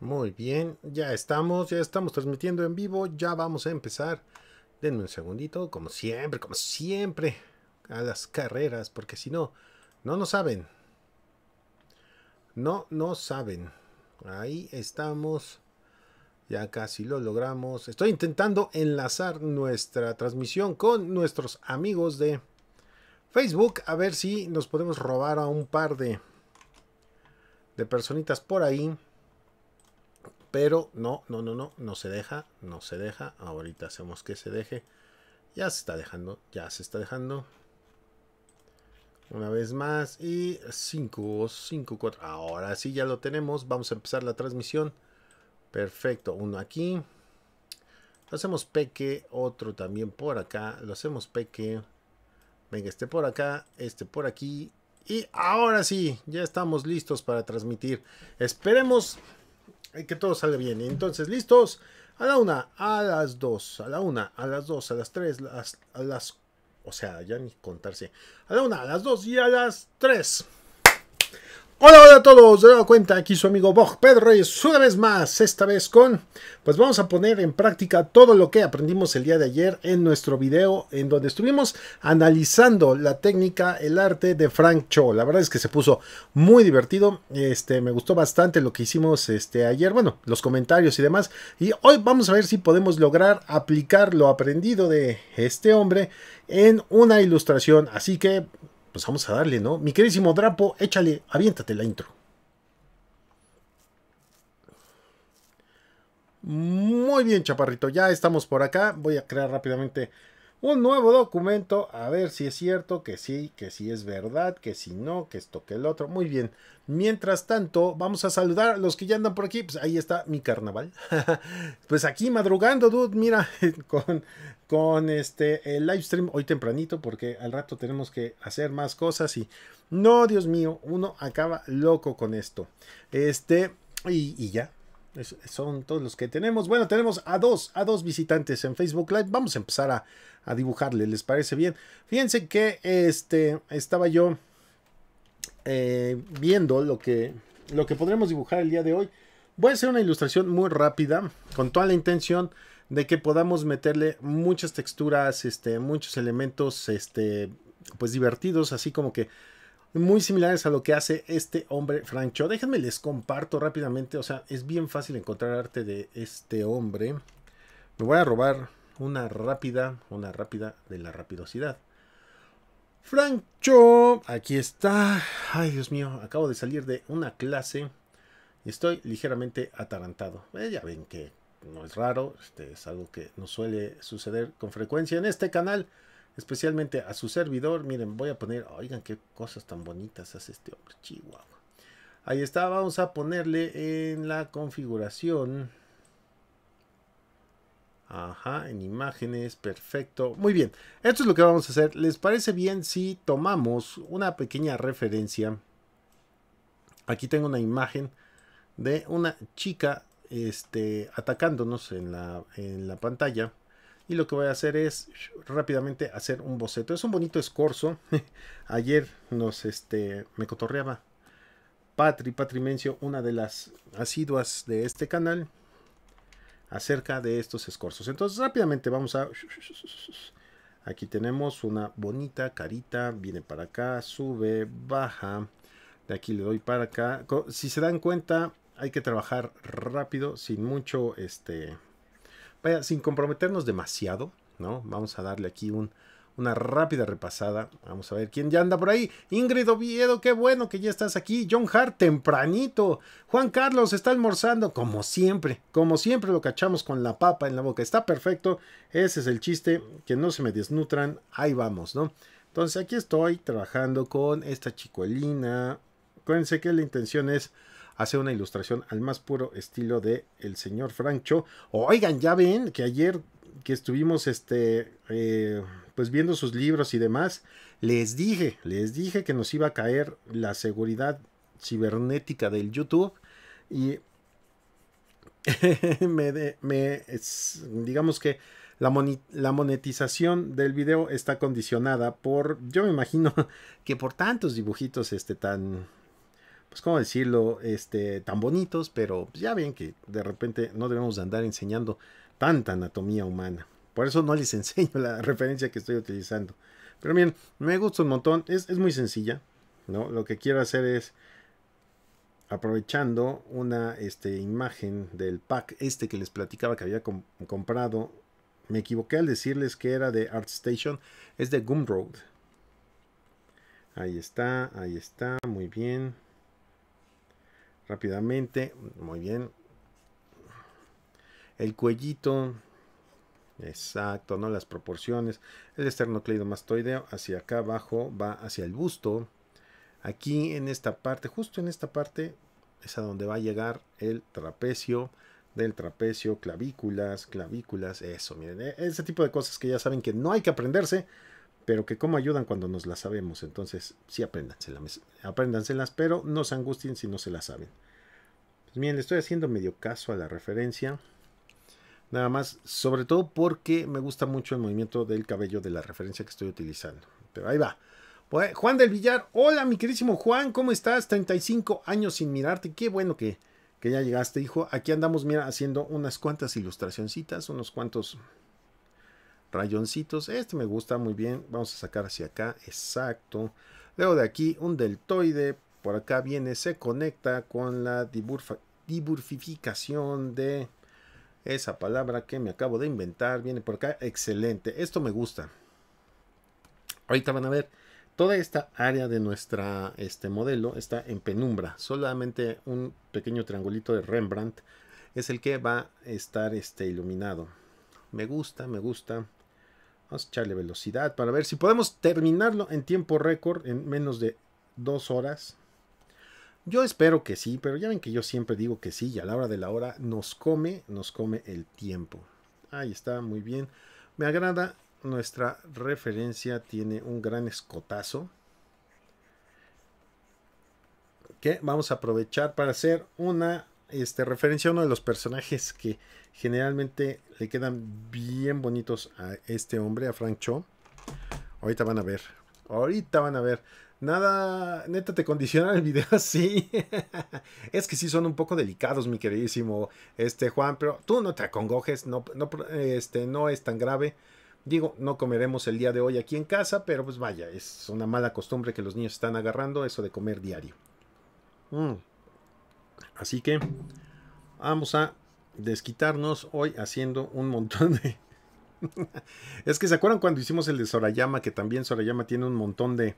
Muy bien, ya estamos, ya estamos transmitiendo en vivo, ya vamos a empezar. Denme un segundito, como siempre, como siempre, a las carreras, porque si no, no nos saben. No, no saben. Ahí estamos. Ya casi lo logramos. Estoy intentando enlazar nuestra transmisión con nuestros amigos de Facebook. A ver si nos podemos robar a un par de, de personitas por ahí pero no, no, no, no, no se deja, no se deja. Ahorita hacemos que se deje. Ya se está dejando, ya se está dejando. Una vez más y 5, 5, 4. Ahora sí ya lo tenemos. Vamos a empezar la transmisión. Perfecto, uno aquí. Lo hacemos peque, otro también por acá. Lo hacemos peque. Venga, este por acá, este por aquí. Y ahora sí, ya estamos listos para transmitir. Esperemos que todo sale bien. Entonces, listos. A la una, a las dos, a la una, a las dos, a las tres, las, a las o sea, ya ni contarse. A la una, a las dos y a las tres. Hola, hola a todos, de nuevo cuenta aquí su amigo Bog Pedro Reyes, una vez más, esta vez con, pues vamos a poner en práctica todo lo que aprendimos el día de ayer en nuestro video en donde estuvimos analizando la técnica, el arte de Frank Cho, la verdad es que se puso muy divertido, este, me gustó bastante lo que hicimos este, ayer, bueno, los comentarios y demás, y hoy vamos a ver si podemos lograr aplicar lo aprendido de este hombre en una ilustración, así que pues vamos a darle, ¿no? Mi queridísimo Drapo, échale, aviéntate la intro. Muy bien, chaparrito, ya estamos por acá. Voy a crear rápidamente un nuevo documento a ver si es cierto, que sí, que sí es verdad, que si no, que esto, que el otro. Muy bien. Mientras tanto, vamos a saludar a los que ya andan por aquí. Pues ahí está mi carnaval. pues aquí madrugando, dude, mira, con, con este el live stream hoy tempranito porque al rato tenemos que hacer más cosas y no, Dios mío, uno acaba loco con esto. Este y, y ya, son todos los que tenemos. Bueno, tenemos a dos, a dos visitantes en Facebook Live. Vamos a empezar a, a dibujarle, ¿les parece bien? Fíjense que este, estaba yo eh, viendo lo que, lo que podremos dibujar el día de hoy. Voy a hacer una ilustración muy rápida, con toda la intención de que podamos meterle muchas texturas, este, muchos elementos, este, pues divertidos, así como que muy similares a lo que hace este hombre Francho. Déjenme les comparto rápidamente, o sea, es bien fácil encontrar arte de este hombre. Me voy a robar una rápida, una rápida de la rapidosidad. Francho, aquí está. Ay, Dios mío, acabo de salir de una clase y estoy ligeramente atarantado. Eh, ya ven que no es raro, este es algo que no suele suceder con frecuencia en este canal especialmente a su servidor. Miren, voy a poner, oigan qué cosas tan bonitas hace este hombre, chihuahua. Ahí está, vamos a ponerle en la configuración. Ajá, en imágenes, perfecto. Muy bien, esto es lo que vamos a hacer. ¿Les parece bien si tomamos una pequeña referencia? Aquí tengo una imagen de una chica este, atacándonos en la, en la pantalla y lo que voy a hacer es rápidamente hacer un boceto. Es un bonito escorzo. Ayer nos este, me cotorreaba Patri, Patri una de las asiduas de este canal, acerca de estos escorzos. Entonces rápidamente vamos a... Aquí tenemos una bonita carita, viene para acá, sube, baja. De aquí le doy para acá. Si se dan cuenta, hay que trabajar rápido, sin mucho este sin comprometernos demasiado, ¿no? Vamos a darle aquí una rápida repasada. Vamos a ver quién ya anda por ahí. Ingrid Oviedo, qué bueno que ya estás aquí. John Hart, tempranito. Juan Carlos está almorzando, como siempre. Como siempre lo cachamos con la papa en la boca. Está perfecto. Ese es el chiste. Que no se me desnutran. Ahí vamos, ¿no? Entonces aquí estoy trabajando con esta chicuelina. Acuérdense que la intención es hace una ilustración al más puro estilo de el señor Francho. Oigan, ya ven que ayer que estuvimos este, eh, pues viendo sus libros y demás, les dije, les dije que nos iba a caer la seguridad cibernética del YouTube y me, me digamos que la, la, monetización del video está condicionada por, yo me imagino que por tantos dibujitos este tan pues cómo decirlo, este, tan bonitos, pero pues, ya ven que de repente no debemos de andar enseñando tanta anatomía humana. Por eso no les enseño la referencia que estoy utilizando. Pero bien, me gusta un montón, es, muy sencilla, ¿no? Lo que quiero hacer es aprovechando una este, imagen del pack este que les platicaba que había comprado. Me equivoqué al decirles que era de ArtStation, es de Gumroad. Ahí está, ahí está, muy bien rápidamente. Muy bien. El cuellito. Exacto, ¿no? Las proporciones. El esternocleidomastoideo hacia acá abajo va hacia el busto. Aquí en esta parte, justo en esta parte, es a donde va a llegar el trapecio del trapecio, clavículas, clavículas, eso, miren, e-, ese tipo de cosas que ya saben que no hay que aprenderse, pero que cómo ayudan cuando nos las sabemos. Entonces, sí, apréndanselas, apréndanselas, pero no se angustien si no se las saben. Pues bien, le estoy haciendo medio caso a la referencia. Nada más, sobre todo porque me gusta mucho el movimiento del cabello de la referencia que estoy utilizando. Pero ahí va. Juan del Villar, hola mi querísimo Juan, ¿cómo estás? 35 años sin mirarte, qué bueno que, que ya llegaste, hijo. Aquí andamos, mira, haciendo unas cuantas ilustracioncitas, unos cuantos rayoncitos. Este me gusta muy bien. Vamos a sacar hacia acá. Exacto. Luego de aquí un deltoide. Por acá viene, se conecta con la diburfificación de esa palabra que me acabo de inventar. Viene por acá. Excelente. Esto me gusta. Ahorita van a ver. Toda esta área de nuestra este modelo está en penumbra. Solamente un pequeño triangulito de Rembrandt es el que va a estar este, iluminado. Me gusta, me gusta. Vamos a echarle velocidad para ver si podemos terminarlo en tiempo récord en menos de dos horas. Yo espero que sí, pero ya ven que yo siempre digo que sí y a la hora de la hora nos come, nos come el tiempo. Ahí está, muy bien. Me agrada nuestra referencia, tiene un gran escotazo. Que vamos a aprovechar para hacer una este, referencia a uno de los personajes que generalmente le quedan bien bonitos a este hombre, a Frank Cho. Ahorita van a ver. Ahorita van a ver. Nada, neta, te condiciona el video así. es que sí son un poco delicados, mi queridísimo este Juan, pero tú no te acongojes, no, este, no es tan grave. Digo, no comeremos el día de hoy aquí en casa, pero pues vaya, es una mala costumbre que los niños están agarrando, eso de comer diario. Mm. Así que vamos a desquitarnos hoy haciendo un montón de... es que se acuerdan cuando hicimos el de Sorayama, que también Sorayama tiene un montón de...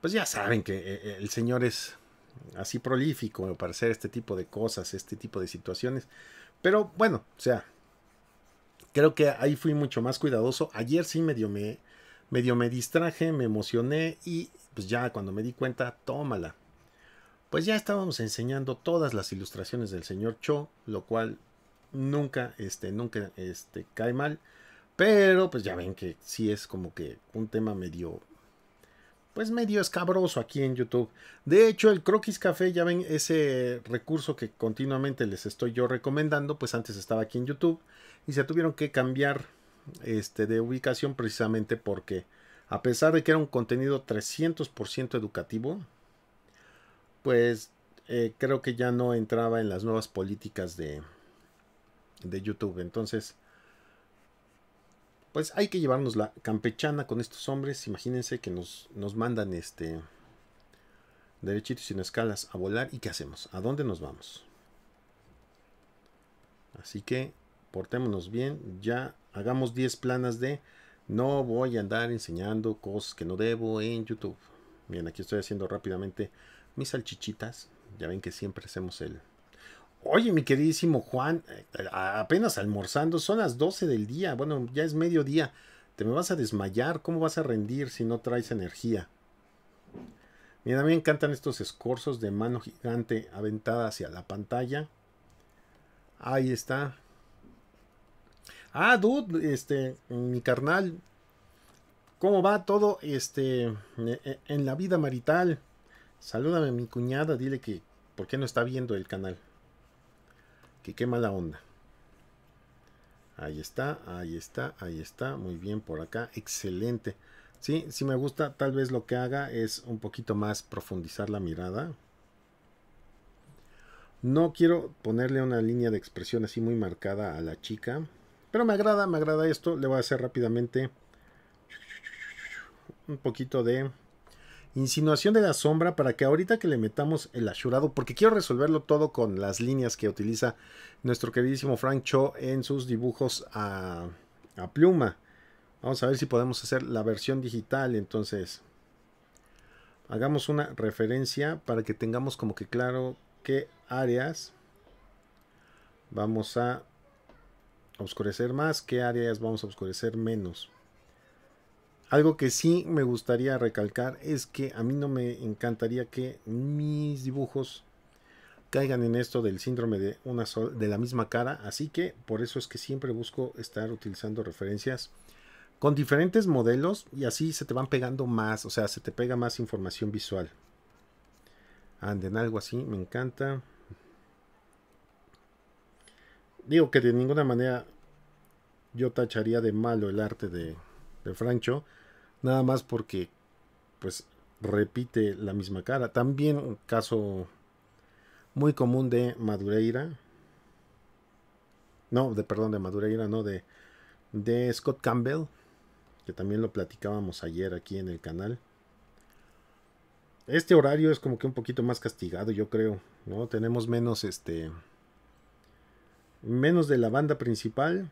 Pues ya saben que eh, eh, el señor es así prolífico para hacer este tipo de cosas, este tipo de situaciones. Pero bueno, o sea, creo que ahí fui mucho más cuidadoso. Ayer sí medio me, medio me distraje, me emocioné y pues ya cuando me di cuenta, tómala pues ya estábamos enseñando todas las ilustraciones del señor Cho, lo cual nunca, este, nunca, este, cae mal. Pero pues ya ven que sí es como que un tema medio, pues medio escabroso aquí en YouTube. De hecho, el Croquis Café, ya ven ese recurso que continuamente les estoy yo recomendando, pues antes estaba aquí en YouTube y se tuvieron que cambiar este, de ubicación precisamente porque a pesar de que era un contenido 300% educativo, pues eh, creo que ya no entraba en las nuevas políticas de, de YouTube. Entonces, pues hay que llevarnos la campechana con estos hombres. Imagínense que nos, mandan este derechitos y sin escalas a volar. ¿Y qué hacemos? ¿A dónde nos vamos? Así que portémonos bien. Ya hagamos 10 planas de no voy a andar enseñando cosas que no debo en YouTube. Bien, aquí estoy haciendo rápidamente mis salchichitas. Ya ven que siempre hacemos el... Oye, mi queridísimo Juan, eh, apenas almorzando, son las 12 del día, bueno, ya es mediodía, te me vas a desmayar, ¿cómo vas a rendir si no traes energía? Mira, a mí me encantan estos escorzos de mano gigante aventada hacia la pantalla. Ahí está. Ah, dude, este, mi carnal, ¿cómo va todo este eh, eh, en la vida marital? Salúdame a mi cuñada, dile que por qué no está viendo el canal. Que qué mala onda. Ahí está, ahí está, ahí está. Muy bien por acá. Excelente. Sí, si me gusta. Tal vez lo que haga es un poquito más profundizar la mirada. No quiero ponerle una línea de expresión así muy marcada a la chica. Pero me agrada, me agrada esto. Le voy a hacer rápidamente un poquito de Insinuación de la sombra para que ahorita que le metamos el asurado porque quiero resolverlo todo con las líneas que utiliza nuestro queridísimo Frank Cho en sus dibujos a, a pluma. Vamos a ver si podemos hacer la versión digital, entonces hagamos una referencia para que tengamos como que claro qué áreas vamos a oscurecer más, qué áreas vamos a oscurecer menos. Algo que sí me gustaría recalcar es que a mí no me encantaría que mis dibujos caigan en esto del síndrome de una de la misma cara, así que por eso es que siempre busco estar utilizando referencias con diferentes modelos y así se te van pegando más, o sea, se te pega más información visual. Anden algo así, me encanta. Digo que de ninguna manera yo tacharía de malo el arte de, de Francho, nada más porque pues repite la misma cara. También un caso muy común de Madureira. No, de perdón, de Madureira, no, de, de Scott Campbell, que también lo platicábamos ayer aquí en el canal. Este horario es como que un poquito más castigado, yo creo, ¿no? Tenemos menos este menos de la banda principal,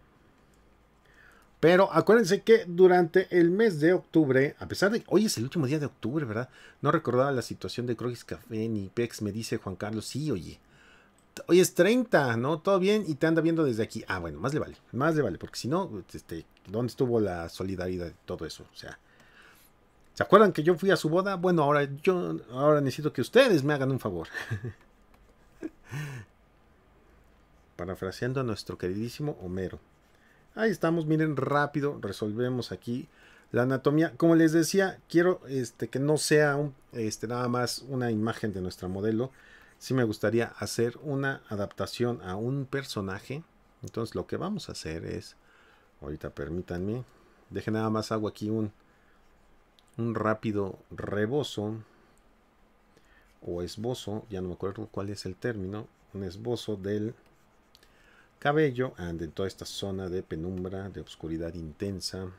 pero acuérdense que durante el mes de octubre, a pesar de que hoy es el último día de octubre, ¿verdad? No recordaba la situación de Croquis Café ni Pex, me dice Juan Carlos. Sí, oye. Hoy es 30, ¿no? Todo bien y te anda viendo desde aquí. Ah, bueno, más le vale, más le vale, porque si no, este, ¿dónde estuvo la solidaridad de todo eso? O sea, ¿se acuerdan que yo fui a su boda? Bueno, ahora yo ahora necesito que ustedes me hagan un favor. Parafraseando a nuestro queridísimo Homero. Ahí estamos, miren, rápido, resolvemos aquí la anatomía. Como les decía, quiero este, que no sea un, este, nada más una imagen de nuestra modelo. Sí me gustaría hacer una adaptación a un personaje. Entonces lo que vamos a hacer es, ahorita permítanme, deje nada más hago aquí un, un rápido rebozo o esbozo, ya no me acuerdo cuál es el término, un esbozo del cabello, anda en toda esta zona de penumbra, de oscuridad intensa.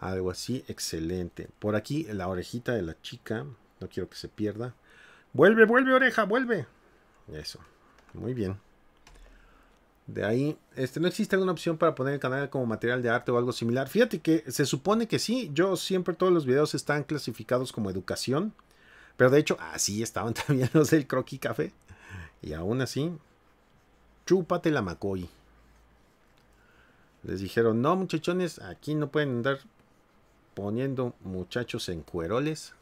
Algo así, excelente. Por aquí la orejita de la chica, no quiero que se pierda. Vuelve, vuelve oreja, vuelve. Eso, muy bien. De ahí, este, no existe alguna opción para poner el canal como material de arte o algo similar. Fíjate que se supone que sí. Yo siempre todos los videos están clasificados como educación. Pero de hecho, así estaban también los del Croquis Café. Y aún así, chúpate la Macoy. Les dijeron, no muchachones, aquí no pueden andar poniendo muchachos en cueroles.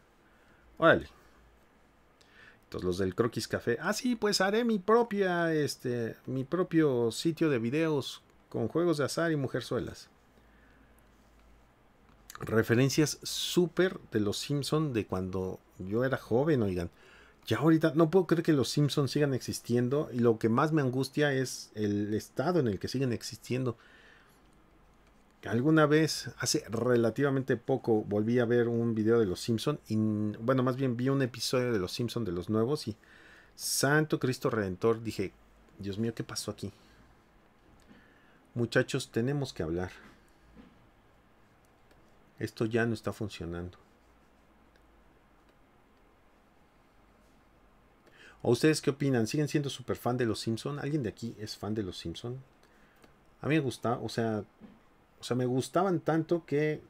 Órale. Entonces los del Croquis Café, ah sí, pues haré mi propia, este, mi propio sitio de videos con juegos de azar y mujerzuelas. Referencias súper de los Simpson de cuando yo era joven, oigan. Ya ahorita no puedo creer que los Simpsons sigan existiendo y lo que más me angustia es el estado en el que siguen existiendo. Alguna vez, hace relativamente poco, volví a ver un video de los Simpsons y bueno, más bien vi un episodio de los Simpsons de los nuevos y Santo Cristo Redentor dije, Dios mío, ¿qué pasó aquí? Muchachos, tenemos que hablar. Esto ya no está funcionando. ustedes qué opinan? ¿Siguen siendo súper fan de Los Simpson? ¿Alguien de aquí es fan de Los Simpson? A mí me gusta, o sea, o sea, me gustaban tanto que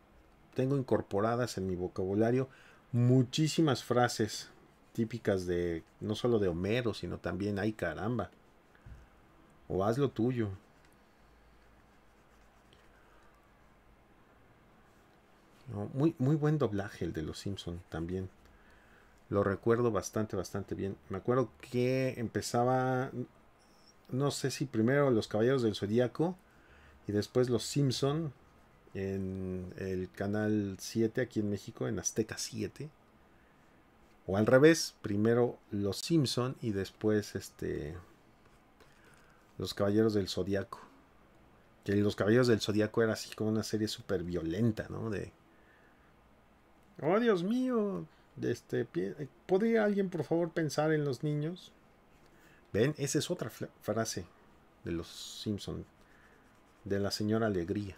tengo incorporadas en mi vocabulario muchísimas frases típicas de no solo de Homero, sino también ay caramba. O haz lo tuyo. muy, muy buen doblaje el de Los Simpson también. Lo recuerdo bastante, bastante bien. Me acuerdo que empezaba, no sé si primero Los Caballeros del Zodíaco y después Los Simpson en el canal 7 aquí en México, en Azteca 7. O al revés, primero Los Simpson y después este Los Caballeros del Zodiaco. Que Los Caballeros del Zodiaco era así como una serie súper violenta, ¿no? De... Oh, Dios mío, este eh, ¿Podría alguien por favor pensar en los niños? Ven, esa es otra frase de los Simpson, de la señora Alegría.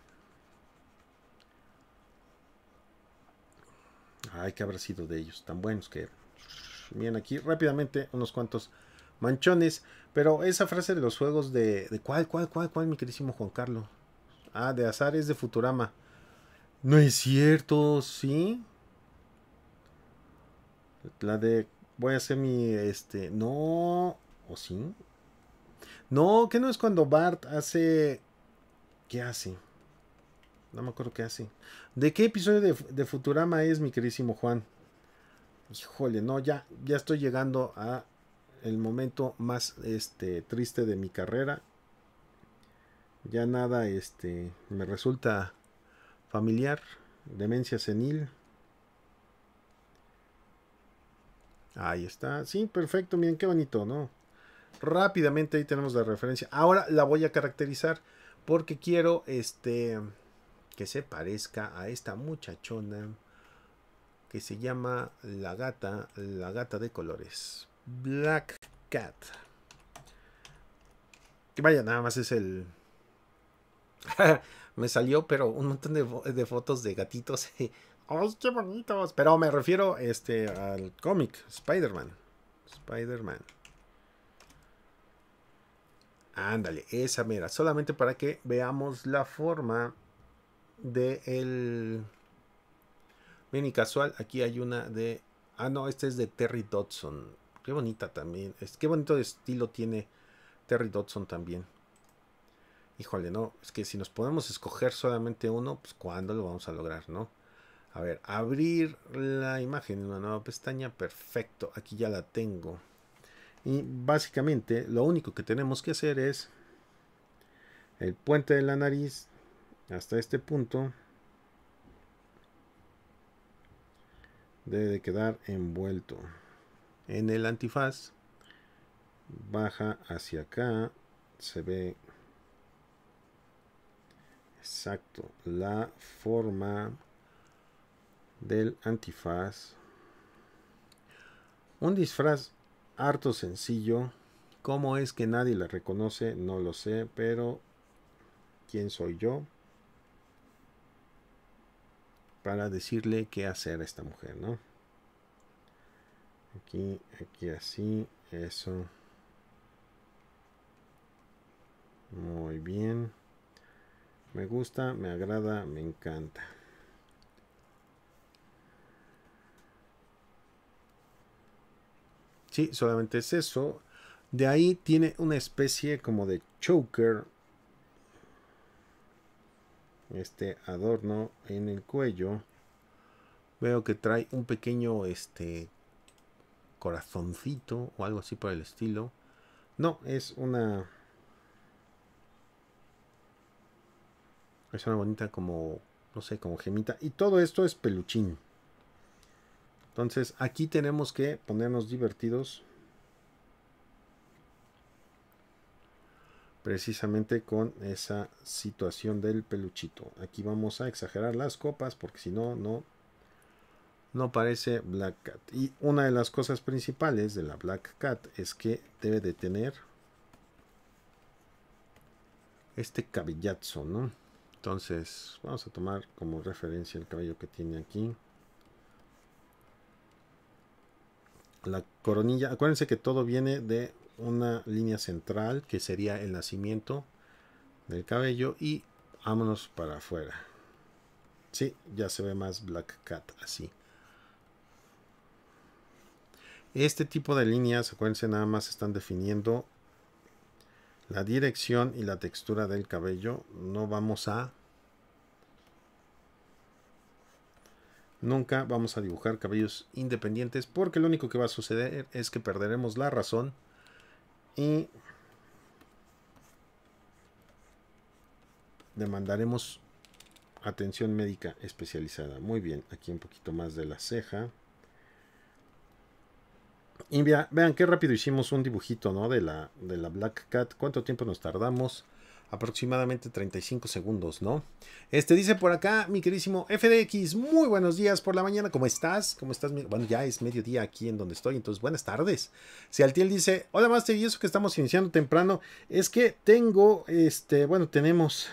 Ay, que habrá sido de ellos, tan buenos que Miren aquí rápidamente unos cuantos manchones. Pero esa frase de los juegos de, de cuál, cuál, cuál, cuál, mi queridísimo Juan Carlos. Ah, de azar es de Futurama. No es cierto, sí. La de voy a hacer mi este, no o sí. No, que no es cuando Bart hace ¿qué hace? No me acuerdo qué hace. ¿De qué episodio de, Futurama es mi querísimo Juan? Híjole, no, ya ya estoy llegando a el momento más este triste de mi carrera. Ya nada este me resulta familiar, demencia senil. Ahí está. Sí, perfecto. Miren qué bonito, ¿no? Rápidamente ahí tenemos la referencia. Ahora la voy a caracterizar porque quiero este que se parezca a esta muchachona que se llama la gata, la gata de colores. Black Cat. Que vaya, nada más es el... Me salió, pero un montón de, de fotos de gatitos Oh, qué bonitos! Pero me refiero este, al cómic, Spider-Man. Spider-Man. Ándale, esa mera. Solamente para que veamos la forma de el mini casual. Aquí hay una de... Ah, no, este es de Terry Dodson. Qué bonita también. Es, qué bonito estilo tiene Terry Dodson también. Híjole, no. Es que si nos podemos escoger solamente uno, pues ¿cuándo lo vamos a lograr, no? A ver, abrir la imagen en una nueva pestaña. Perfecto, aquí ya la tengo. Y básicamente lo único que tenemos que hacer es el puente de la nariz hasta este punto. Debe de quedar envuelto en el antifaz. Baja hacia acá. Se ve exacto la forma del antifaz. Un disfraz harto sencillo. como es que nadie la reconoce? No lo sé, pero ¿quién soy yo? Para decirle qué hacer a esta mujer, ¿no? Aquí, aquí así, eso. Muy bien. Me gusta, me agrada, me encanta. Sí, solamente es eso. De ahí tiene una especie como de choker. Este adorno en el cuello. Veo que trae un pequeño este corazoncito o algo así por el estilo. No, es una es una bonita como no sé, como gemita y todo esto es peluchín. Entonces aquí tenemos que ponernos divertidos precisamente con esa situación del peluchito. Aquí vamos a exagerar las copas porque si no, no, no parece Black Cat. Y una de las cosas principales de la Black Cat es que debe de tener este cabellazo, ¿no? Entonces vamos a tomar como referencia el cabello que tiene aquí. la coronilla. Acuérdense que todo viene de una línea central que sería el nacimiento del cabello y vámonos para afuera. Sí, ya se ve más Black Cat así. Este tipo de líneas, acuérdense, nada más están definiendo la dirección y la textura del cabello. No vamos a Nunca vamos a dibujar cabellos independientes porque lo único que va a suceder es que perderemos la razón y demandaremos atención médica especializada. Muy bien, aquí un poquito más de la ceja. Y vean, vean qué rápido hicimos un dibujito, ¿no? De la, de la Black Cat. ¿Cuánto tiempo nos tardamos? aproximadamente 35 segundos, ¿no? Este dice por acá, mi queridísimo FDX, muy buenos días por la mañana, ¿cómo estás? ¿Cómo estás? Bueno, ya es mediodía aquí en donde estoy, entonces buenas tardes. si altiel dice, hola Master, y eso que estamos iniciando temprano, es que tengo, este, bueno, tenemos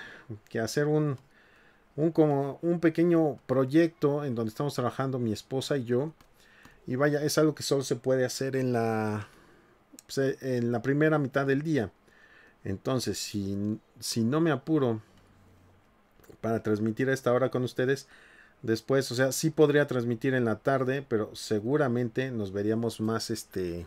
que hacer un, un, como, un pequeño proyecto en donde estamos trabajando mi esposa y yo. Y vaya, es algo que solo se puede hacer en la, pues, en la primera mitad del día. Entonces, si, no me apuro para transmitir a esta hora con ustedes, después, o sea, sí podría transmitir en la tarde, pero seguramente nos veríamos más, este,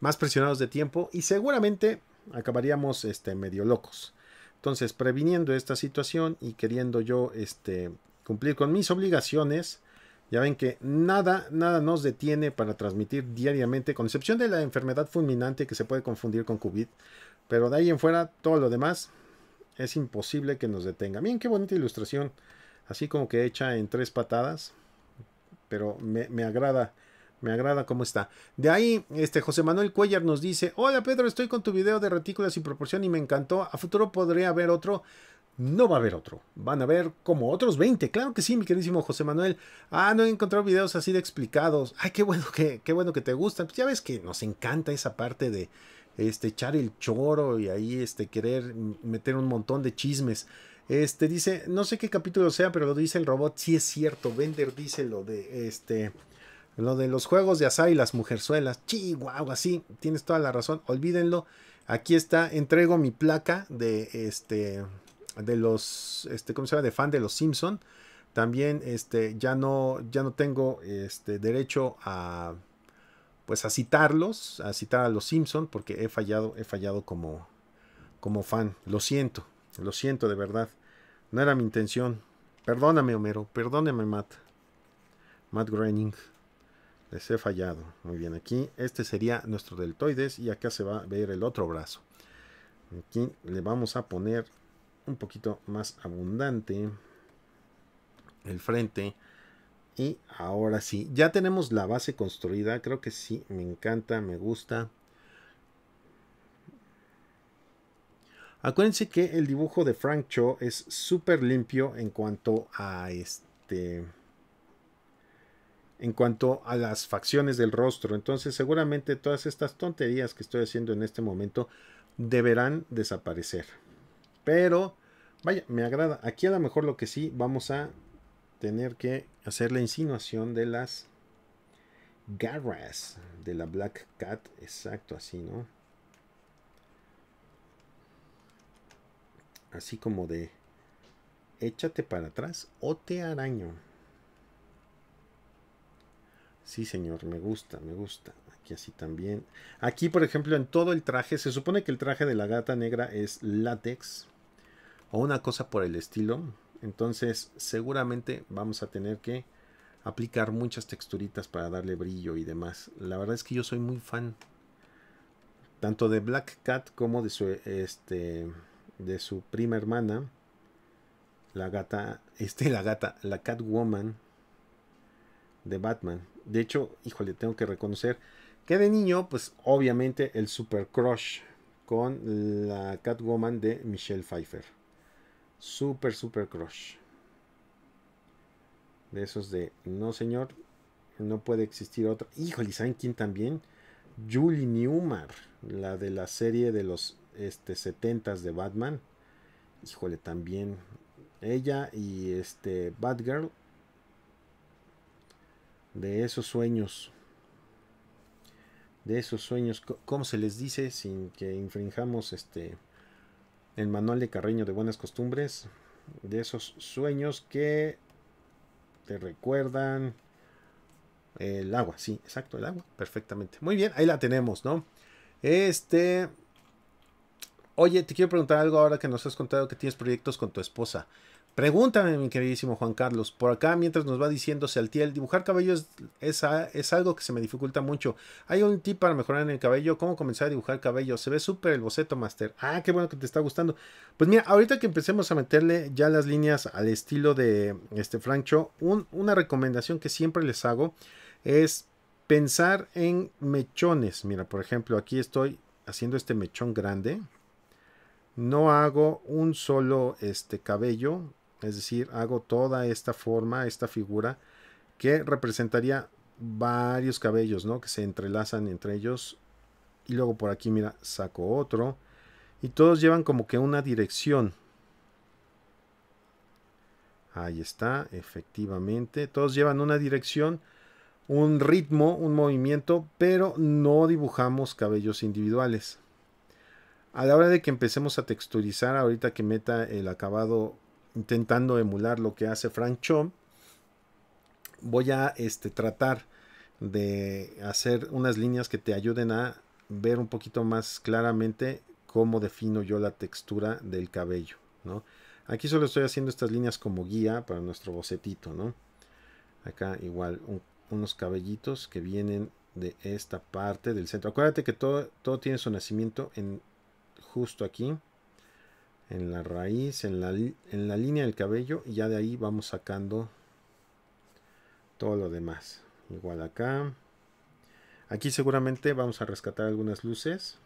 más presionados de tiempo y seguramente acabaríamos, este, medio locos. Entonces, previniendo esta situación y queriendo yo, este, cumplir con mis obligaciones, ya ven que nada, nada nos detiene para transmitir diariamente, con excepción de la enfermedad fulminante que se puede confundir con COVID, pero de ahí en fuera, todo lo demás es imposible que nos detenga. Miren qué bonita ilustración, así como que hecha en tres patadas. Pero me, agrada, me agrada cómo está. De ahí, este José Manuel Cuellar nos dice: Hola Pedro, estoy con tu video de retículas sin proporción y me encantó. A futuro podría haber otro. No va a haber otro. Van a haber como otros 20. Claro que sí, mi queridísimo José Manuel. Ah, no he encontrado videos así de explicados. Ay, qué bueno que, qué bueno que te gustan. Pues ya ves que nos encanta esa parte de, este, echar el choro y ahí este, querer meter un montón de chismes. Este dice, no sé qué capítulo sea, pero lo dice el robot, sí es cierto. Bender dice lo de este. Lo de los juegos de azar y las mujerzuelas. Chihuahua, sí, tienes toda la razón. Olvídenlo. Aquí está, entrego mi placa de este. De los. Este, ¿Cómo se llama? De fan de los Simpson. También, este, ya no, ya no tengo este, derecho a pues a citarlos, a citar a los Simpson, porque he fallado, he fallado como, como fan. Lo siento, lo siento de verdad. No era mi intención. Perdóname, Homero, perdóname, Matt. Matt Groening. Les he fallado. Muy bien, aquí este sería nuestro deltoides y acá se va a ver el otro brazo. Aquí le vamos a poner un poquito más abundante el frente y ahora sí, ya tenemos la base construida. Creo que sí, me encanta, me gusta. Acuérdense que el dibujo de Frank Cho es súper limpio en cuanto a este. En cuanto a las facciones del rostro. Entonces, seguramente todas estas tonterías que estoy haciendo en este momento deberán desaparecer. Pero, vaya, me agrada. Aquí a lo mejor lo que sí vamos a tener que hacer la insinuación de las garras de la Black Cat. Exacto, así, ¿no? Así como de échate para atrás o te araño. Sí, señor, me gusta, me gusta. Aquí así también. Aquí, por ejemplo, en todo el traje, se supone que el traje de la gata negra es látex o una cosa por el estilo. Entonces seguramente vamos a tener que aplicar muchas texturitas para darle brillo y demás. La verdad es que yo soy muy fan tanto de Black Cat como de su este de su prima hermana la gata este la gata la Catwoman de Batman. De hecho, híjole, tengo que reconocer que de niño pues obviamente el super crush con la Catwoman de Michelle Pfeiffer. Super, super crush. De esos de, no señor, no puede existir otro. Híjole, ¿saben quién también? Julie Newmar, la de la serie de los este, 70 de Batman. Híjole, también. Ella y este Batgirl. De esos sueños. De esos sueños. ¿Cómo se les dice? Sin que infringamos este el manual de Carreño de Buenas Costumbres, de esos sueños que te recuerdan el agua, sí, exacto, el agua, perfectamente. Muy bien, ahí la tenemos, ¿no? Este... Oye, te quiero preguntar algo ahora que nos has contado que tienes proyectos con tu esposa. Pregúntame, mi queridísimo Juan Carlos. Por acá, mientras nos va diciendo Saltiel, dibujar cabello es, es, algo que se me dificulta mucho. ¿Hay un tip para mejorar en el cabello? ¿Cómo comenzar a dibujar cabello? Se ve súper el boceto, Master. Ah, qué bueno que te está gustando. Pues mira, ahorita que empecemos a meterle ya las líneas al estilo de este Francho, una recomendación que siempre les hago es pensar en mechones. Mira, por ejemplo, aquí estoy haciendo este mechón grande. No hago un solo este cabello, es decir, hago toda esta forma, esta figura, que representaría varios cabellos, ¿no? Que se entrelazan entre ellos. Y luego por aquí, mira, saco otro. Y todos llevan como que una dirección. Ahí está, efectivamente. Todos llevan una dirección, un ritmo, un movimiento, pero no dibujamos cabellos individuales. A la hora de que empecemos a texturizar, ahorita que meta el acabado intentando emular lo que hace Frank voy a este, tratar de hacer unas líneas que te ayuden a ver un poquito más claramente cómo defino yo la textura del cabello, ¿no? Aquí solo estoy haciendo estas líneas como guía para nuestro bocetito, ¿no? Acá igual unos cabellitos que vienen de esta parte del centro. Acuérdate que todo, todo tiene su nacimiento en justo aquí en la raíz, en la, línea del cabello y ya de ahí vamos sacando todo lo demás. Igual acá. Aquí seguramente vamos a rescatar algunas luces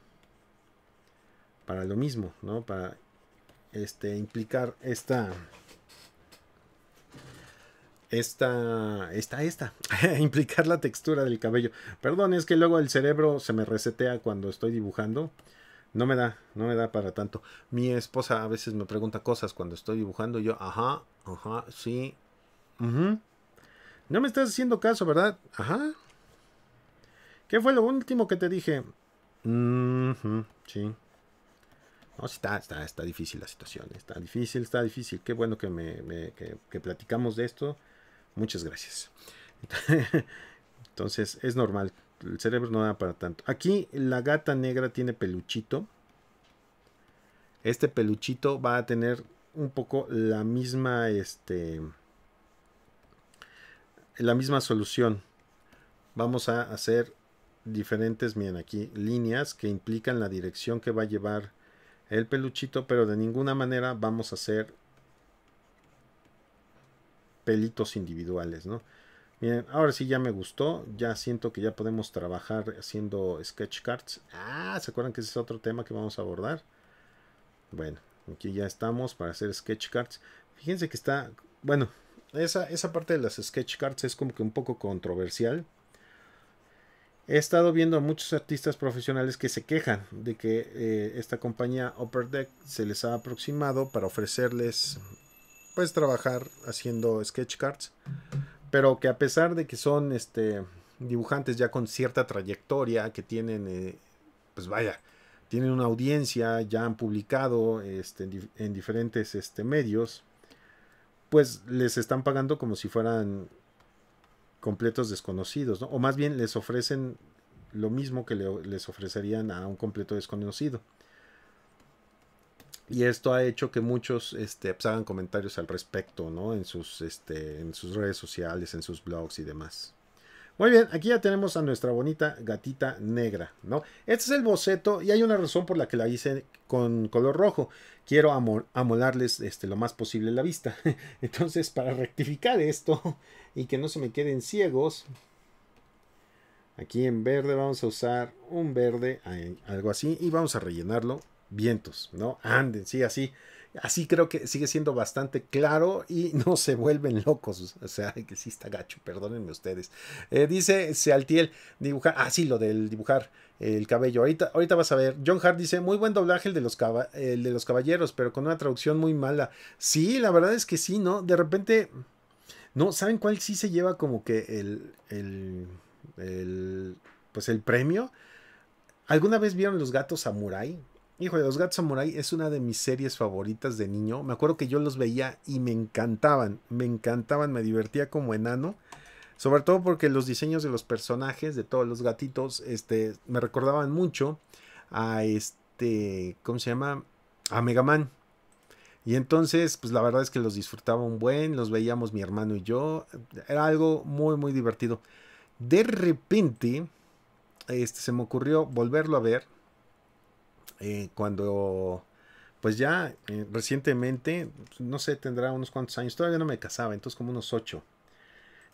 para lo mismo, ¿no? Para este, implicar esta... Esta, esta, esta, implicar la textura del cabello. Perdón, es que luego el cerebro se me resetea cuando estoy dibujando no me da, no me da para tanto. Mi esposa a veces me pregunta cosas cuando estoy dibujando, yo, ajá, ajá, sí. No me estás haciendo caso, ¿verdad? Ajá. ¿Qué fue lo último que te dije? sí. No, está, está, está difícil la situación. Está difícil, está difícil. Qué bueno que, me, que platicamos de esto. Muchas gracias. Entonces, es normal el cerebro no da para tanto. Aquí la gata negra tiene peluchito. Este peluchito va a tener un poco la misma, este, la misma solución. Vamos a hacer diferentes, miren aquí, líneas que implican la dirección que va a llevar el peluchito, pero de ninguna manera vamos a hacer pelitos individuales, ¿no? bien ahora sí ya me gustó. Ya siento que ya podemos trabajar haciendo sketch cards. Ah, ¿se acuerdan que ese es otro tema que vamos a abordar? Bueno, aquí ya estamos para hacer sketch cards. Fíjense que está, bueno, esa, parte de las sketch cards es como que un poco controversial. He estado viendo a muchos artistas profesionales que se quejan de que eh, esta compañía Upper Deck se les ha aproximado para ofrecerles pues trabajar haciendo sketch cards pero que a pesar de que son este, dibujantes ya con cierta trayectoria, que tienen, eh, pues vaya, tienen una audiencia, ya han publicado este, en, diferentes este, medios, pues les están pagando como si fueran completos desconocidos, o más bien les ofrecen lo mismo que les ofrecerían a un completo desconocido. Y esto ha hecho que muchos este, pues, hagan comentarios al respecto, ¿no? Este, en sus, redes sociales, en sus blogs y demás. Muy bien, aquí ya tenemos a nuestra bonita gatita negra, ¿no? Este es el boceto y hay una razón por la que la hice con color rojo. Quiero amolarles este, lo más posible la vista. Entonces, para rectificar esto y que no se me queden ciegos, aquí en verde vamos a usar un verde, algo así, y vamos a rellenarlo vientos, ¿no? Anden, sí, así. Así creo que sigue siendo bastante claro y no se vuelven locos. O sea, que sí está gacho, perdónenme ustedes. Eh, dice Sealtiel, dibujar. Ah, sí, lo del dibujar el cabello. Ahorita, ahorita vas a ver. John Hart dice, muy buen doblaje el de, los de los caballeros, pero con una traducción muy mala. Sí, la verdad es que sí, ¿no? De repente, no, ¿saben cuál sí se lleva como que el, el pues el premio? ¿Alguna vez vieron los gatos samurai? Hijo, de Los Gatos Samurai es una de mis series favoritas de niño. Me acuerdo que yo los veía y me encantaban, me encantaban, me divertía como enano. Sobre todo porque los diseños de los personajes, de todos los gatitos, este, me recordaban mucho a este, ¿cómo se llama? A Mega Man. Y entonces, pues la verdad es que los disfrutaba un buen, los veíamos mi hermano y yo. Era algo muy, muy divertido. De repente, este, se me ocurrió volverlo a ver eh, cuando pues ya eh, recientemente, no sé, tendrá unos cuantos años, todavía no me casaba, entonces como unos ocho.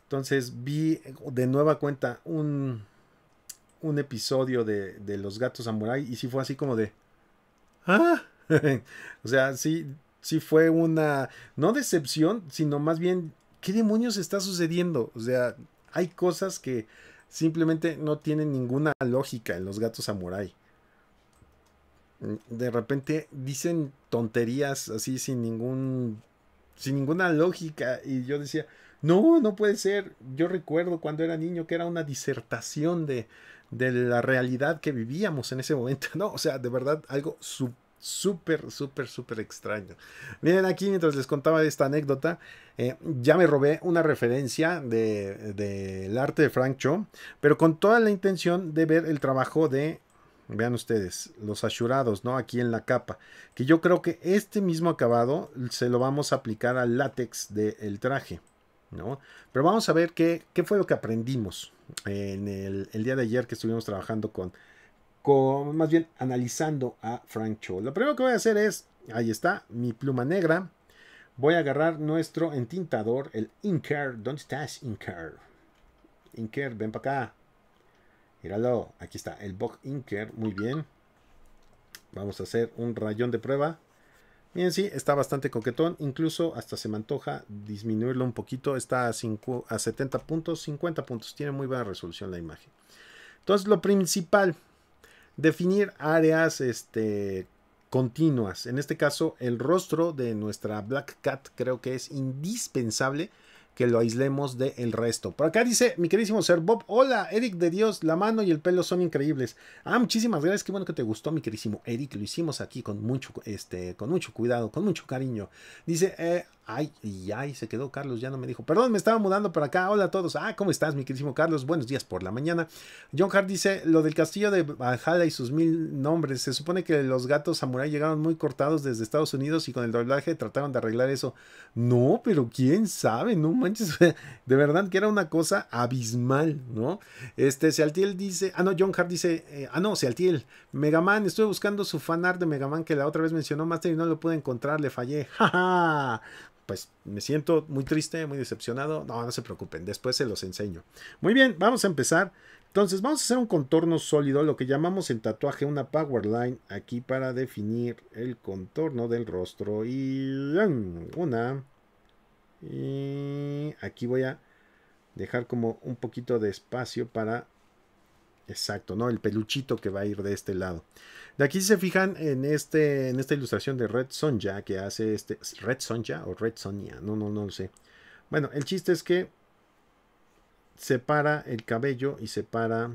Entonces vi eh, de nueva cuenta un, un episodio de, Los Gatos Samurai y si fue así como de... ¿Ah? o sea, sí, sí fue una, no decepción, sino más bien, ¿qué demonios está sucediendo? O sea, hay cosas que simplemente no tienen ninguna lógica en Los Gatos Samurai de repente dicen tonterías así sin ningún sin ninguna lógica y yo decía, "No, no puede ser. Yo recuerdo cuando era niño que era una disertación de de la realidad que vivíamos en ese momento, ¿no? O sea, de verdad algo súper, súper, súper extraño. Miren aquí, mientras les contaba esta anécdota, eh, ya me robé una referencia del de, arte de Frank Cho, pero con toda la intención de ver el trabajo de Vean ustedes, los asurados, ¿no? Aquí en la capa. Que yo creo que este mismo acabado se lo vamos a aplicar al látex del traje, ¿no? Pero vamos a ver qué, qué fue lo que aprendimos en el, día de ayer que estuvimos trabajando con, más bien analizando a Frank Cho. Lo primero que voy a hacer es, ahí está, mi pluma negra. Voy a agarrar nuestro entintador, el Inker. ¿Dónde estás, Inker? Inker, ven para acá. Míralo, aquí está, el Bog Inker, muy bien. Vamos a hacer un rayón de prueba. Miren, sí, está bastante coquetón. Incluso hasta se me antoja disminuirlo un poquito. Está a, a 70 puntos, 50 puntos. Tiene muy buena resolución la imagen. Entonces, lo principal, definir áreas este, continuas. En este caso, el rostro de nuestra Black Cat creo que es indispensable que lo aislemos del resto. Por acá dice mi queridísimo Ser Bob, hola Eric de Dios, la mano y el pelo son increíbles. Ah, muchísimas gracias, qué bueno que te gustó mi queridísimo Eric, lo hicimos aquí con mucho, este, con mucho cuidado, con mucho cariño. Dice, eh, Ay, y ay, se quedó Carlos, ya no me dijo. Perdón, me estaba mudando para acá. Hola a todos. Ah, ¿cómo estás, mi queridísimo Carlos? Buenos días por la mañana. John Hart dice, lo del castillo de Valhalla y sus mil nombres. Se supone que los gatos samurai llegaron muy cortados desde Estados Unidos y con el doblaje trataron de arreglar eso. No, pero quién sabe, no manches. De verdad que era una cosa abismal, ¿no? Este, Sealtiel dice, ah, no, John Hart dice, eh, ah, no, Sealtiel, Megaman, estuve buscando su fanart de Megaman que la otra vez mencionó Master y no lo pude encontrar, le fallé. ¡Ja, ja pues me siento muy triste, muy decepcionado. No, no se preocupen, después se los enseño. Muy bien, vamos a empezar. Entonces vamos a hacer un contorno sólido, lo que llamamos en tatuaje una power line, aquí para definir el contorno del rostro. Y una. Y aquí voy a dejar como un poquito de espacio para... Exacto, ¿no? El peluchito que va a ir de este lado aquí si se fijan en, este, en esta ilustración de Red Sonja que hace este... Red Sonja o Red Sonia, no, no, no lo sé. Bueno, el chiste es que separa el cabello y separa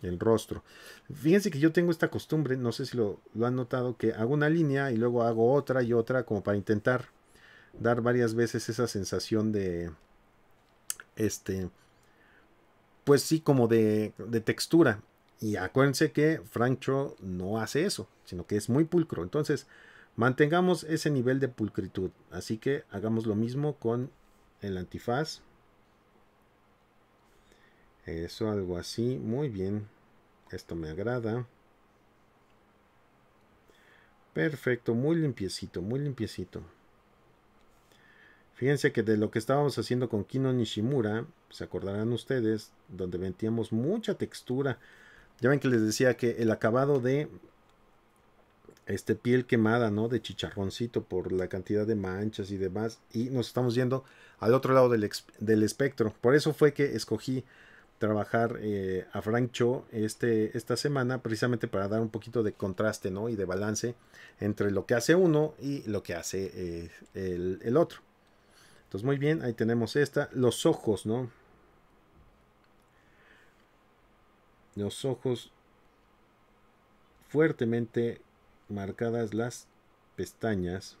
el rostro. Fíjense que yo tengo esta costumbre, no sé si lo, lo, han notado, que hago una línea y luego hago otra y otra como para intentar dar varias veces esa sensación de, este, pues sí, como de, de textura. Y acuérdense que Frank Cho no hace eso, sino que es muy pulcro. Entonces, mantengamos ese nivel de pulcritud. Así que hagamos lo mismo con el antifaz. Eso, algo así. Muy bien. Esto me agrada. Perfecto, muy limpiecito, muy limpiecito. Fíjense que de lo que estábamos haciendo con Kino Nishimura, se acordarán ustedes, donde metíamos mucha textura ya ven que les decía que el acabado de este piel quemada, ¿no? De chicharroncito por la cantidad de manchas y demás. Y nos estamos yendo al otro lado del, espectro. Por eso fue que escogí trabajar eh, a Frank Cho este, esta semana, precisamente para dar un poquito de contraste, ¿no? Y de balance entre lo que hace uno y lo que hace eh, el, el otro. Entonces, muy bien, ahí tenemos esta. Los ojos, ¿no? los ojos fuertemente marcadas las pestañas.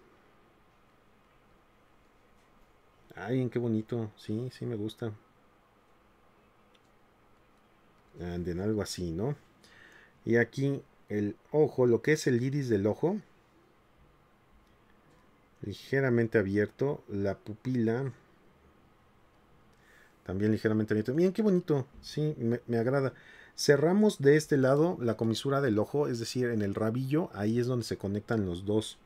Ay, qué bonito. Sí, sí me gusta. Anden algo así, ¿no? Y aquí el ojo, lo que es el iris del ojo, ligeramente abierto, la pupila también ligeramente abierto Miren qué bonito, sí, me agrada. Cerramos de este lado la comisura del ojo, es decir, en el rabillo, ahí es donde se conectan los dos,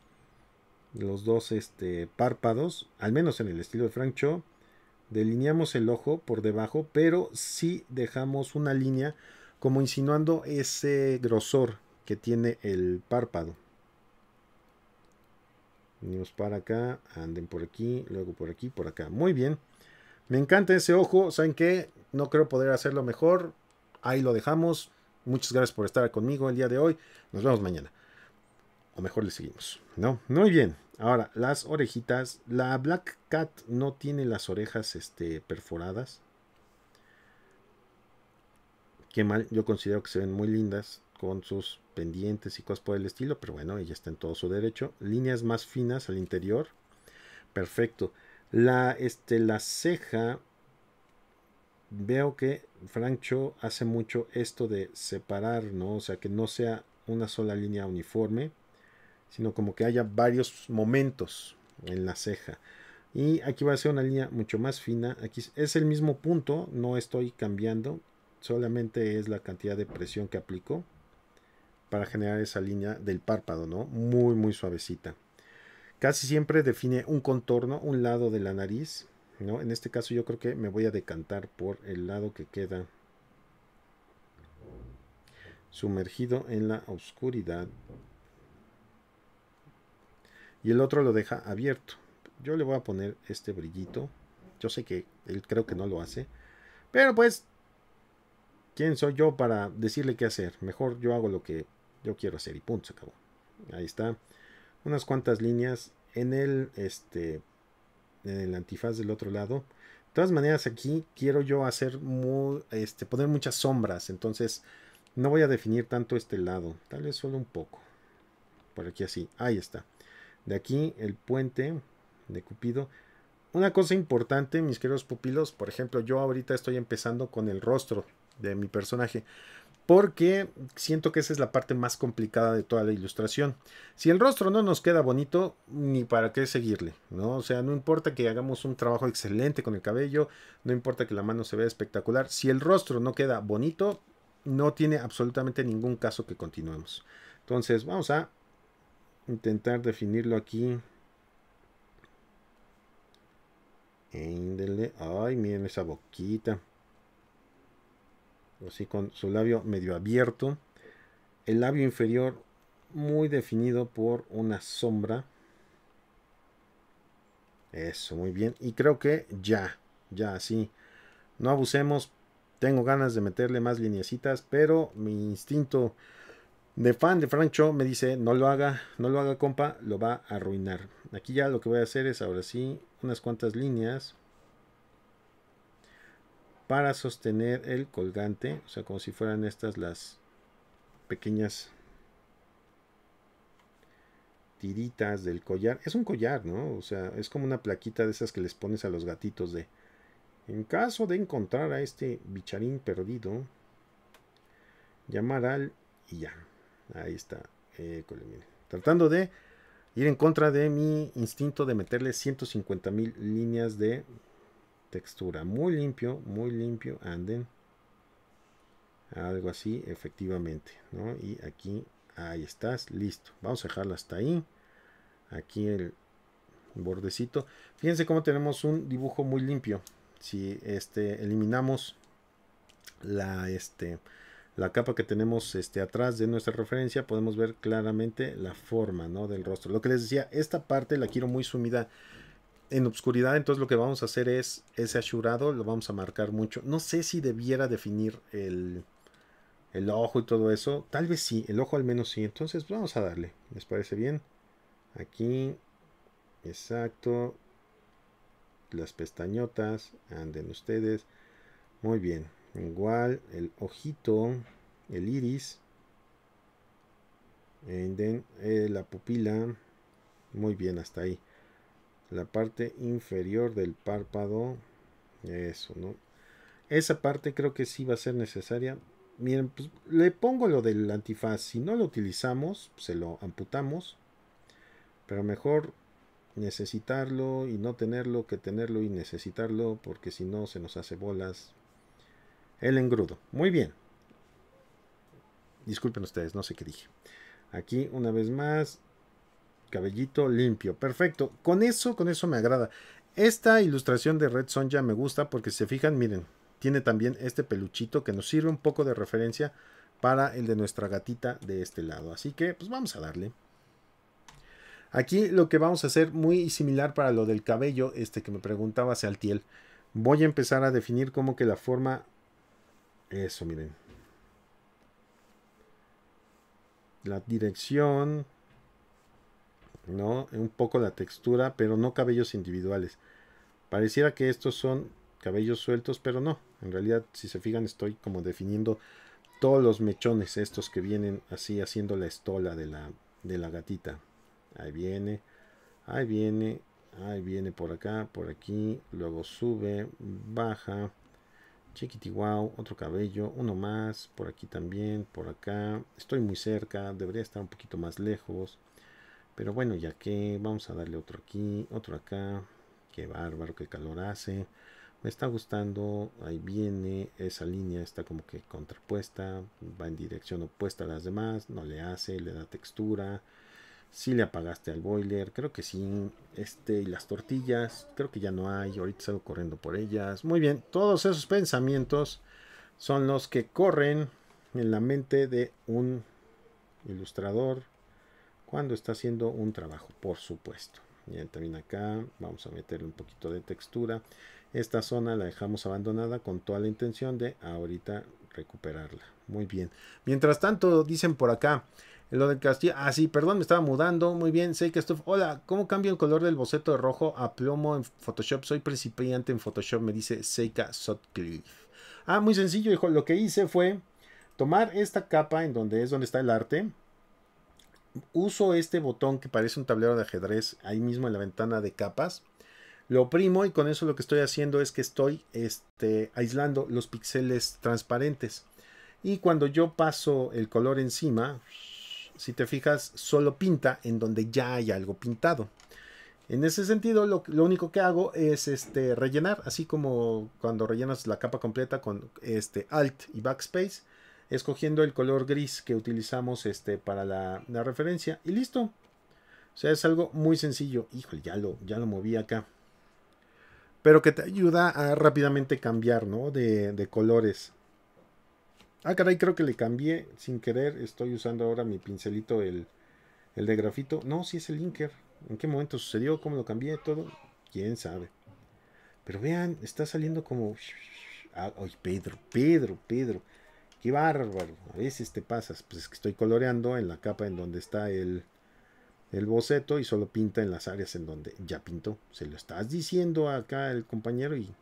los dos este, párpados, al menos en el estilo de Frank Cho. Delineamos el ojo por debajo, pero sí dejamos una línea como insinuando ese grosor que tiene el párpado. Venimos para acá, anden por aquí, luego por aquí, por acá. Muy bien. Me encanta ese ojo, ¿saben qué? No creo poder hacerlo mejor, ahí lo dejamos. Muchas gracias por estar conmigo el día de hoy. Nos vemos mañana. O mejor le seguimos. ¿No? Muy bien. Ahora, las orejitas. La Black Cat no tiene las orejas este, perforadas. Qué mal. Yo considero que se ven muy lindas con sus pendientes y cosas por el estilo. Pero bueno, ella está en todo su derecho. Líneas más finas al interior. Perfecto. La, este, la ceja veo que Frank hace mucho esto de separar, ¿no? O sea, que no sea una sola línea uniforme, sino como que haya varios momentos en la ceja. Y aquí va a ser una línea mucho más fina. Aquí es el mismo punto, no estoy cambiando, solamente es la cantidad de presión que aplico para generar esa línea del párpado, ¿no? Muy, muy suavecita. Casi siempre define un contorno, un lado de la nariz, ¿no? En este caso yo creo que me voy a decantar por el lado que queda sumergido en la oscuridad. Y el otro lo deja abierto. Yo le voy a poner este brillito. Yo sé que él creo que no lo hace. Pero pues, ¿quién soy yo para decirle qué hacer? Mejor yo hago lo que yo quiero hacer y punto, se acabó. Ahí está. Unas cuantas líneas en el este ...en el antifaz del otro lado. De todas maneras, aquí quiero yo hacer muy, este, poner muchas sombras, entonces no voy a definir tanto este lado, tal vez solo un poco. Por aquí así, ahí está. De aquí el puente de Cupido. Una cosa importante, mis queridos pupilos, por ejemplo, yo ahorita estoy empezando con el rostro de mi personaje porque siento que esa es la parte más complicada de toda la ilustración. Si el rostro no nos queda bonito, ni para qué seguirle, ¿no? O sea, no importa que hagamos un trabajo excelente con el cabello, no importa que la mano se vea espectacular, si el rostro no queda bonito, no tiene absolutamente ningún caso que continuemos. Entonces, vamos a intentar definirlo aquí. Ay, miren esa boquita así con su labio medio abierto, el labio inferior muy definido por una sombra. Eso, muy bien. Y creo que ya, ya, así. No abusemos. Tengo ganas de meterle más lineecitas, pero mi instinto de fan de Francho me dice, no lo haga, no lo haga compa, lo va a arruinar. Aquí ya lo que voy a hacer es ahora sí unas cuantas líneas para sostener el colgante, o sea, como si fueran estas las pequeñas tiritas del collar. Es un collar, ¿no? O sea, es como una plaquita de esas que les pones a los gatitos de... En caso de encontrar a este bicharín perdido, llamar al... Y ya, ahí está. Tratando de ir en contra de mi instinto de meterle 150 mil líneas de textura. Muy limpio, muy limpio. Anden. Algo así, efectivamente. ¿no? Y aquí, ahí estás, listo. Vamos a dejarla hasta ahí. Aquí el bordecito. Fíjense cómo tenemos un dibujo muy limpio. Si este, eliminamos la, este, la capa que tenemos este, atrás de nuestra referencia, podemos ver claramente la forma ¿no? del rostro. Lo que les decía, esta parte la quiero muy sumida en obscuridad, entonces lo que vamos a hacer es ese asurado lo vamos a marcar mucho. No sé si debiera definir el, el ojo y todo eso. Tal vez sí, el ojo al menos sí. Entonces pues, vamos a darle. ¿Les parece bien? Aquí. Exacto. Las pestañotas. Anden ustedes. Muy bien. Igual el ojito. El iris. Anden, eh, la pupila. Muy bien, hasta ahí la parte inferior del párpado. Eso, ¿no? Esa parte creo que sí va a ser necesaria. Miren, pues le pongo lo del antifaz. Si no lo utilizamos, se lo amputamos. Pero mejor necesitarlo y no tenerlo que tenerlo y necesitarlo porque si no se nos hace bolas el engrudo. Muy bien. Disculpen ustedes, no sé qué dije. Aquí una vez más Cabellito limpio, perfecto. Con eso, con eso me agrada. Esta ilustración de Red Sonja me gusta porque si se fijan, miren, tiene también este peluchito que nos sirve un poco de referencia para el de nuestra gatita de este lado. Así que pues vamos a darle. Aquí lo que vamos a hacer muy similar para lo del cabello, este que me preguntaba Tiel, Voy a empezar a definir como que la forma... Eso, miren. La dirección, un poco la textura, pero no cabellos individuales. Pareciera que estos son cabellos sueltos, pero no. En realidad, si se fijan, estoy como definiendo todos los mechones estos que vienen así haciendo la estola de la, de la gatita. Ahí viene, ahí viene, ahí viene por acá, por aquí, luego sube, baja, wow, otro cabello, uno más, por aquí también, por acá, estoy muy cerca, debería estar un poquito más lejos, pero bueno, ya que vamos a darle otro aquí, otro acá. Qué bárbaro, qué calor hace. Me está gustando. Ahí viene. Esa línea está como que contrapuesta. Va en dirección opuesta a las demás. No le hace, le da textura. Si le apagaste al boiler, creo que sí. Este y las tortillas, creo que ya no hay. Ahorita salgo corriendo por ellas. Muy bien, todos esos pensamientos son los que corren en la mente de un ilustrador cuando está haciendo un trabajo, por supuesto. Ya también acá vamos a meterle un poquito de textura. Esta zona la dejamos abandonada con toda la intención de ahorita recuperarla. Muy bien. Mientras tanto, dicen por acá, lo del castillo. Ah, sí, perdón, me estaba mudando. Muy bien, Seika que Hola, ¿cómo cambio el color del boceto de rojo a plomo en Photoshop? Soy principiante en Photoshop, me dice Seika Sotcliffe. Ah, muy sencillo, hijo. Lo que hice fue tomar esta capa en donde es donde está el arte uso este botón que parece un tablero de ajedrez ahí mismo en la ventana de capas. Lo oprimo y con eso lo que estoy haciendo es que estoy este, aislando los píxeles transparentes. Y cuando yo paso el color encima, si te fijas, solo pinta en donde ya hay algo pintado. En ese sentido, lo, lo, único que hago es este, rellenar, así como cuando rellenas la capa completa con este Alt y Backspace escogiendo el color gris que utilizamos este, para la, referencia y listo. O sea, es algo muy sencillo. Híjole, ya lo, ya lo moví acá. Pero que te ayuda a rápidamente cambiar, ¿no? De, colores. Ah, caray, creo que le cambié sin querer. Estoy usando ahora mi pincelito, el, el de grafito. No, si es el linker. ¿En qué momento sucedió? ¿Cómo lo cambié? Todo. ¿Quién sabe? Pero vean, está saliendo como... Ay, Pedro, Pedro, Pedro bárbaro, a veces te pasas, pues es que estoy coloreando en la capa en donde está el, el boceto y solo pinta en las áreas en donde ya pintó. Se lo estás diciendo acá el compañero y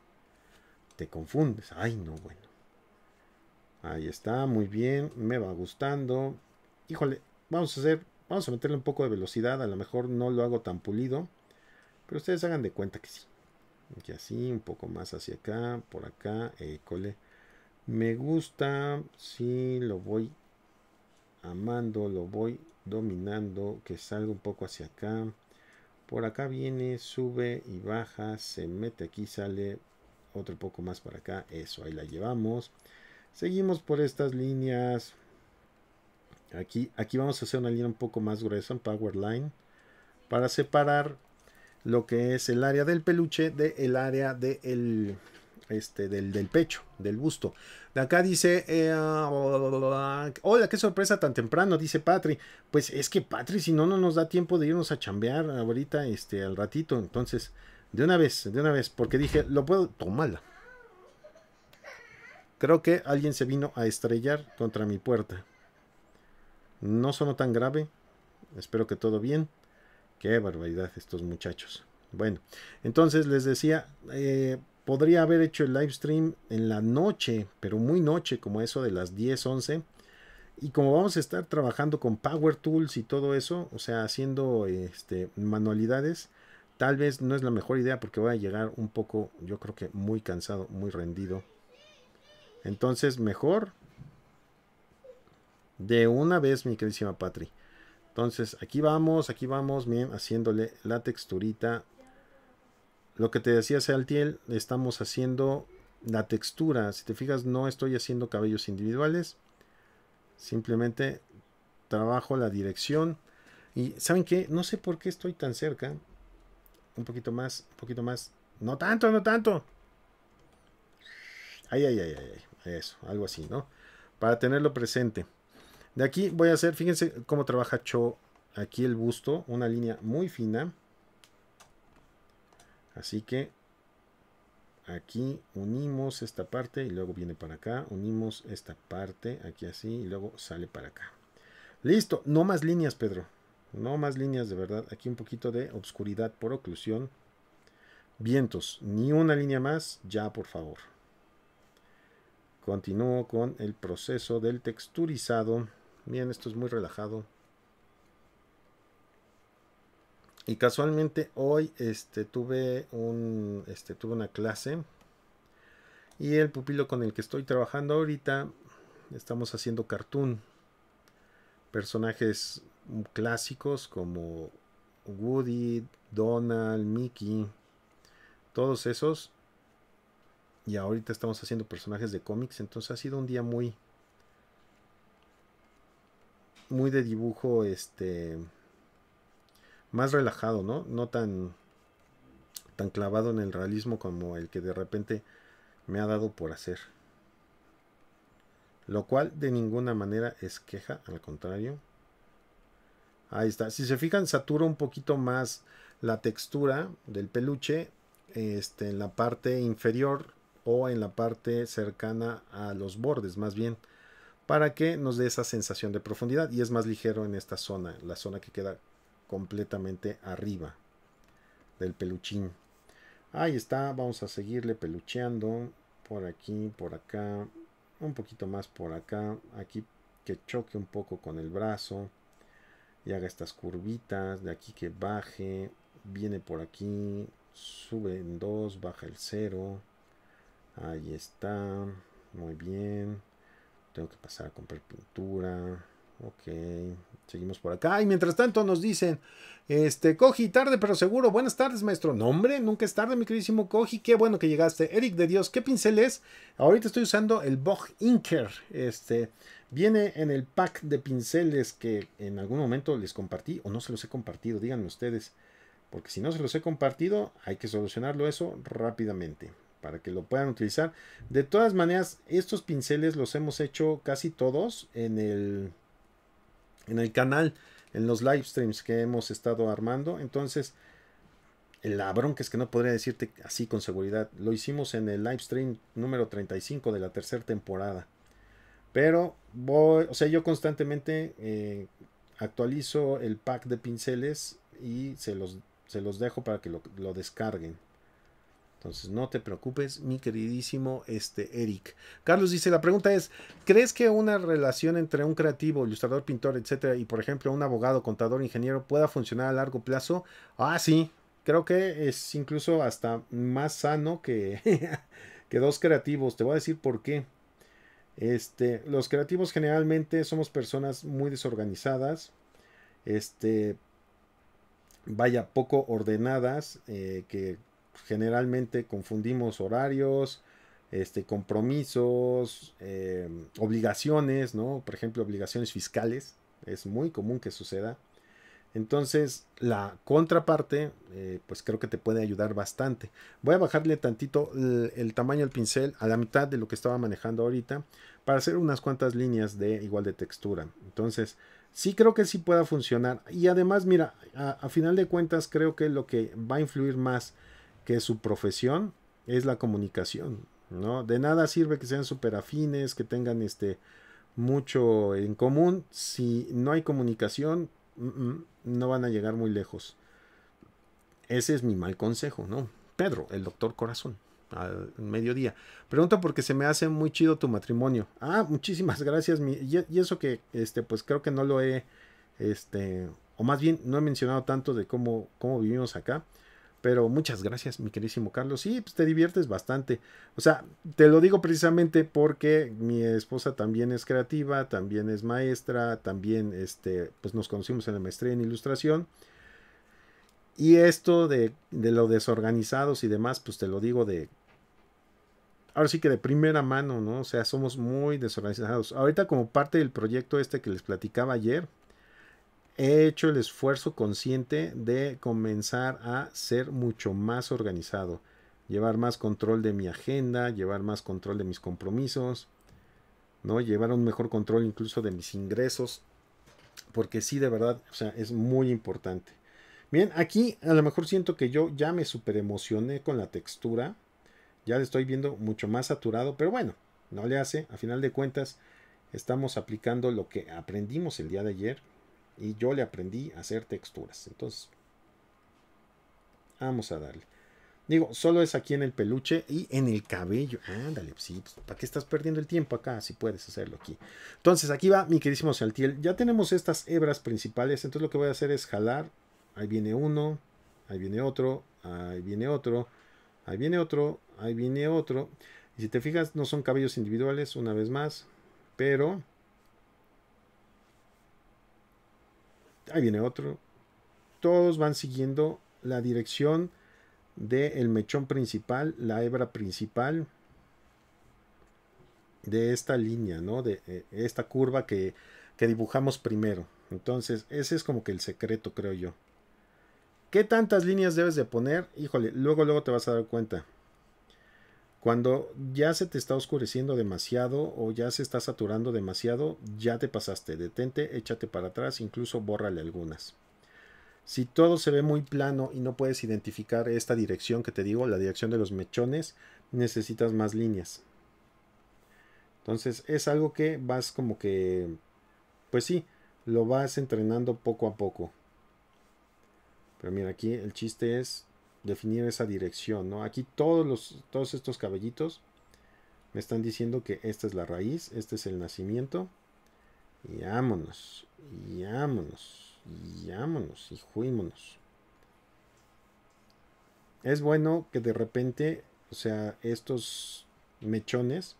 te confundes. Ay, no, bueno. Ahí está, muy bien, me va gustando. Híjole, vamos a hacer, vamos a meterle un poco de velocidad, a lo mejor no lo hago tan pulido, pero ustedes hagan de cuenta que sí. Y así, un poco más hacia acá, por acá, híjole me gusta, sí, lo voy amando, lo voy dominando, que salga un poco hacia acá. Por acá viene, sube y baja, se mete aquí, sale otro poco más para acá. Eso, ahí la llevamos. Seguimos por estas líneas. Aquí, aquí vamos a hacer una línea un poco más gruesa, un power line, para separar lo que es el área del peluche del el área del este, del, pecho, del busto. De acá dice, eh, hola, qué sorpresa tan temprano, dice Patri. Pues es que Patri, si no, no nos da tiempo de irnos a chambear ahorita, este, al ratito. Entonces, de una vez, de una vez, porque dije, lo puedo, tomarla. Creo que alguien se vino a estrellar contra mi puerta. No sonó tan grave. Espero que todo bien. Qué barbaridad estos muchachos. Bueno, entonces les decía, eh, Podría haber hecho el live stream en la noche, pero muy noche, como eso de las 10, 11. Y como vamos a estar trabajando con Power Tools y todo eso, o sea, haciendo este, manualidades, tal vez no es la mejor idea porque voy a llegar un poco, yo creo que muy cansado, muy rendido. Entonces, mejor de una vez, mi queridísima Patri. Entonces, aquí vamos, aquí vamos, bien, haciéndole la texturita lo que te decía Sealtiel, estamos haciendo la textura. Si te fijas, no estoy haciendo cabellos individuales. Simplemente trabajo la dirección. Y ¿saben qué? No sé por qué estoy tan cerca. Un poquito más, un poquito más. No tanto, no tanto. Ay, ay, ay, ay. Eso, algo así, ¿no? Para tenerlo presente. De aquí voy a hacer, fíjense cómo trabaja Cho aquí el busto. Una línea muy fina. Así que aquí unimos esta parte y luego viene para acá. Unimos esta parte aquí así y luego sale para acá. Listo, no más líneas, Pedro. No más líneas de verdad. Aquí un poquito de obscuridad por oclusión. Vientos, ni una línea más, ya por favor. Continúo con el proceso del texturizado. Miren, esto es muy relajado. Y casualmente hoy este, tuve, un, este, tuve una clase y el pupilo con el que estoy trabajando ahorita estamos haciendo cartoon. Personajes clásicos como Woody, Donald, Mickey, todos esos. Y ahorita estamos haciendo personajes de cómics, entonces ha sido un día muy muy de dibujo este más relajado, ¿no? No tan, tan clavado en el realismo como el que de repente me ha dado por hacer. Lo cual de ninguna manera es queja, al contrario. Ahí está. Si se fijan, satura un poquito más la textura del peluche este, en la parte inferior o en la parte cercana a los bordes, más bien, para que nos dé esa sensación de profundidad y es más ligero en esta zona, la zona que queda completamente arriba del peluchín. Ahí está, vamos a seguirle pelucheando por aquí, por acá, un poquito más por acá, aquí que choque un poco con el brazo y haga estas curvitas, de aquí que baje, viene por aquí, sube en 2, baja el 0, ahí está, muy bien, tengo que pasar a comprar pintura, Ok, seguimos por acá. Y mientras tanto nos dicen, este, Koji, tarde pero seguro. Buenas tardes, maestro. nombre, nunca es tarde, mi queridísimo Koji. Qué bueno que llegaste. Eric de Dios, ¿qué pincel es? Ahorita estoy usando el Bog Inker. Este, viene en el pack de pinceles que en algún momento les compartí o no se los he compartido, díganme ustedes. Porque si no se los he compartido, hay que solucionarlo eso rápidamente para que lo puedan utilizar. De todas maneras, estos pinceles los hemos hecho casi todos en el en el canal, en los live streams que hemos estado armando. Entonces, el la bronca es que no podría decirte así con seguridad. Lo hicimos en el live stream número 35 de la tercera temporada. Pero voy, o sea, yo constantemente eh, actualizo el pack de pinceles y se los, se los dejo para que lo descarguen. Entonces no te preocupes, mi queridísimo este Eric. Carlos dice, la pregunta es, ¿crees que una relación entre un creativo, ilustrador, pintor, etcétera, y por ejemplo un abogado, contador, ingeniero pueda funcionar a largo plazo? Ah, sí, creo que es incluso hasta más sano que, que dos creativos. Te voy a decir por qué. Este, los creativos generalmente somos personas muy desorganizadas, este, vaya, poco ordenadas, eh, que generalmente confundimos horarios, este, compromisos, eh, obligaciones, ¿no? Por ejemplo, obligaciones fiscales. Es muy común que suceda. Entonces, la contraparte, eh, pues creo que te puede ayudar bastante. Voy a bajarle tantito el, tamaño del pincel a la mitad de lo que estaba manejando ahorita para hacer unas cuantas líneas de igual de textura. Entonces, sí creo que sí pueda funcionar. Y además, mira, a final de cuentas creo que lo que va a influir más que su profesión es la comunicación, ¿no? De nada sirve que sean súper afines, que tengan este mucho en común. Si no hay comunicación, mm, mm, no van a llegar muy lejos. Ese es mi mal consejo, ¿no? Pedro, el doctor corazón, al mediodía. Pregunta porque se me hace muy chido tu matrimonio. Ah, muchísimas gracias. y, eso que, este, pues creo que no lo he, este, o más bien no he mencionado tanto de cómo, cómo vivimos acá. Pero muchas gracias, mi querísimo Carlos. Sí, pues te diviertes bastante. O sea, te lo digo precisamente porque mi esposa también es creativa, también es maestra, también este, pues nos conocimos en la maestría en ilustración. Y esto de, de lo desorganizados y demás, pues te lo digo de... Ahora sí que de primera mano, ¿no? O sea, somos muy desorganizados. Ahorita como parte del proyecto este que les platicaba ayer, he hecho el esfuerzo consciente de comenzar a ser mucho más organizado, llevar más control de mi agenda, llevar más control de mis compromisos, ¿no? Llevar un mejor control incluso de mis ingresos, porque sí, de verdad, o sea, es muy importante. Bien, aquí a lo mejor siento que yo ya me super emocioné con la textura, ya le estoy viendo mucho más saturado, pero bueno, no le hace, a final de cuentas, estamos aplicando lo que aprendimos el día de ayer, y yo le aprendí a hacer texturas. Entonces, vamos a darle. Digo, solo es aquí en el peluche y en el cabello. Ándale, pues sí, pues, ¿para qué estás perdiendo el tiempo acá? Si puedes hacerlo aquí. Entonces, aquí va mi queridísimo Saltiel. Ya tenemos estas hebras principales. Entonces, lo que voy a hacer es jalar. Ahí viene uno, ahí viene otro, ahí viene otro, ahí viene otro, ahí viene otro. Y si te fijas, no son cabellos individuales, una vez más. Pero ahí viene otro. Todos van siguiendo la dirección del mechón principal, la hebra principal de esta línea, ¿no? De eh, esta curva que, que dibujamos primero. Entonces, ese es como que el secreto, creo yo. ¿Qué tantas líneas debes de poner? Híjole, luego, luego te vas a dar cuenta. Cuando ya se te está oscureciendo demasiado o ya se está saturando demasiado, ya te pasaste, detente, échate para atrás, incluso bórrale algunas. Si todo se ve muy plano y no puedes identificar esta dirección que te digo, la dirección de los mechones, necesitas más líneas. Entonces es algo que vas como que, pues sí, lo vas entrenando poco a poco. Pero mira aquí el chiste es definir esa dirección, ¿no? Aquí todos, los, todos estos cabellitos me están diciendo que esta es la raíz, este es el nacimiento. Y vámonos, y vámonos, y vámonos, y juímonos. Es bueno que de repente, o sea, estos mechones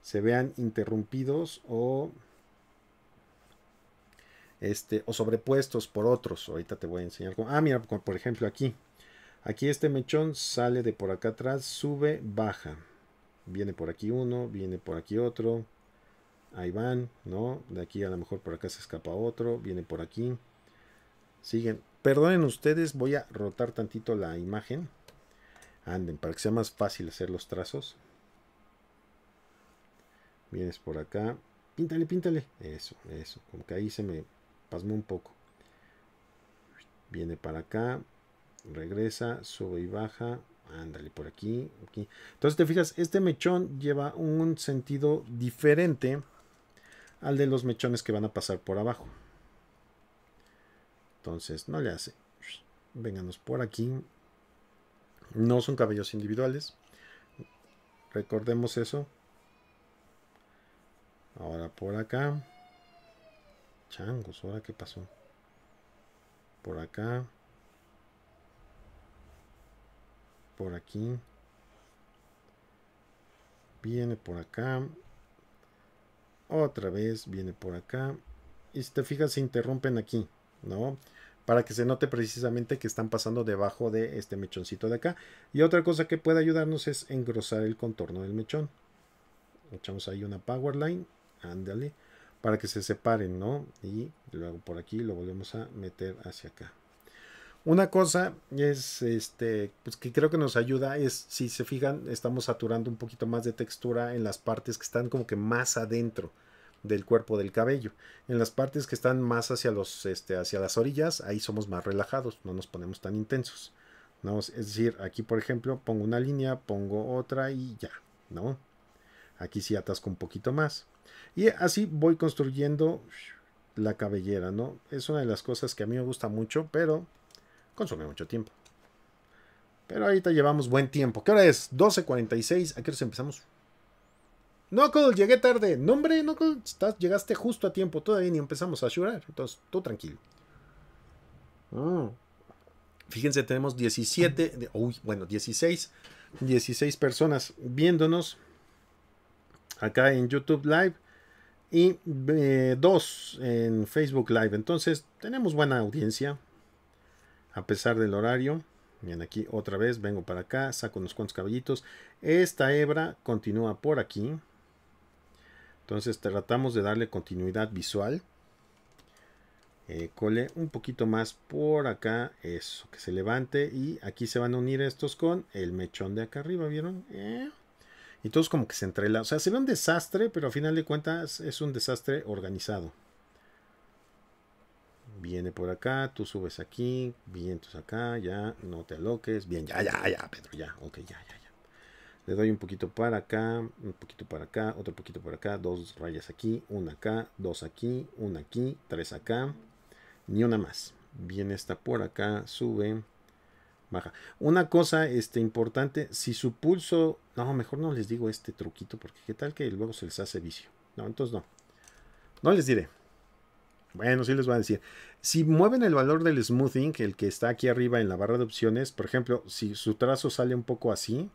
se vean interrumpidos o este o sobrepuestos por otros. Ahorita te voy a enseñar. Ah, mira, por ejemplo aquí. Aquí este mechón sale de por acá atrás, sube, baja. Viene por aquí uno, viene por aquí otro. Ahí van, ¿no? De aquí a lo mejor por acá se escapa otro, viene por aquí. Siguen. Perdonen ustedes, voy a rotar tantito la imagen. Anden, para que sea más fácil hacer los trazos. Vienes por acá. Píntale, píntale. Eso, eso. Como que ahí se me pasmó un poco. Viene para acá regresa, sube y baja, ándale por aquí, Entonces te fijas, este mechón lleva un sentido diferente al de los mechones que van a pasar por abajo. Entonces, no le hace. Vénganos por aquí. No son cabellos individuales. Recordemos eso. Ahora por acá. Changos, ahora qué pasó. Por acá. por aquí. Viene por acá. Otra vez viene por acá. Y si te fijas, se interrumpen aquí, ¿no? Para que se note precisamente que están pasando debajo de este mechoncito de acá. Y otra cosa que puede ayudarnos es engrosar el contorno del mechón. Echamos ahí una power line. Ándale. Para que se separen, ¿no? Y luego por aquí lo volvemos a meter hacia acá. Una cosa es, este, pues que creo que nos ayuda es, si se fijan, estamos saturando un poquito más de textura en las partes que están como que más adentro del cuerpo del cabello. En las partes que están más hacia, los, este, hacia las orillas, ahí somos más relajados, no nos ponemos tan intensos. ¿no? Es decir, aquí por ejemplo pongo una línea, pongo otra y ya, ¿no? Aquí sí atasco un poquito más. Y así voy construyendo la cabellera, ¿no? Es una de las cosas que a mí me gusta mucho, pero consume mucho tiempo. Pero ahorita llevamos buen tiempo. ¿Qué hora es? 12.46. ¿A qué hora empezamos? Knuckle, llegué tarde. No, hombre, estás, llegaste justo a tiempo. Todavía ni empezamos a llorar. Entonces, tú tranquilo. Mm. Fíjense, tenemos 17, uy, bueno, 16, 16 personas viéndonos acá en YouTube Live y eh, dos en Facebook Live. Entonces, tenemos buena audiencia a pesar del horario. miren aquí otra vez vengo para acá, saco unos cuantos caballitos. Esta hebra continúa por aquí. Entonces tratamos de darle continuidad visual. Eh, cole un poquito más por acá, eso, que se levante. Y aquí se van a unir estos con el mechón de acá arriba, ¿vieron? Eh. Y todos como que se entrelazan. O sea, se ve un desastre, pero a final de cuentas es un desastre organizado viene por acá, tú subes aquí, vientos acá, ya, no te aloques, bien, ya, ya, ya, Pedro, ya, ok, ya, ya, ya. Le doy un poquito para acá, un poquito para acá, otro poquito para acá, dos rayas aquí, una acá, dos aquí, una aquí, tres acá, ni una más. Viene esta por acá, sube, baja. Una cosa este, importante, si su pulso, no, mejor no les digo este truquito, porque qué tal que luego se les hace vicio. No, entonces no. No les diré. Bueno, sí les voy a decir. Si mueven el valor del smoothing, el que está aquí arriba en la barra de opciones, por ejemplo, si su trazo sale un poco así,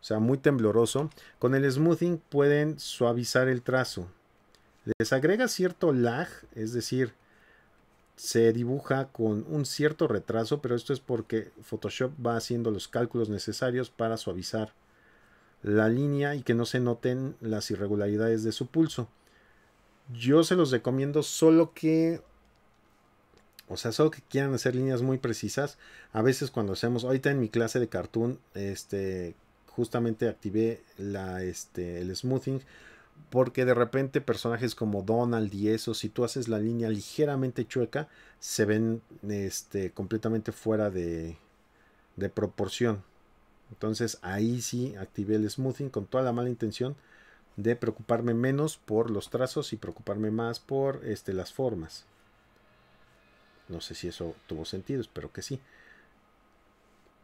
o sea, muy tembloroso, con el smoothing pueden suavizar el trazo. Les agrega cierto lag, es decir, se dibuja con un cierto retraso, pero esto es porque Photoshop va haciendo los cálculos necesarios para suavizar la línea y que no se noten las irregularidades de su pulso. Yo se los recomiendo solo que... O sea, solo que quieran hacer líneas muy precisas. A veces cuando hacemos... Ahorita en mi clase de cartoon, este, justamente activé la, este, el smoothing. Porque de repente personajes como Donald y eso, si tú haces la línea ligeramente chueca, se ven este, completamente fuera de, de proporción. Entonces ahí sí activé el smoothing con toda la mala intención de preocuparme menos por los trazos y preocuparme más por este, las formas. No sé si eso tuvo sentido, espero que sí.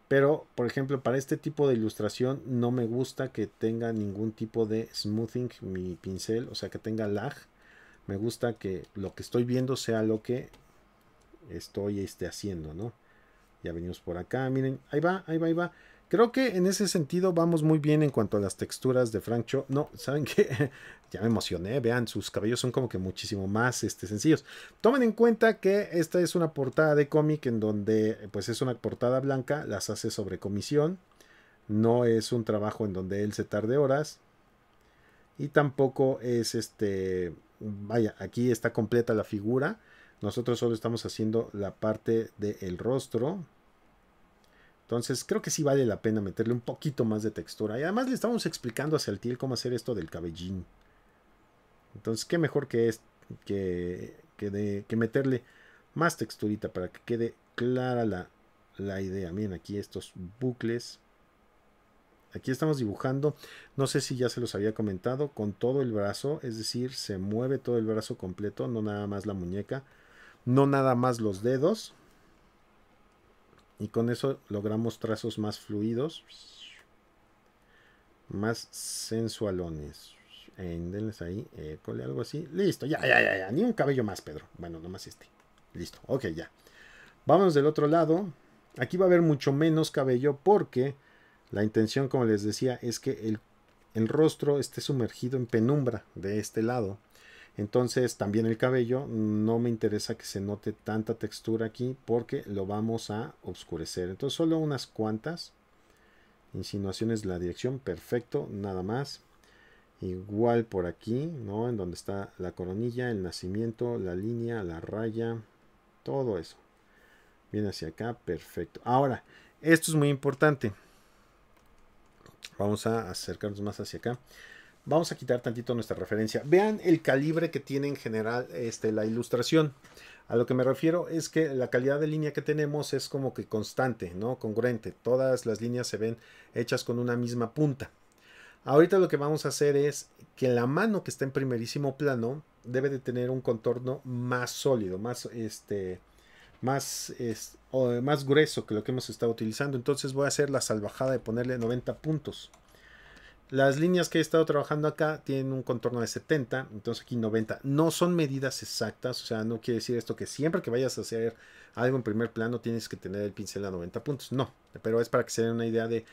Pero, por ejemplo, para este tipo de ilustración no me gusta que tenga ningún tipo de smoothing mi pincel, o sea, que tenga lag. Me gusta que lo que estoy viendo sea lo que estoy este, haciendo, ¿no? Ya venimos por acá, miren, ahí va, ahí va, ahí va. Creo que en ese sentido vamos muy bien en cuanto a las texturas de Francho. No, ¿saben qué? ya me emocioné, vean, sus cabellos son como que muchísimo más este, sencillos. Tomen en cuenta que esta es una portada de cómic en donde pues es una portada blanca, las hace sobre comisión. No es un trabajo en donde él se tarde horas. Y tampoco es este, vaya, aquí está completa la figura. Nosotros solo estamos haciendo la parte del rostro, entonces creo que sí vale la pena meterle un poquito más de textura. Y además le estamos explicando a Celtiel cómo hacer esto del cabellín. Entonces qué mejor que, es, que, que meterle más texturita para que quede clara la, la idea. Miren aquí estos bucles. Aquí estamos dibujando, no sé si ya se los había comentado, con todo el brazo, es decir, se mueve todo el brazo completo, no nada más la muñeca, no nada más los dedos, y con eso logramos trazos más fluidos, más sensualones. Éndenles eh, ahí, école, algo así. Listo, ya, ya, ya, ya. Ni un cabello más, Pedro. Bueno, nomás este. Listo, ok, ya. Vamos del otro lado. Aquí va a haber mucho menos cabello porque la intención, como les decía, es que el, el rostro esté sumergido en penumbra de este lado. Entonces también el cabello, no me interesa que se note tanta textura aquí porque lo vamos a oscurecer. Entonces solo unas cuantas insinuaciones, la dirección, perfecto, nada más. Igual por aquí, ¿no? En donde está la coronilla, el nacimiento, la línea, la raya, todo eso. Viene hacia acá, perfecto. Ahora, esto es muy importante. Vamos a acercarnos más hacia acá. Vamos a quitar tantito nuestra referencia. Vean el calibre que tiene en general este, la ilustración. A lo que me refiero es que la calidad de línea que tenemos es como que constante, ¿no? Congruente. Todas las líneas se ven hechas con una misma punta. Ahorita lo que vamos a hacer es que la mano que está en primerísimo plano debe de tener un contorno más sólido, más este más, más grueso que lo que hemos estado utilizando. Entonces voy a hacer la salvajada de ponerle 90 puntos. Las líneas que he estado trabajando acá tienen un contorno de 70, entonces aquí 90. No son medidas exactas, o sea, no quiere decir esto que siempre que vayas a hacer algo en primer plano tienes que tener el pincel a 90 puntos. No, pero es para que se den una idea de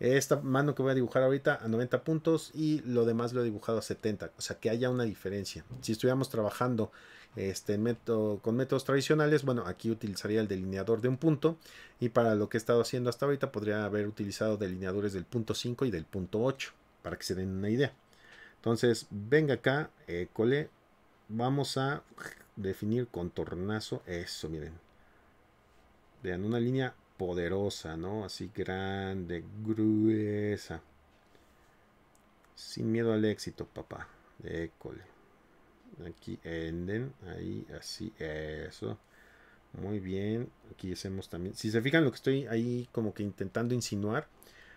esta mano que voy a dibujar ahorita a 90 puntos y lo demás lo he dibujado a 70. O sea, que haya una diferencia. Si estuviéramos trabajando este, método, con métodos tradicionales, bueno, aquí utilizaría el delineador de un punto y para lo que he estado haciendo hasta ahorita podría haber utilizado delineadores del punto 5 y del punto 8 para que se den una idea. Entonces, venga acá, cole, vamos a definir contornazo, eso miren, vean una línea poderosa, ¿no? Así grande, gruesa. Sin miedo al éxito, papá. École. Aquí enden. Ahí, así, eso. Muy bien. Aquí hacemos también. Si se fijan, lo que estoy ahí como que intentando insinuar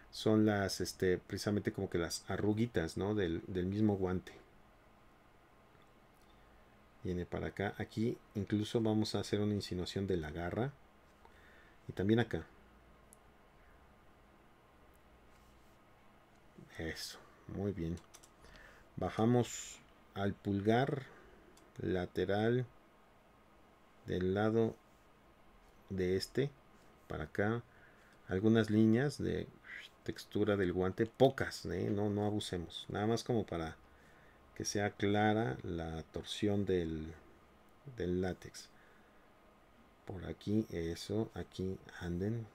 son las, este, precisamente como que las arruguitas, ¿no? Del, del mismo guante. Viene para acá. Aquí incluso vamos a hacer una insinuación de la garra también acá. Eso, muy bien. Bajamos al pulgar lateral del lado de este para acá. Algunas líneas de textura del guante, pocas, ¿eh? no, no abusemos. Nada más como para que sea clara la torsión del, del látex por aquí, eso, aquí anden,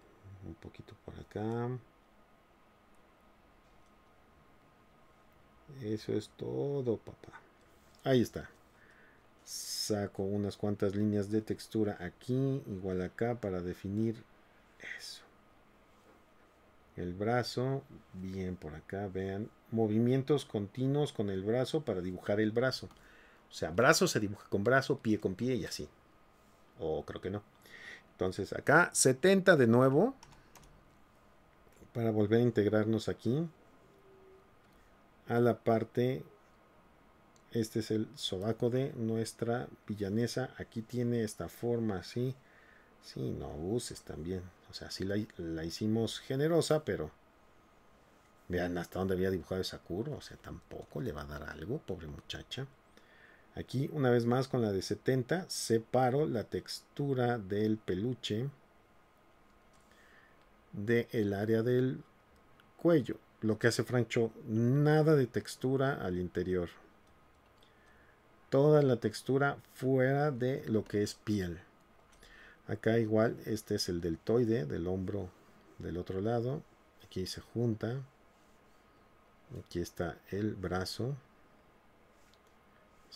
un poquito por acá. Eso es todo, papá. Ahí está. Saco unas cuantas líneas de textura aquí, igual acá, para definir eso. El brazo, bien por acá, vean. Movimientos continuos con el brazo para dibujar el brazo. O sea, brazo se dibuja con brazo, pie con pie y así. O creo que no. Entonces acá 70 de nuevo. Para volver a integrarnos aquí. A la parte. Este es el sobaco de nuestra villanesa. Aquí tiene esta forma así. Sí, no abuses también. O sea, si la, la hicimos generosa, pero... Vean hasta dónde había dibujado esa curva. O sea, tampoco le va a dar algo, pobre muchacha. Aquí una vez más con la de 70 separo la textura del peluche del el área del cuello. Lo que hace Francho, nada de textura al interior. Toda la textura fuera de lo que es piel. Acá igual, este es el deltoide del hombro del otro lado. Aquí se junta. Aquí está el brazo.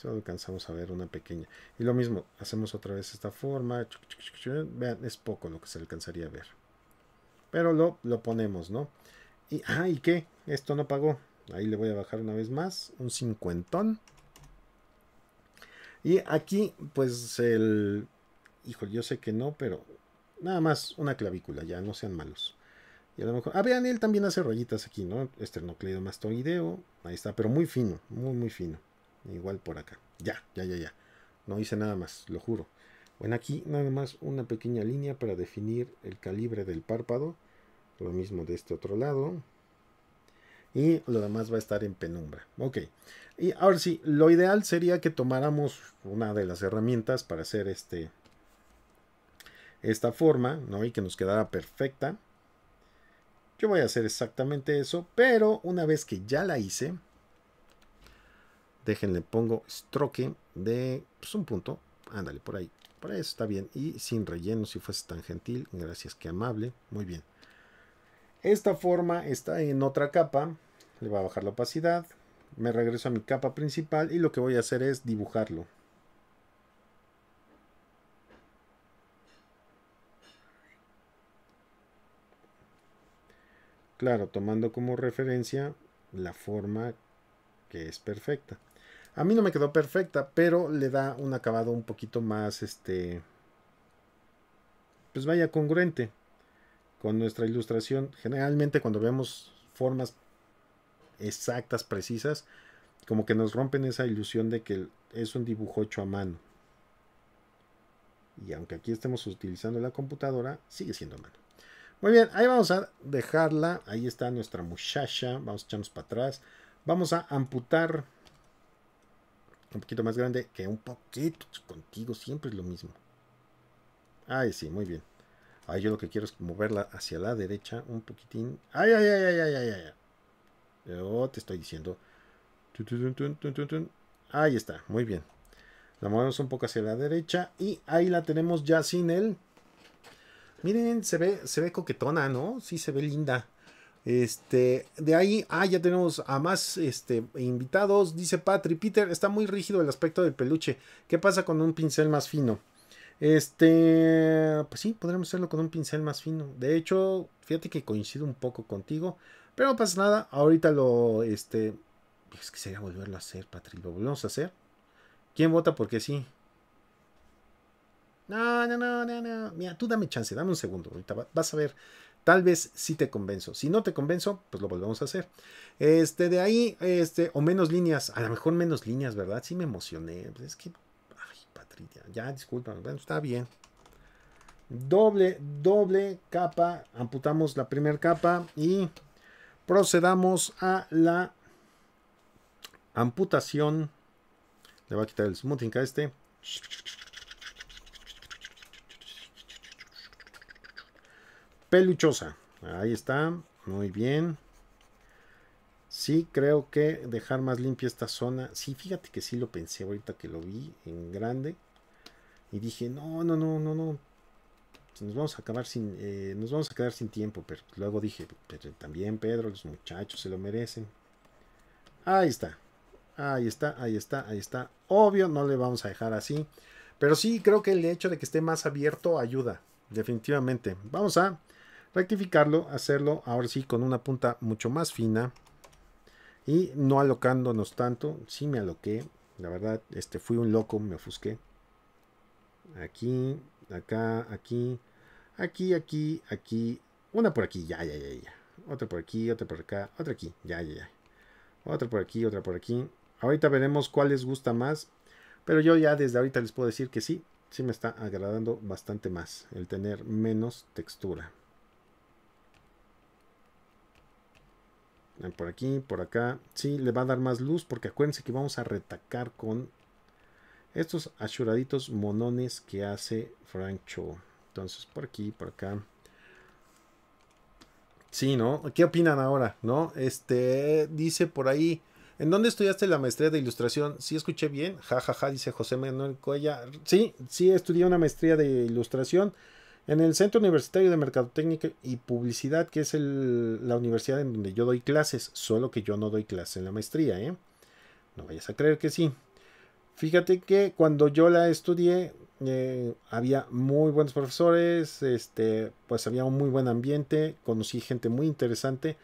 Solo alcanzamos a ver una pequeña. Y lo mismo, hacemos otra vez esta forma. Vean, es poco lo que se alcanzaría a ver. Pero lo, lo ponemos, ¿no? Y, ah, ¿y qué? Esto no pagó. Ahí le voy a bajar una vez más. Un cincuentón. Y aquí, pues el... Híjole, yo sé que no, pero nada más una clavícula, ya, no sean malos. Y a lo mejor... Ah, vean, él también hace rollitas aquí, ¿no? Esternocleidomastoideo. Ahí está, pero muy fino, muy, muy fino. Igual por acá. Ya, ya, ya, ya. No hice nada más, lo juro. Bueno, aquí nada más una pequeña línea para definir el calibre del párpado. Lo mismo de este otro lado. Y lo demás va a estar en penumbra. Ok. Y ahora sí, lo ideal sería que tomáramos una de las herramientas para hacer este esta forma, ¿no? Y que nos quedara perfecta. Yo voy a hacer exactamente eso, pero una vez que ya la hice, Déjenle, pongo stroke de pues, un punto. Ándale, por ahí. Por ahí está bien. Y sin relleno, si fuese tan gentil. Gracias, que amable. Muy bien. Esta forma está en otra capa. Le voy a bajar la opacidad. Me regreso a mi capa principal y lo que voy a hacer es dibujarlo. Claro, tomando como referencia la forma que es perfecta. A mí no me quedó perfecta, pero le da un acabado un poquito más, este, pues vaya congruente con nuestra ilustración. Generalmente cuando vemos formas exactas, precisas, como que nos rompen esa ilusión de que es un dibujo hecho a mano. Y aunque aquí estemos utilizando la computadora, sigue siendo a mano. Muy bien, ahí vamos a dejarla. Ahí está nuestra muchacha. Vamos, echarnos para atrás. Vamos a amputar un poquito más grande que un poquito. Pues, contigo siempre es lo mismo. Ay, sí, muy bien. Ahí yo lo que quiero es moverla hacia la derecha un poquitín. Ay, ay, ay, ay, ay, ay, ay. Yo te estoy diciendo. Ahí está, muy bien. La movemos un poco hacia la derecha y ahí la tenemos ya sin él. Miren, se ve, se ve coquetona, ¿no? Sí, se ve linda. Este, de ahí, ah, ya tenemos a más este, invitados. Dice Patri, Peter, está muy rígido el aspecto del peluche. ¿Qué pasa con un pincel más fino? Este, pues sí, podríamos hacerlo con un pincel más fino. De hecho, fíjate que coincido un poco contigo, pero no pasa nada. Ahorita lo, este, es pues, que sería volverlo a hacer, Patri. Lo volvemos a hacer. ¿Quién vota porque sí? no, no, no, no. Mira, tú dame chance, dame un segundo. Ahorita vas a ver Tal vez sí te convenzo. Si no te convenzo, pues lo volvemos a hacer. Este, de ahí, este, o menos líneas. A lo mejor menos líneas, ¿verdad? Sí me emocioné. Pues es que, ay, Patricia, ya disculpa, Bueno, está bien. Doble, doble capa. Amputamos la primera capa y procedamos a la amputación. Le voy a quitar el smoothing a este. peluchosa. Ahí está, muy bien. Sí, creo que dejar más limpia esta zona. Sí, fíjate que sí lo pensé ahorita que lo vi en grande. Y dije, no, no, no, no, no. Nos vamos a acabar sin. Eh, nos vamos a quedar sin tiempo. Pero luego dije, también Pedro, los muchachos se lo merecen. Ahí está. Ahí está, ahí está, ahí está. Obvio, no le vamos a dejar así. Pero sí, creo que el hecho de que esté más abierto ayuda. Definitivamente. Vamos a rectificarlo, hacerlo ahora sí con una punta mucho más fina y no alocándonos tanto, sí me aloqué, la verdad, este fui un loco, me ofusqué. Aquí, acá, aquí, aquí, aquí, aquí, una por aquí, ya, ya, ya, ya. Otra por aquí, otra por acá, otra aquí, ya, ya, ya. Otra por aquí, otra por aquí. Ahorita veremos cuál les gusta más, pero yo ya desde ahorita les puedo decir que sí, sí me está agradando bastante más el tener menos textura. Por aquí, por acá. Sí, le va a dar más luz porque acuérdense que vamos a retacar con estos achuraditos monones que hace Cho. Entonces, por aquí, por acá. Sí, ¿no? ¿Qué opinan ahora? ¿No? Este, dice por ahí. ¿En dónde estudiaste la maestría de ilustración? Sí, escuché bien. Ja, ja, ja, dice José Manuel Cuella. Sí, sí, estudié una maestría de ilustración. En el Centro Universitario de Mercadotecnia y Publicidad, que es la universidad en donde yo doy clases, solo que yo no doy clases en la maestría, ¿eh? No vayas a creer que sí. Fíjate que cuando yo la estudié, eh, había muy buenos profesores, este, pues había un muy buen ambiente, conocí gente muy interesante.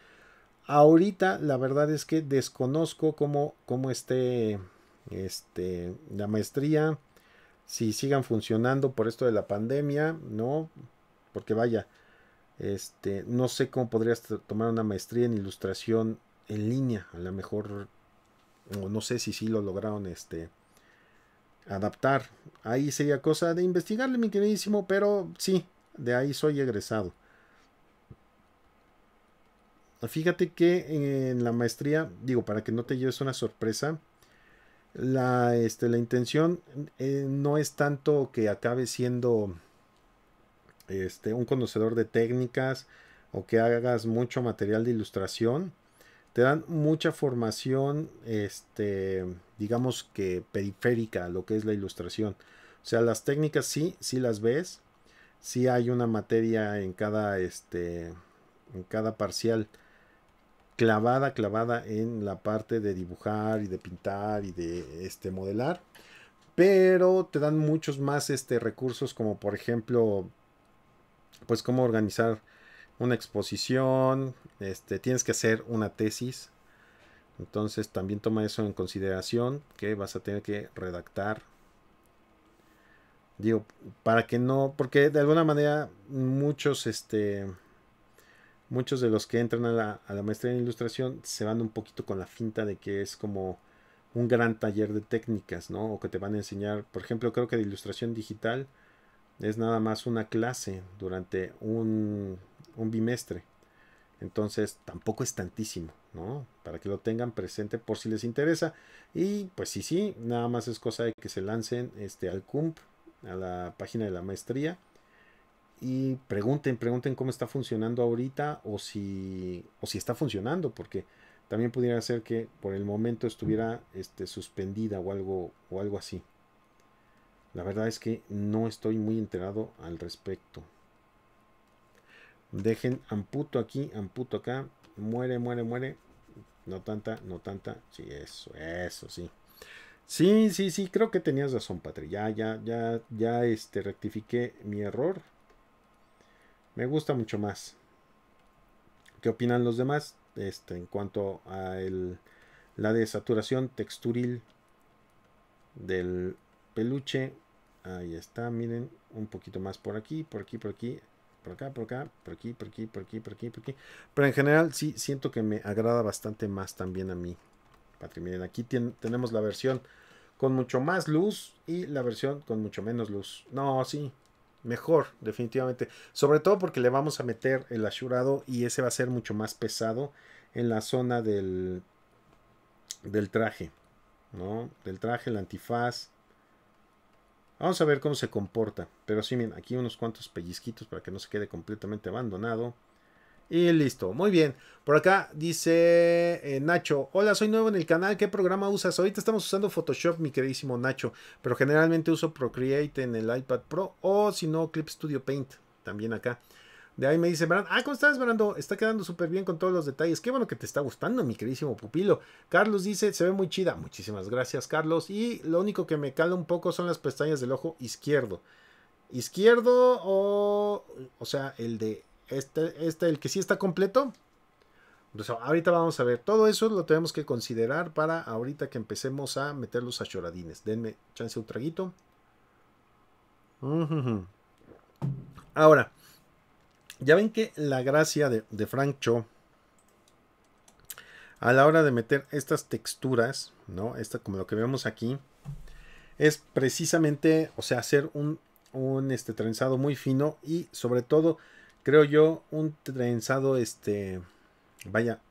Ahorita la verdad es que desconozco cómo, cómo esté este, la maestría, si sigan funcionando por esto de la pandemia, ¿no? Porque vaya, este, no sé cómo podrías tomar una maestría en ilustración en línea, a lo mejor, o no sé si sí lo lograron, este, adaptar. Ahí sería cosa de investigarle, mi queridísimo, pero sí, de ahí soy egresado. Fíjate que eh, en la maestría, digo, para que no te lleves una sorpresa, la, este, la intención eh, no es tanto que acabe siendo este, un conocedor de técnicas o que hagas mucho material de ilustración. Te dan mucha formación, este, digamos que periférica, lo que es la ilustración. O sea, las técnicas sí, sí las ves. Sí hay una materia en cada, este, en cada parcial clavada, clavada en la parte de dibujar y de pintar y de este, modelar. Pero te dan muchos más este, recursos como por ejemplo, pues cómo organizar una exposición, este, tienes que hacer una tesis. Entonces también toma eso en consideración que vas a tener que redactar. Digo, para que no, porque de alguna manera muchos, este, muchos de los que entran a la, maestría en ilustración se van un poquito con la finta de que es como un gran taller de técnicas, ¿no? O que te van a enseñar, por ejemplo, creo que de ilustración digital es nada más una clase durante un, bimestre. Entonces tampoco es tantísimo, ¿no? Para que lo tengan presente por si les interesa. Y pues sí, sí, nada más es cosa de que se lancen este, al CUMP, a la página de la maestría y pregunten, pregunten cómo está funcionando ahorita o si, o si está funcionando, porque también pudiera ser que por el momento estuviera este, suspendida o algo, o algo así. La verdad es que no estoy muy enterado al respecto. Dejen amputo aquí, amputo acá. Muere, muere, muere. No tanta, no tanta. Sí, eso, eso, sí. Sí, sí, sí, creo que tenías razón, Patri. Ya, ya, ya, ya este, rectifiqué mi error. Me gusta mucho más. ¿Qué opinan los demás? Este, en cuanto a el, la desaturación texturil del peluche. Ahí está, miren, un poquito más por aquí, por aquí, por aquí, por acá, por acá, por aquí, por aquí, por aquí, por aquí, por Pero en general sí siento que me agrada bastante más también a mí. Patri, miren, aquí tenemos la versión con mucho más luz y la versión con mucho menos luz. No, sí, mejor, definitivamente. Sobre todo porque le vamos a meter el asurado y ese va a ser mucho más pesado en la zona del, del traje, ¿no? Del traje, el antifaz. Vamos a ver cómo se comporta. Pero sí, miren, aquí unos cuantos pellizquitos para que no se quede completamente abandonado. Y listo, muy bien. Por acá dice eh, Nacho, hola, soy nuevo en el canal, ¿qué programa usas? Ahorita estamos usando Photoshop, mi queridísimo Nacho, pero generalmente uso Procreate en el iPad Pro o si no, Clip Studio Paint, también acá. De ahí me dice Brando, ah, ¿cómo estás Brando? Está quedando súper bien con todos los detalles, qué bueno que te está gustando, mi queridísimo pupilo. Carlos dice, se ve muy chida, muchísimas gracias Carlos, y lo único que me cala un poco son las pestañas del ojo izquierdo. Izquierdo o, o sea, el de este, este, el que sí está completo. entonces ahorita vamos a ver. Todo eso lo tenemos que considerar para ahorita que empecemos a meter los achoradines. Denme chance un traguito. Ahora, ya ven que la gracia de, de Frank Cho a la hora de meter estas texturas, ¿no? Esta, como lo que vemos aquí, es precisamente, o sea, hacer un, este, trenzado muy fino y sobre todo creo yo, un trenzado, este, vaya,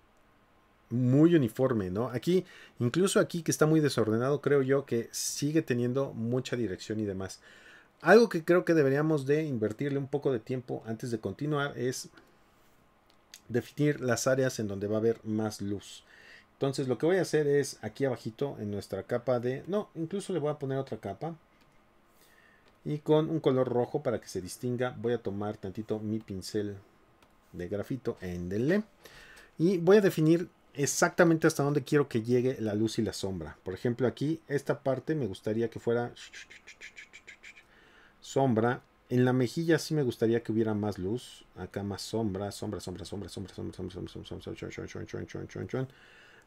muy uniforme, ¿no? Aquí, incluso aquí que está muy desordenado, creo yo que sigue teniendo mucha dirección y demás. Algo que creo que deberíamos de invertirle un poco de tiempo antes de continuar es definir las áreas en donde va a haber más luz. Entonces lo que voy a hacer es aquí abajito en nuestra capa de... No, incluso le voy a poner otra capa. Y con un color rojo para que se distinga, voy a tomar tantito mi pincel de grafito en Y voy a definir exactamente hasta dónde quiero que llegue la luz y la sombra. Por ejemplo, aquí esta parte me gustaría que fuera sombra. En la mejilla sí me gustaría que hubiera más luz. Acá más sombra, sombra, sombra, sombra, sombra, sombra, sombra, sombra, sombra, sombra, sombra,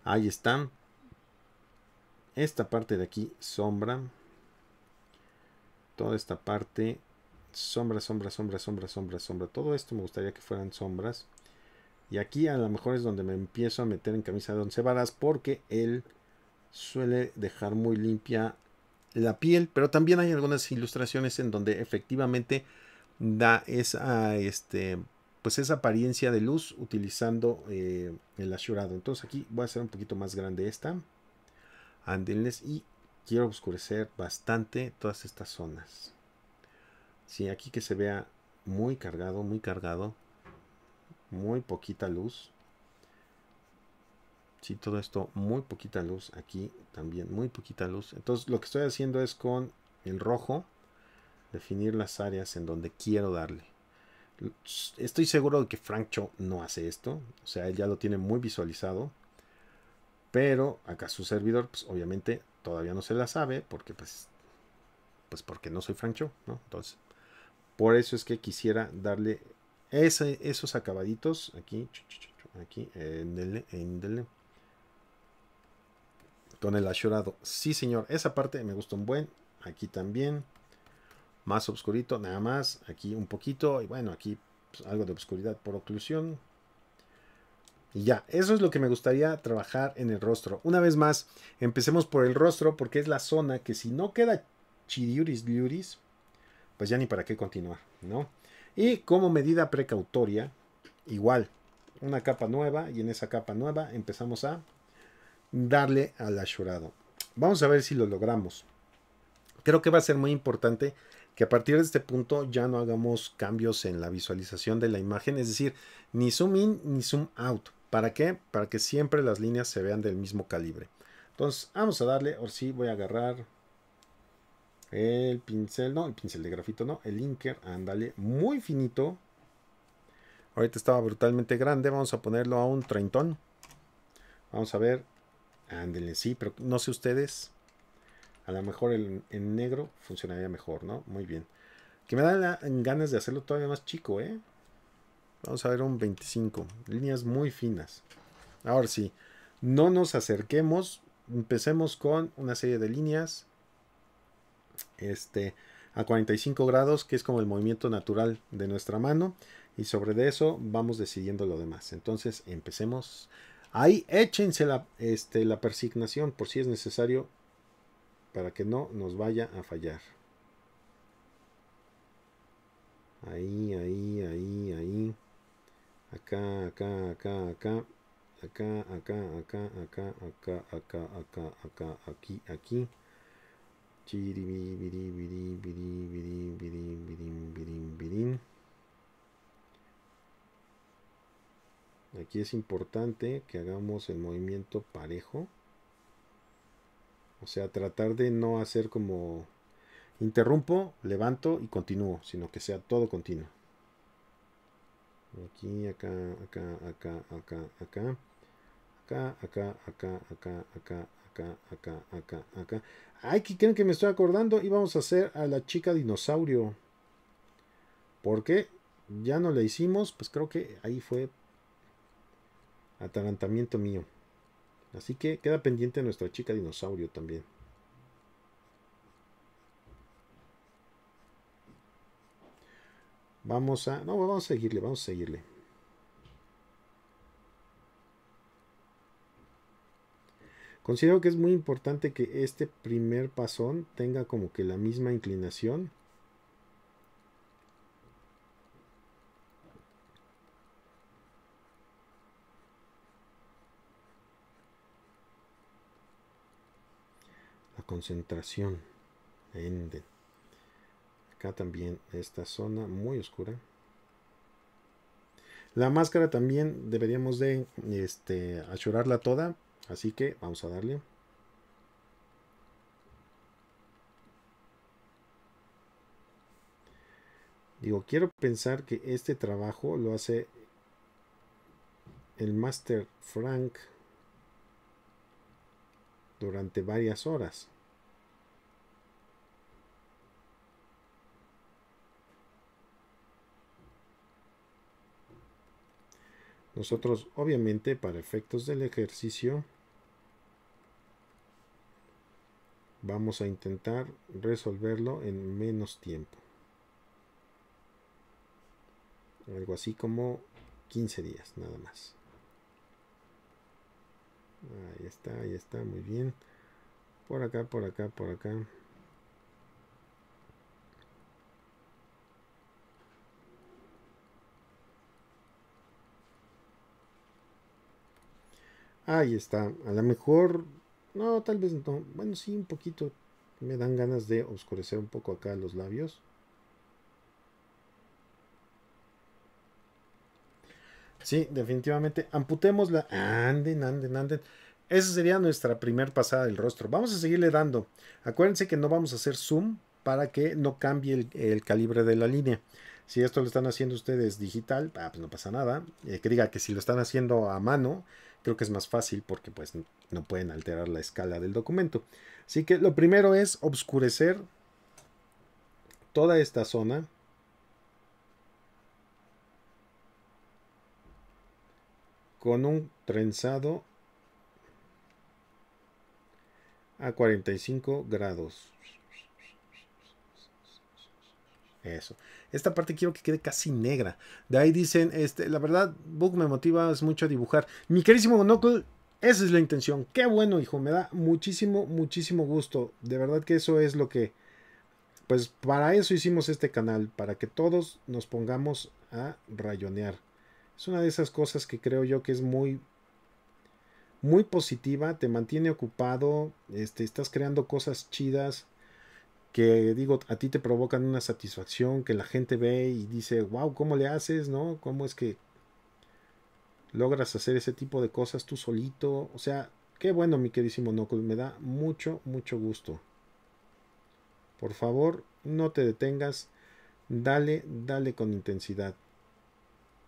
Ahí está. Esta parte de aquí, sombra toda esta parte. Sombra, sombra, sombra, sombra, sombra, sombra. Todo esto me gustaría que fueran sombras. Y aquí a lo mejor es donde me empiezo a meter en camisa de once varas porque él suele dejar muy limpia la piel, pero también hay algunas ilustraciones en donde efectivamente da esa, este, pues esa apariencia de luz utilizando eh, el asurado. Entonces aquí voy a hacer un poquito más grande esta. andénles y quiero oscurecer bastante todas estas zonas. Sí, aquí que se vea muy cargado, muy cargado. Muy poquita luz. Sí, todo esto, muy poquita luz aquí también, muy poquita luz. Entonces lo que estoy haciendo es con el rojo definir las áreas en donde quiero darle. Estoy seguro de que Frank Cho no hace esto, o sea, él ya lo tiene muy visualizado, pero acá su servidor, pues obviamente todavía no se la sabe porque pues pues porque no soy Francho, ¿no? Entonces, por eso es que quisiera darle esos acabaditos aquí, aquí, en el Con el llorado Sí, señor, esa parte me gustó un buen. Aquí también. Más oscurito, nada más. Aquí un poquito. Y bueno, aquí pues, algo de oscuridad por oclusión. Y ya, eso es lo que me gustaría trabajar en el rostro. Una vez más, empecemos por el rostro porque es la zona que si no queda chidiuris gliuris pues ya ni para qué continuar, ¿no? Y como medida precautoria, igual, una capa nueva y en esa capa nueva empezamos a darle al asurado. Vamos a ver si lo logramos. Creo que va a ser muy importante que a partir de este punto ya no hagamos cambios en la visualización de la imagen, es decir, ni zoom in ni zoom out ¿Para qué? Para que siempre las líneas se vean del mismo calibre. Entonces, vamos a darle, ahora sí voy a agarrar el pincel, no, el pincel de grafito, no, el linker, ándale, muy finito. Ahorita estaba brutalmente grande, vamos a ponerlo a un treintón. Vamos a ver, ándale, sí, pero no sé ustedes. A lo mejor el, en negro funcionaría mejor, ¿no? Muy bien. Que me dan ganas de hacerlo todavía más chico, ¿eh? Vamos a ver un 25. Líneas muy finas. Ahora sí, no nos acerquemos. Empecemos con una serie de líneas. Este a 45 grados, que es como el movimiento natural de nuestra mano. Y sobre de eso vamos decidiendo lo demás. Entonces empecemos. Ahí échense la, este, la persignación por si es necesario para que no nos vaya a fallar. Ahí, ahí, ahí, ahí acá, acá, acá, acá, acá, acá, acá, acá, acá, acá, acá, acá, aquí, aquí. Aquí es importante que hagamos el movimiento parejo. O sea, tratar de no hacer como interrumpo, levanto y continúo, sino que sea todo continuo. Aquí, acá, acá, acá, acá, acá. Acá, acá, acá, acá, acá, acá, acá, acá, Ay, que creen que me estoy acordando. Íbamos a hacer a la chica dinosaurio. porque Ya no la hicimos. Pues creo que ahí fue atalantamiento mío. Así que queda pendiente nuestra chica dinosaurio también. Vamos a... No, vamos a seguirle, vamos a seguirle. Considero que es muy importante que este primer pasón tenga como que la misma inclinación. La concentración. En Acá también esta zona muy oscura. La máscara también deberíamos de este, achurarla toda. Así que vamos a darle. Digo, quiero pensar que este trabajo lo hace el Master Frank durante varias horas. Nosotros, obviamente, para efectos del ejercicio, vamos a intentar resolverlo en menos tiempo. Algo así como 15 días, nada más. Ahí está, ahí está, muy bien. Por acá, por acá, por acá. Ahí está. A lo mejor. No, tal vez no. Bueno, sí, un poquito. Me dan ganas de oscurecer un poco acá los labios. Sí, definitivamente. Amputemos la. Anden, anden, anden. Esa sería nuestra primer pasada del rostro. Vamos a seguirle dando. Acuérdense que no vamos a hacer zoom para que no cambie el, calibre de la línea. Si esto lo están haciendo ustedes digital, ah, pues no pasa nada. Eh, que diga que si lo están haciendo a mano, Creo que es más fácil porque pues no pueden alterar la escala del documento. Así que lo primero es obscurecer toda esta zona. Con un trenzado a 45 grados. Eso. Esta parte quiero que quede casi negra. De ahí dicen, este, la verdad, Book me motiva mucho a dibujar. Mi querísimo Monocle, esa es la intención. Qué bueno, hijo. Me da muchísimo, muchísimo gusto. De verdad que eso es lo que... Pues para eso hicimos este canal, para que todos nos pongamos a rayonear. Es una de esas cosas que creo yo que es muy, muy positiva, te mantiene ocupado, este, estás creando cosas chidas, que digo, a ti te provocan una satisfacción que la gente ve y dice, wow, ¿cómo le haces? ¿No? ¿Cómo es que logras hacer ese tipo de cosas tú solito? O sea, qué bueno, mi queridísimo no me da mucho, mucho gusto. Por favor, no te detengas, dale, dale con intensidad.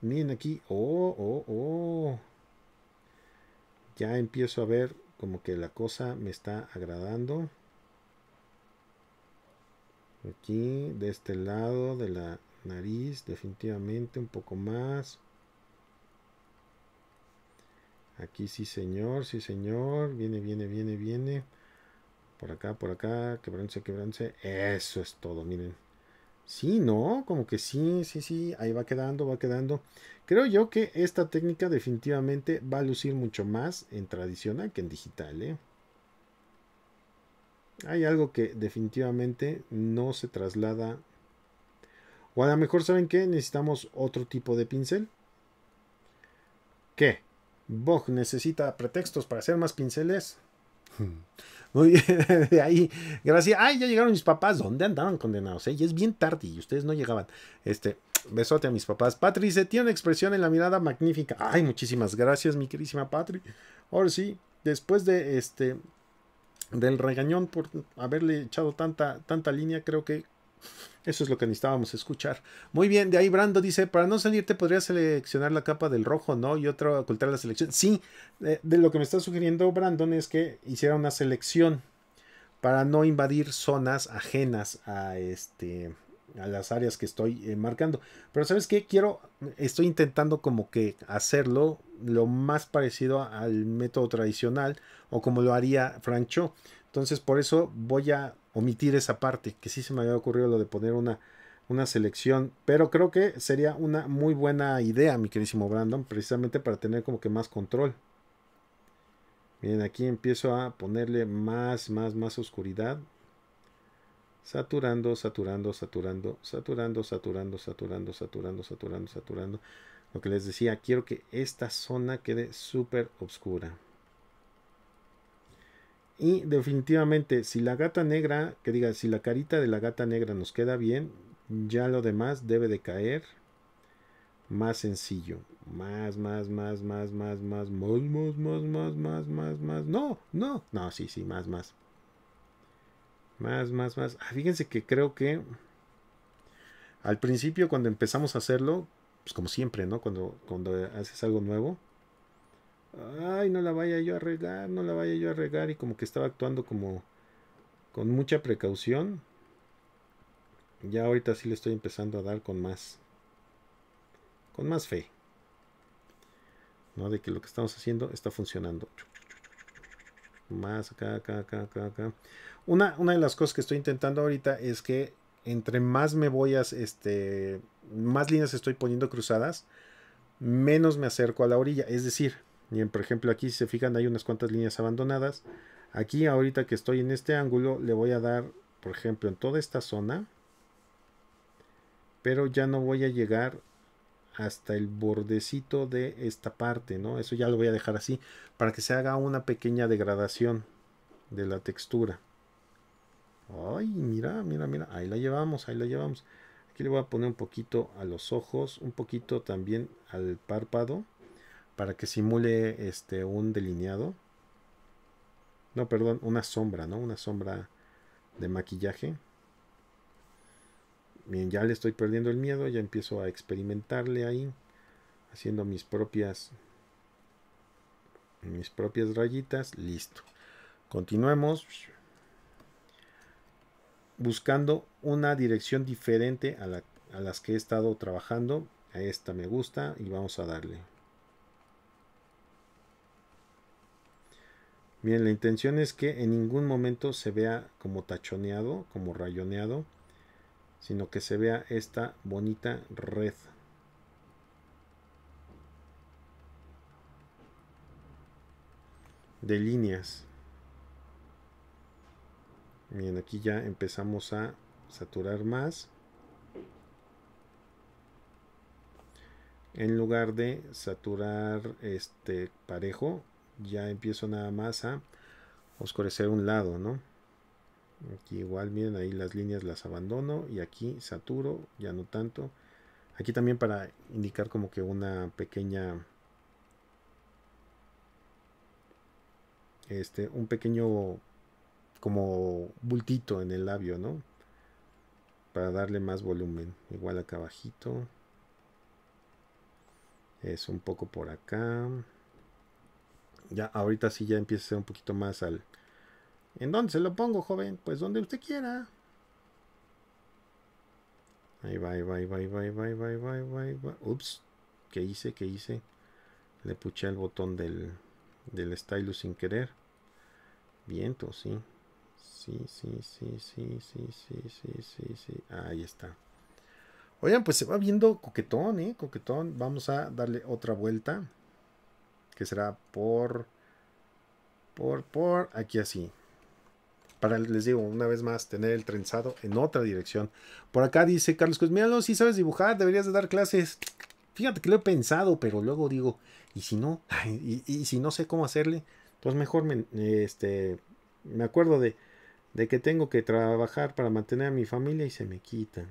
Miren aquí, oh, oh, oh. Ya empiezo a ver como que la cosa me está agradando. Aquí, de este lado de la nariz, definitivamente un poco más. Aquí sí señor, sí señor. Viene, viene, viene, viene. Por acá, por acá. Quebranse, quebranse. Eso es todo, miren. Sí, ¿no? Como que sí, sí, sí. Ahí va quedando, va quedando. Creo yo que esta técnica definitivamente va a lucir mucho más en tradicional que en digital, ¿eh? Hay algo que definitivamente no se traslada. O a lo mejor, ¿saben qué? Necesitamos otro tipo de pincel. ¿Qué? ¿Bog necesita pretextos para hacer más pinceles? Muy bien, de ahí, gracias. Ay, ya llegaron mis papás. ¿Dónde andaban condenados? Eh? Y es bien tarde y ustedes no llegaban. Este, besote a mis papás. Patri tiene una expresión en la mirada magnífica. Ay, muchísimas gracias, mi querísima Patri. Ahora sí, después de este, del regañón por haberle echado tanta, tanta línea, creo que eso es lo que necesitábamos escuchar. Muy bien, de ahí Brando dice, para no salirte podría seleccionar la capa del rojo, ¿no? Y otra ocultar la selección. Sí, de, eh, de, lo que me está sugiriendo Brandon es que hiciera una selección para no invadir zonas ajenas a este a las áreas que estoy eh, marcando. Pero sabes que quiero, estoy intentando como que hacerlo lo más parecido al método tradicional o como lo haría Francho. Entonces por eso voy a omitir esa parte, que sí se me había ocurrido lo de poner una, una selección, pero creo que sería una muy buena idea, mi queridísimo Brandon, precisamente para tener como que más control. Miren, aquí empiezo a ponerle más, más, más oscuridad saturando, saturando, saturando, saturando, saturando, saturando, saturando, saturando, saturando. Lo que les decía, quiero que esta zona quede súper oscura. Y definitivamente, si la gata negra, que diga, si la carita de la gata negra nos queda bien, ya lo demás debe de caer más sencillo. Más, más, más, más, más, más, más, más, más, más, más, más, más. No, no, no, sí, sí, más, más. Más, más, más. Ah, fíjense que creo que al principio cuando empezamos a hacerlo, pues como siempre, ¿no? Cuando, cuando haces algo nuevo. Ay, no la vaya yo a regar, no la vaya yo a regar. Y como que estaba actuando como con mucha precaución. Ya ahorita sí le estoy empezando a dar con más. Con más fe. ¿No? De que lo que estamos haciendo está funcionando más acá, acá, acá, acá, acá. Una, una de las cosas que estoy intentando ahorita es que entre más me voy a, este, más líneas estoy poniendo cruzadas, menos me acerco a la orilla. Es decir, bien, por ejemplo aquí si se fijan hay unas cuantas líneas abandonadas. Aquí ahorita que estoy en este ángulo le voy a dar, por ejemplo, en toda esta zona. Pero ya no voy a llegar hasta el bordecito de esta parte, ¿no? Eso ya lo voy a dejar así para que se haga una pequeña degradación de la textura. Ay, mira, mira, mira, ahí la llevamos, ahí la llevamos. Aquí le voy a poner un poquito a los ojos, un poquito también al párpado para que simule este un delineado. No, perdón, una sombra, ¿no? Una sombra de maquillaje. Bien, ya le estoy perdiendo el miedo, ya empiezo a experimentarle ahí, haciendo mis propias mis propias rayitas, listo. Continuemos buscando una dirección diferente a, a las que he estado trabajando. A esta me gusta y vamos a darle. Bien, la intención es que en ningún momento se vea como tachoneado, como rayoneado sino que se vea esta bonita red. de líneas. Bien, aquí ya empezamos a saturar más. En lugar de saturar este parejo, ya empiezo nada más a oscurecer un lado, ¿no? Aquí igual, miren ahí las líneas las abandono y aquí saturo, ya no tanto. Aquí también para indicar como que una pequeña... Este, un pequeño como bultito en el labio, ¿no? Para darle más volumen. Igual acá abajito. Es un poco por acá. Ya, ahorita sí ya empieza a ser un poquito más al, ¿En dónde se lo pongo, joven? Pues donde usted quiera. Ahí va, ahí va, ahí va, ahí va, ahí va, Ups, ¿qué hice? ¿Qué hice? Le puché el botón del, del stylus sin querer. Viento, sí. Sí, sí, sí, sí, sí, sí, sí, sí, sí. Ahí está. Oigan, pues se va viendo coquetón, ¿eh? Coquetón. Vamos a darle otra vuelta. Que será por... Por, por... Aquí así para, les digo, una vez más, tener el trenzado en otra dirección. Por acá dice Carlos Cruz, míralo, si sabes dibujar, deberías de dar clases. Fíjate que lo he pensado, pero luego digo, ¿y si no? ¿Y, si no sé cómo hacerle? pues mejor me, este, me acuerdo de, que tengo que trabajar para mantener a mi familia y se me quitan.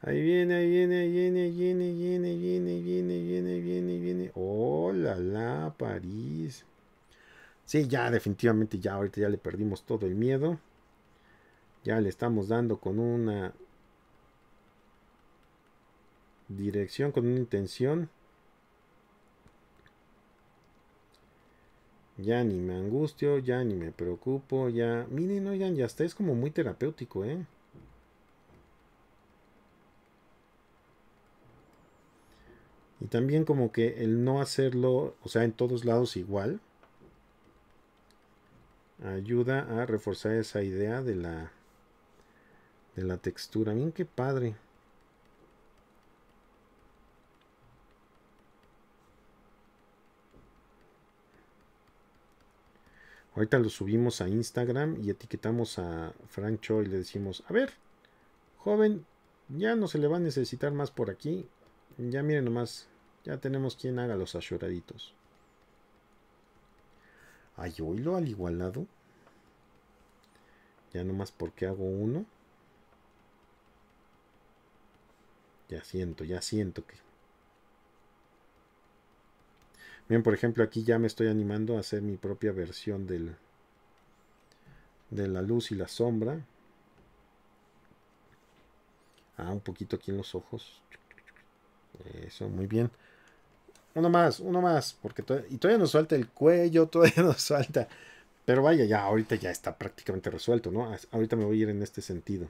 Ahí viene, ahí viene, ahí viene, ahí viene, ahí viene, ahí viene, ahí viene, ahí viene, ahí viene, ahí viene. ¡Oh, la, París! Sí, ya definitivamente ya ahorita ya le perdimos todo el miedo. Ya le estamos dando con una dirección, con una intención. Ya ni me angustio, ya ni me preocupo, ya... Miren, oigan, ya está, es como muy terapéutico, ¿eh? Y también como que el no hacerlo, o sea, en todos lados igual ayuda a reforzar esa idea de la de la textura. Miren qué padre. Ahorita lo subimos a Instagram y etiquetamos a Francho y le decimos, a ver, joven, ya no se le va a necesitar más por aquí. Ya miren nomás, ya tenemos quien haga los ashoraditos Ay, lo al igualado. Ya nomás porque hago uno. Ya siento, ya siento que... Bien, por ejemplo, aquí ya me estoy animando a hacer mi propia versión de la luz y la sombra. Ah, un poquito aquí en los ojos. Eso, muy bien uno más, uno más, porque todavía nos suelta el cuello, todavía nos suelta. Pero vaya, ya ahorita ya está prácticamente resuelto, ¿no? Ahorita me voy a ir en este sentido.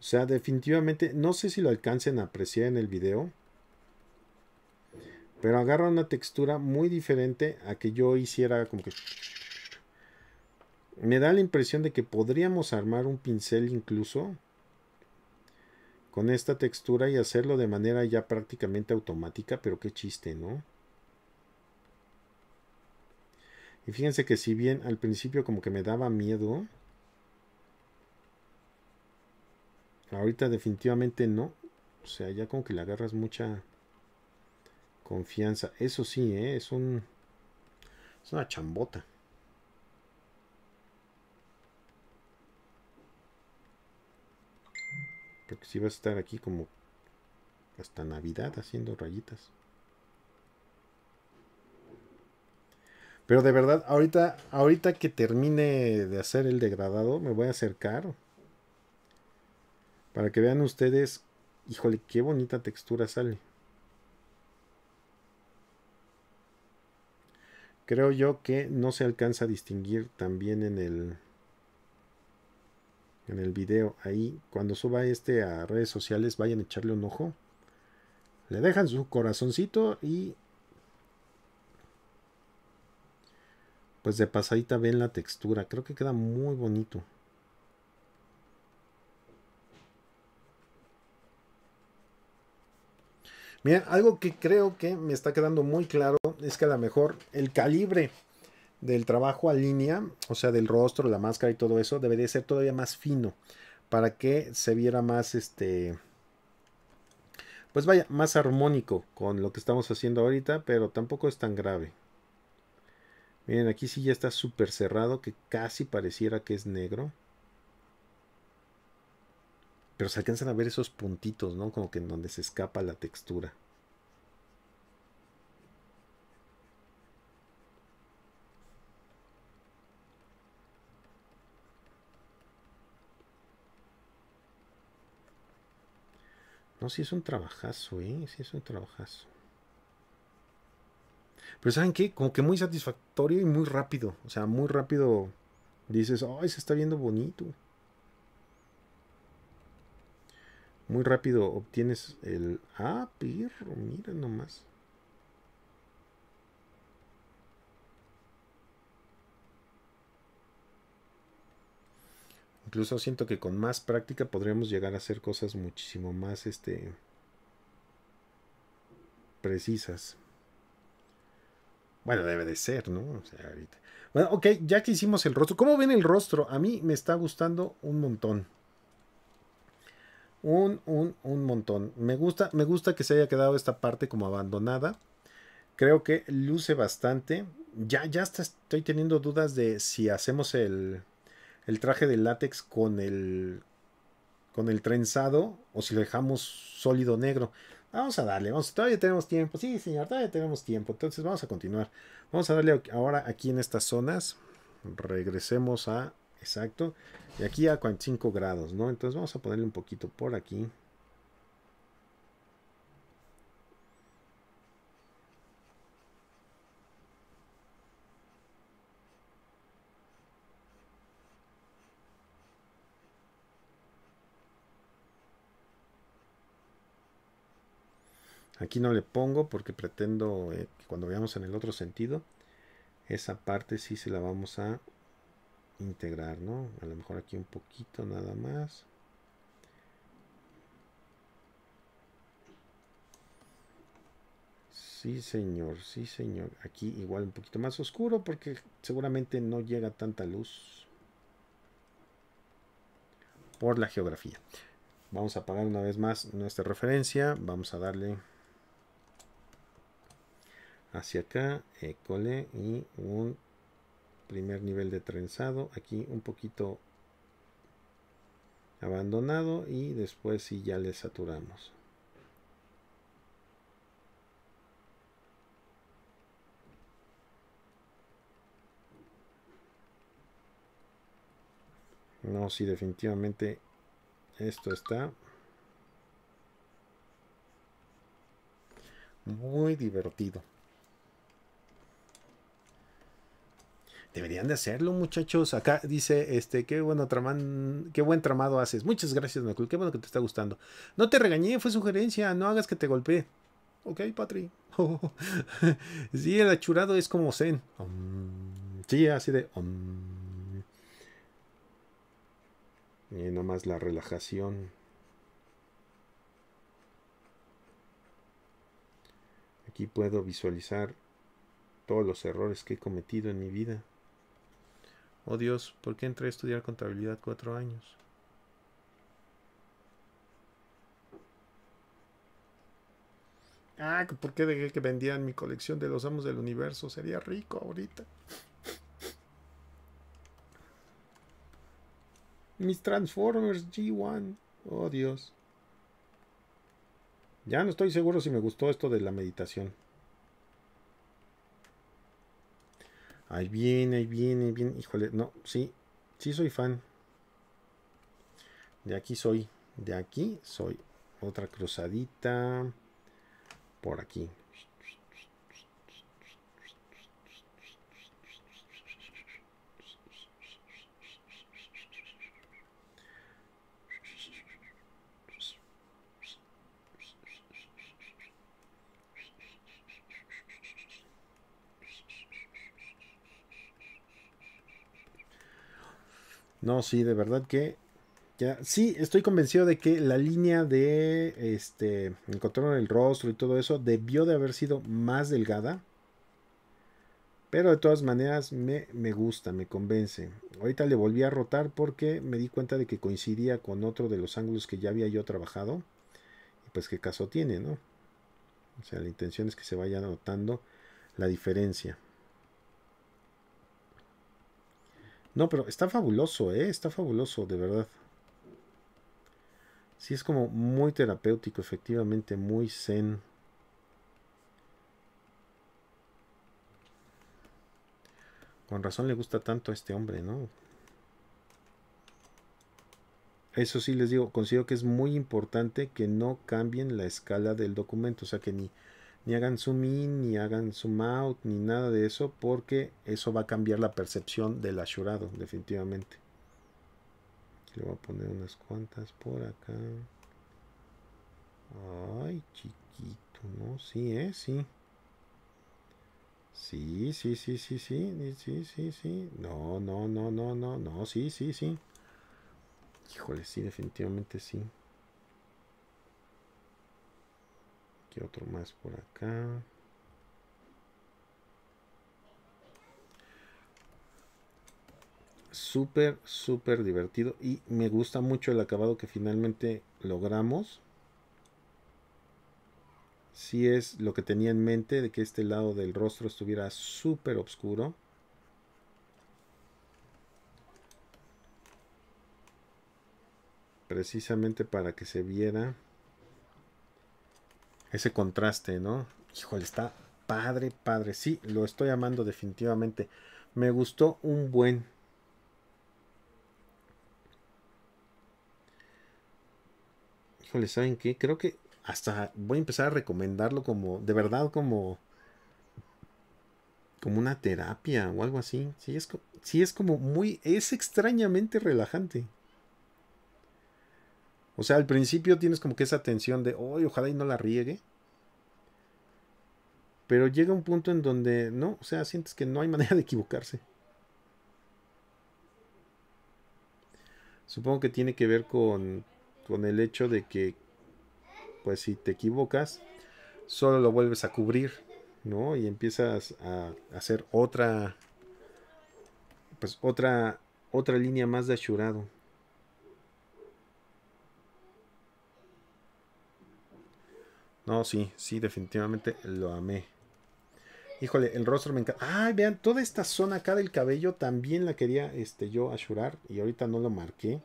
O sea, definitivamente, no sé si lo alcancen a apreciar en el video, pero agarra una textura muy diferente a que yo hiciera como que... Me da la impresión de que podríamos armar un pincel incluso con esta textura y hacerlo de manera ya prácticamente automática, pero qué chiste, ¿no? Y fíjense que si bien al principio como que me daba miedo, ahorita definitivamente no. O sea, ya como que le agarras mucha confianza. Eso sí, ¿eh? es un es una chambota. que si va a estar aquí como hasta Navidad haciendo rayitas. Pero de verdad, ahorita, ahorita que termine de hacer el degradado, me voy a acercar. Para que vean ustedes, híjole, qué bonita textura sale. Creo yo que no se alcanza a distinguir también en el en el video ahí. Cuando suba este a redes sociales, vayan a echarle un ojo. Le dejan su corazoncito y pues de pasadita ven la textura. Creo que queda muy bonito. miren, algo que creo que me está quedando muy claro es que a lo mejor el calibre del trabajo a línea, o sea, del rostro, la máscara y todo eso, debería ser todavía más fino para que se viera más este pues vaya, más armónico con lo que estamos haciendo ahorita, pero tampoco es tan grave. Miren, aquí sí ya está súper cerrado, que casi pareciera que es negro. Pero se alcanzan a ver esos puntitos, ¿no? Como que en donde se escapa la textura. si es un trabajazo, ¿eh? Sí es un trabajazo. Pero ¿saben qué? Como que muy satisfactorio y muy rápido. O sea, muy rápido dices, ¡ay, se está viendo bonito! Muy rápido obtienes el... ¡Ah, perro Mira nomás. Incluso siento que con más práctica podríamos llegar a hacer cosas muchísimo más este, precisas. Bueno, debe de ser, ¿no? O Bueno, ok, ya que hicimos el rostro. ¿Cómo ven el rostro? A mí me está gustando un montón. Un, un, un montón. Me gusta, me gusta que se haya quedado esta parte como abandonada. Creo que luce bastante. Ya, ya estoy teniendo dudas de si hacemos el, el traje de látex con el con el trenzado o si lo dejamos sólido negro. Vamos a darle, vamos, todavía tenemos tiempo. Sí, señor, todavía tenemos tiempo. Entonces vamos a continuar. Vamos a darle ahora aquí en estas zonas. Regresemos a, exacto, y aquí a 45 grados, ¿no? Entonces vamos a ponerle un poquito por aquí. Aquí no le pongo porque pretendo eh, que cuando veamos en el otro sentido, esa parte sí se la vamos a integrar, ¿no? A lo mejor aquí un poquito nada más. Sí, señor, sí, señor. Aquí igual un poquito más oscuro porque seguramente no llega tanta luz por la geografía. Vamos a apagar una vez más nuestra referencia. Vamos a darle hacia acá, ecole eh, y un primer nivel de trenzado, aquí un poquito abandonado y después si sí ya le saturamos. No, si sí, definitivamente esto está muy divertido. Deberían de hacerlo, muchachos. Acá dice, este, qué bueno traman, qué buen tramado haces. Muchas gracias, Nakul. Qué bueno que te está gustando. No te regañé, fue sugerencia. No hagas que te golpee. Ok, Patri. sí, el achurado es como Zen. sí, así de. Y nomás la relajación. Aquí puedo visualizar todos los errores que he cometido en mi vida. Oh Dios, ¿por qué entré a estudiar contabilidad cuatro años? Ah, ¿por qué dejé que vendían mi colección de los amos del universo? Sería rico ahorita. Mis Transformers G1. Oh Dios. Ya no estoy seguro si me gustó esto de la meditación. Ahí viene, ahí viene, ahí viene. Híjole, no, sí, sí soy fan. De aquí soy, de aquí soy. Otra cruzadita por aquí. No, sí, de verdad que ya, sí, estoy convencido de que la línea de este encontraron el rostro y todo eso debió de haber sido más delgada. Pero de todas maneras me, me, gusta, me convence. Ahorita le volví a rotar porque me di cuenta de que coincidía con otro de los ángulos que ya había yo trabajado. Y pues qué caso tiene, ¿no? O sea, la intención es que se vaya notando la diferencia. No, pero está fabuloso, ¿eh? Está fabuloso, de verdad. Sí, es como muy terapéutico, efectivamente, muy zen. Con razón le gusta tanto a este hombre, ¿no? Eso sí les digo, considero que es muy importante que no cambien la escala del documento, o sea que ni ni hagan zoom in, ni hagan zoom out, ni nada de eso, porque eso va a cambiar la percepción del asurado, definitivamente. Le voy a poner unas cuantas por acá. Ay, chiquito, ¿no? Sí, ¿eh? Sí. Sí, sí, sí, sí, sí, sí, sí, sí. No, no, no, no, no, no, sí, sí, sí. Híjole, sí, definitivamente sí. otro más por acá. Súper, súper divertido. Y me gusta mucho el acabado que finalmente logramos. Si es lo que tenía en mente de que este lado del rostro estuviera súper oscuro. Precisamente para que se viera ese contraste, ¿no? Híjole, está padre, padre. Sí, lo estoy amando definitivamente. Me gustó un buen. Híjole, ¿saben qué? Creo que hasta voy a empezar a recomendarlo como, de verdad, como, como una terapia o algo así. Sí, es, sí, es como muy, es extrañamente relajante. O sea, al principio tienes como que esa tensión de, hoy ojalá y no la riegue. Pero llega un punto en donde, no, o sea, sientes que no hay manera de equivocarse. Supongo que tiene que ver con, el hecho de que, pues si te equivocas, solo lo vuelves a cubrir, ¿no? Y empiezas a hacer otra, pues otra, otra línea más de asurado. No, sí, sí, definitivamente lo amé. Híjole, el rostro me encanta. Ay, vean, toda esta zona acá del cabello también la quería este, yo asurar. Y ahorita no lo marqué.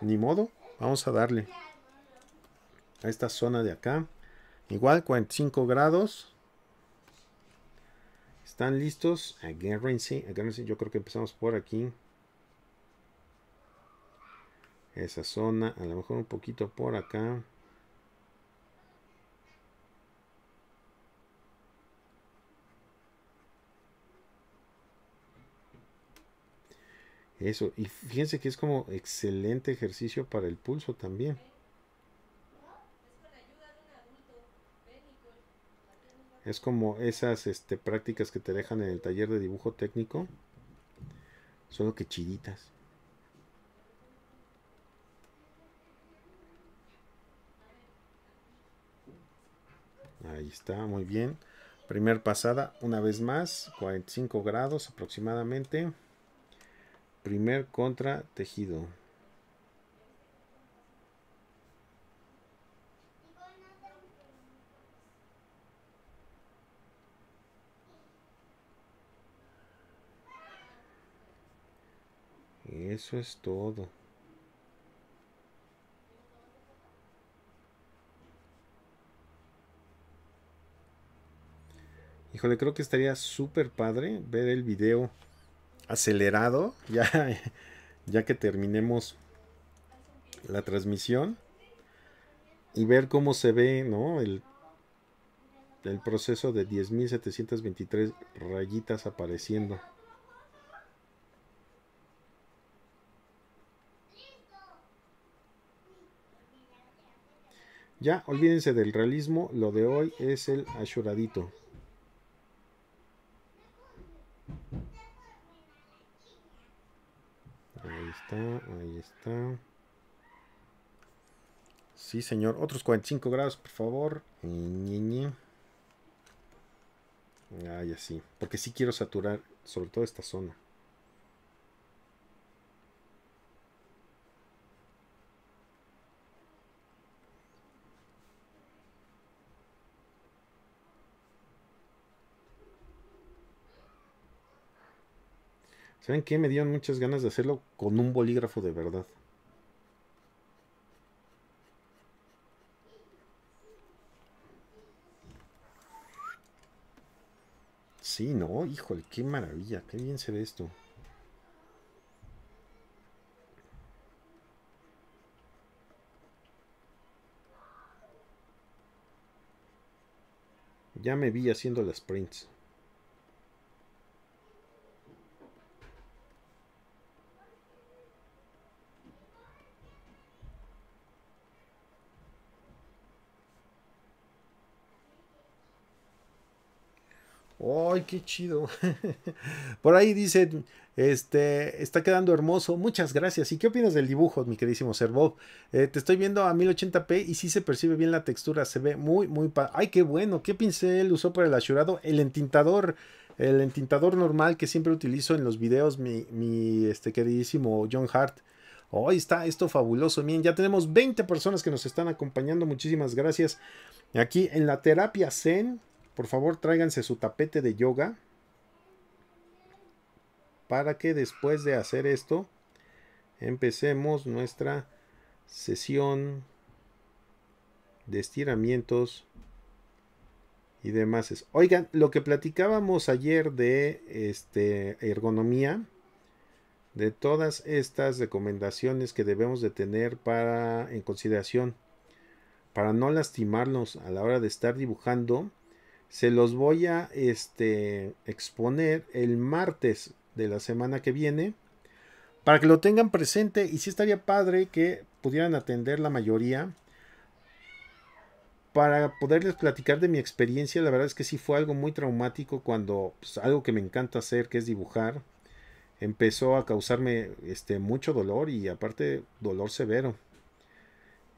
Ni modo. Vamos a darle. A esta zona de acá. Igual, 45 grados. ¿Están listos? Again, agárrense. Yo creo que empezamos por aquí. Esa zona. A lo mejor un poquito por acá. Eso, y fíjense que es como excelente ejercicio para el pulso también. Es como esas este, prácticas que te dejan en el taller de dibujo técnico, solo que chiditas. Ahí está, muy bien. Primer pasada, una vez más, 45 grados aproximadamente. Primer contra tejido. Eso es todo. Híjole, creo que estaría súper padre ver el video acelerado, ya, ya que terminemos la transmisión y ver cómo se ve ¿no? el, proceso de 10.723 rayitas apareciendo. Ya, olvídense del realismo, lo de hoy es el ayuradito está, ahí está. Sí, señor. Otros 45 grados, por favor. Ay, así. Porque sí quiero saturar, sobre todo esta zona. ¿Saben qué? Me dieron muchas ganas de hacerlo con un bolígrafo de verdad. Sí, no, híjole, qué maravilla, qué bien se ve esto. Ya me vi haciendo las prints. ¡Ay, qué chido! Por ahí dice, este, está quedando hermoso. Muchas gracias. ¿Y qué opinas del dibujo, mi queridísimo Ser eh, te estoy viendo a 1080p y sí se percibe bien la textura. Se ve muy, muy... ¡Ay, qué bueno! ¿Qué pincel usó para el asurado? El entintador. El entintador normal que siempre utilizo en los videos, mi, mi este, queridísimo John Hart. Hoy está esto fabuloso. Miren, ya tenemos 20 personas que nos están acompañando. Muchísimas gracias. Aquí en la terapia Zen, por favor, tráiganse su tapete de yoga para que después de hacer esto empecemos nuestra sesión de estiramientos y demás. Oigan, lo que platicábamos ayer de este, ergonomía, de todas estas recomendaciones que debemos de tener para en consideración para no lastimarnos a la hora de estar dibujando se los voy a este, exponer el martes de la semana que viene para que lo tengan presente y si estaría padre que pudieran atender la mayoría para poderles platicar de mi experiencia. La verdad es que sí fue algo muy traumático cuando pues, algo que me encanta hacer, que es dibujar, empezó a causarme este, mucho dolor y aparte dolor severo.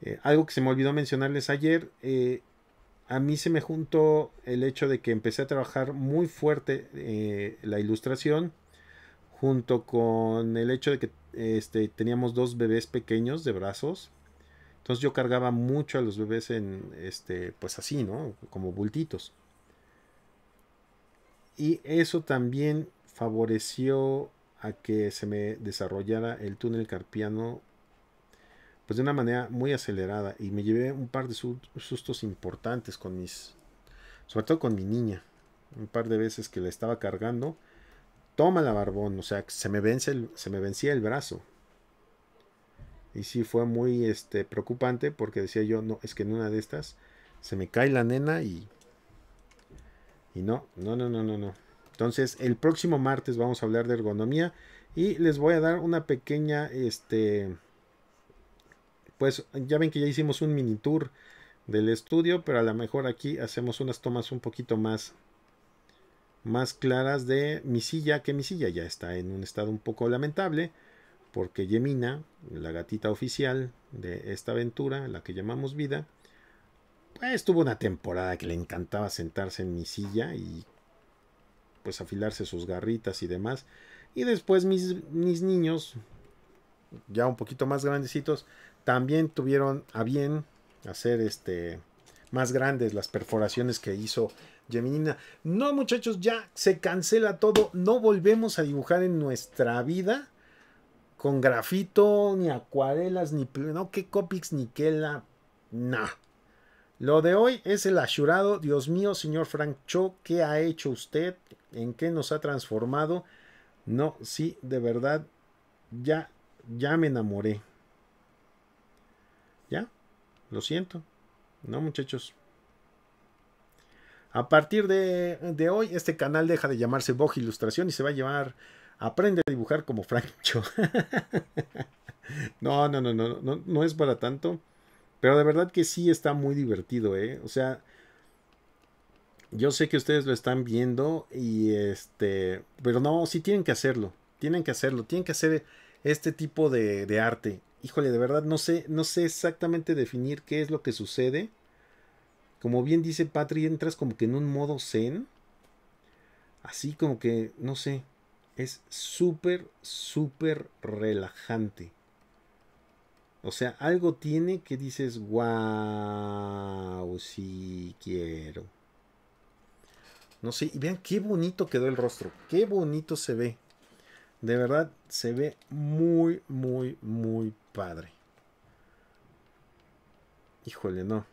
Eh, algo que se me olvidó mencionarles ayer, eh, a mí se me juntó el hecho de que empecé a trabajar muy fuerte eh, la ilustración, junto con el hecho de que este, teníamos dos bebés pequeños de brazos. Entonces yo cargaba mucho a los bebés en, este, pues así, ¿no? Como bultitos. Y eso también favoreció a que se me desarrollara el túnel carpiano pues de una manera muy acelerada y me llevé un par de sustos importantes con mis, sobre todo con mi niña, un par de veces que la estaba cargando, toma la barbón, o sea, se me, vence se me vencía el brazo. Y sí fue muy este, preocupante porque decía yo, no, es que en una de estas se me cae la nena y... Y no, no, no, no, no, no. Entonces, el próximo martes vamos a hablar de ergonomía y les voy a dar una pequeña, este, pues ya ven que ya hicimos un mini tour del estudio, pero a lo mejor aquí hacemos unas tomas un poquito más más claras de mi silla, que mi silla ya está en un estado un poco lamentable, porque Yemina, la gatita oficial de esta aventura, la que llamamos vida, pues tuvo una temporada que le encantaba sentarse en mi silla y pues afilarse sus garritas y demás. Y después mis, mis niños, ya un poquito más grandecitos, también tuvieron a bien hacer este más grandes las perforaciones que hizo Geminina. No, muchachos, ya se cancela todo. No volvemos a dibujar en nuestra vida con grafito, ni acuarelas, ni no, qué Copics, ni qué la. Nah. Lo de hoy es el asurado. Dios mío, señor Frank Cho, ¿qué ha hecho usted? ¿En qué nos ha transformado? No, sí, de verdad, ya, ya me enamoré. Lo siento. No, muchachos. A partir de, hoy, este canal deja de llamarse Bog Ilustración y se va a llevar... Aprende a dibujar como Francho. no, no, no, no, no, es para tanto. Pero de verdad que sí está muy divertido, ¿eh? O sea, yo sé que ustedes lo están viendo y este, pero no, sí tienen que hacerlo, tienen que hacerlo, tienen que hacer este tipo de arte híjole, de verdad no sé, no sé exactamente definir qué es lo que sucede. Como bien dice Patri, entras como que en un modo zen. Así como que, no sé, es súper, súper relajante. O sea, algo tiene que dices, wow, sí quiero. No sé, y vean qué bonito quedó el rostro, qué bonito se ve. De verdad, se ve muy, muy, muy padre. Híjole, no.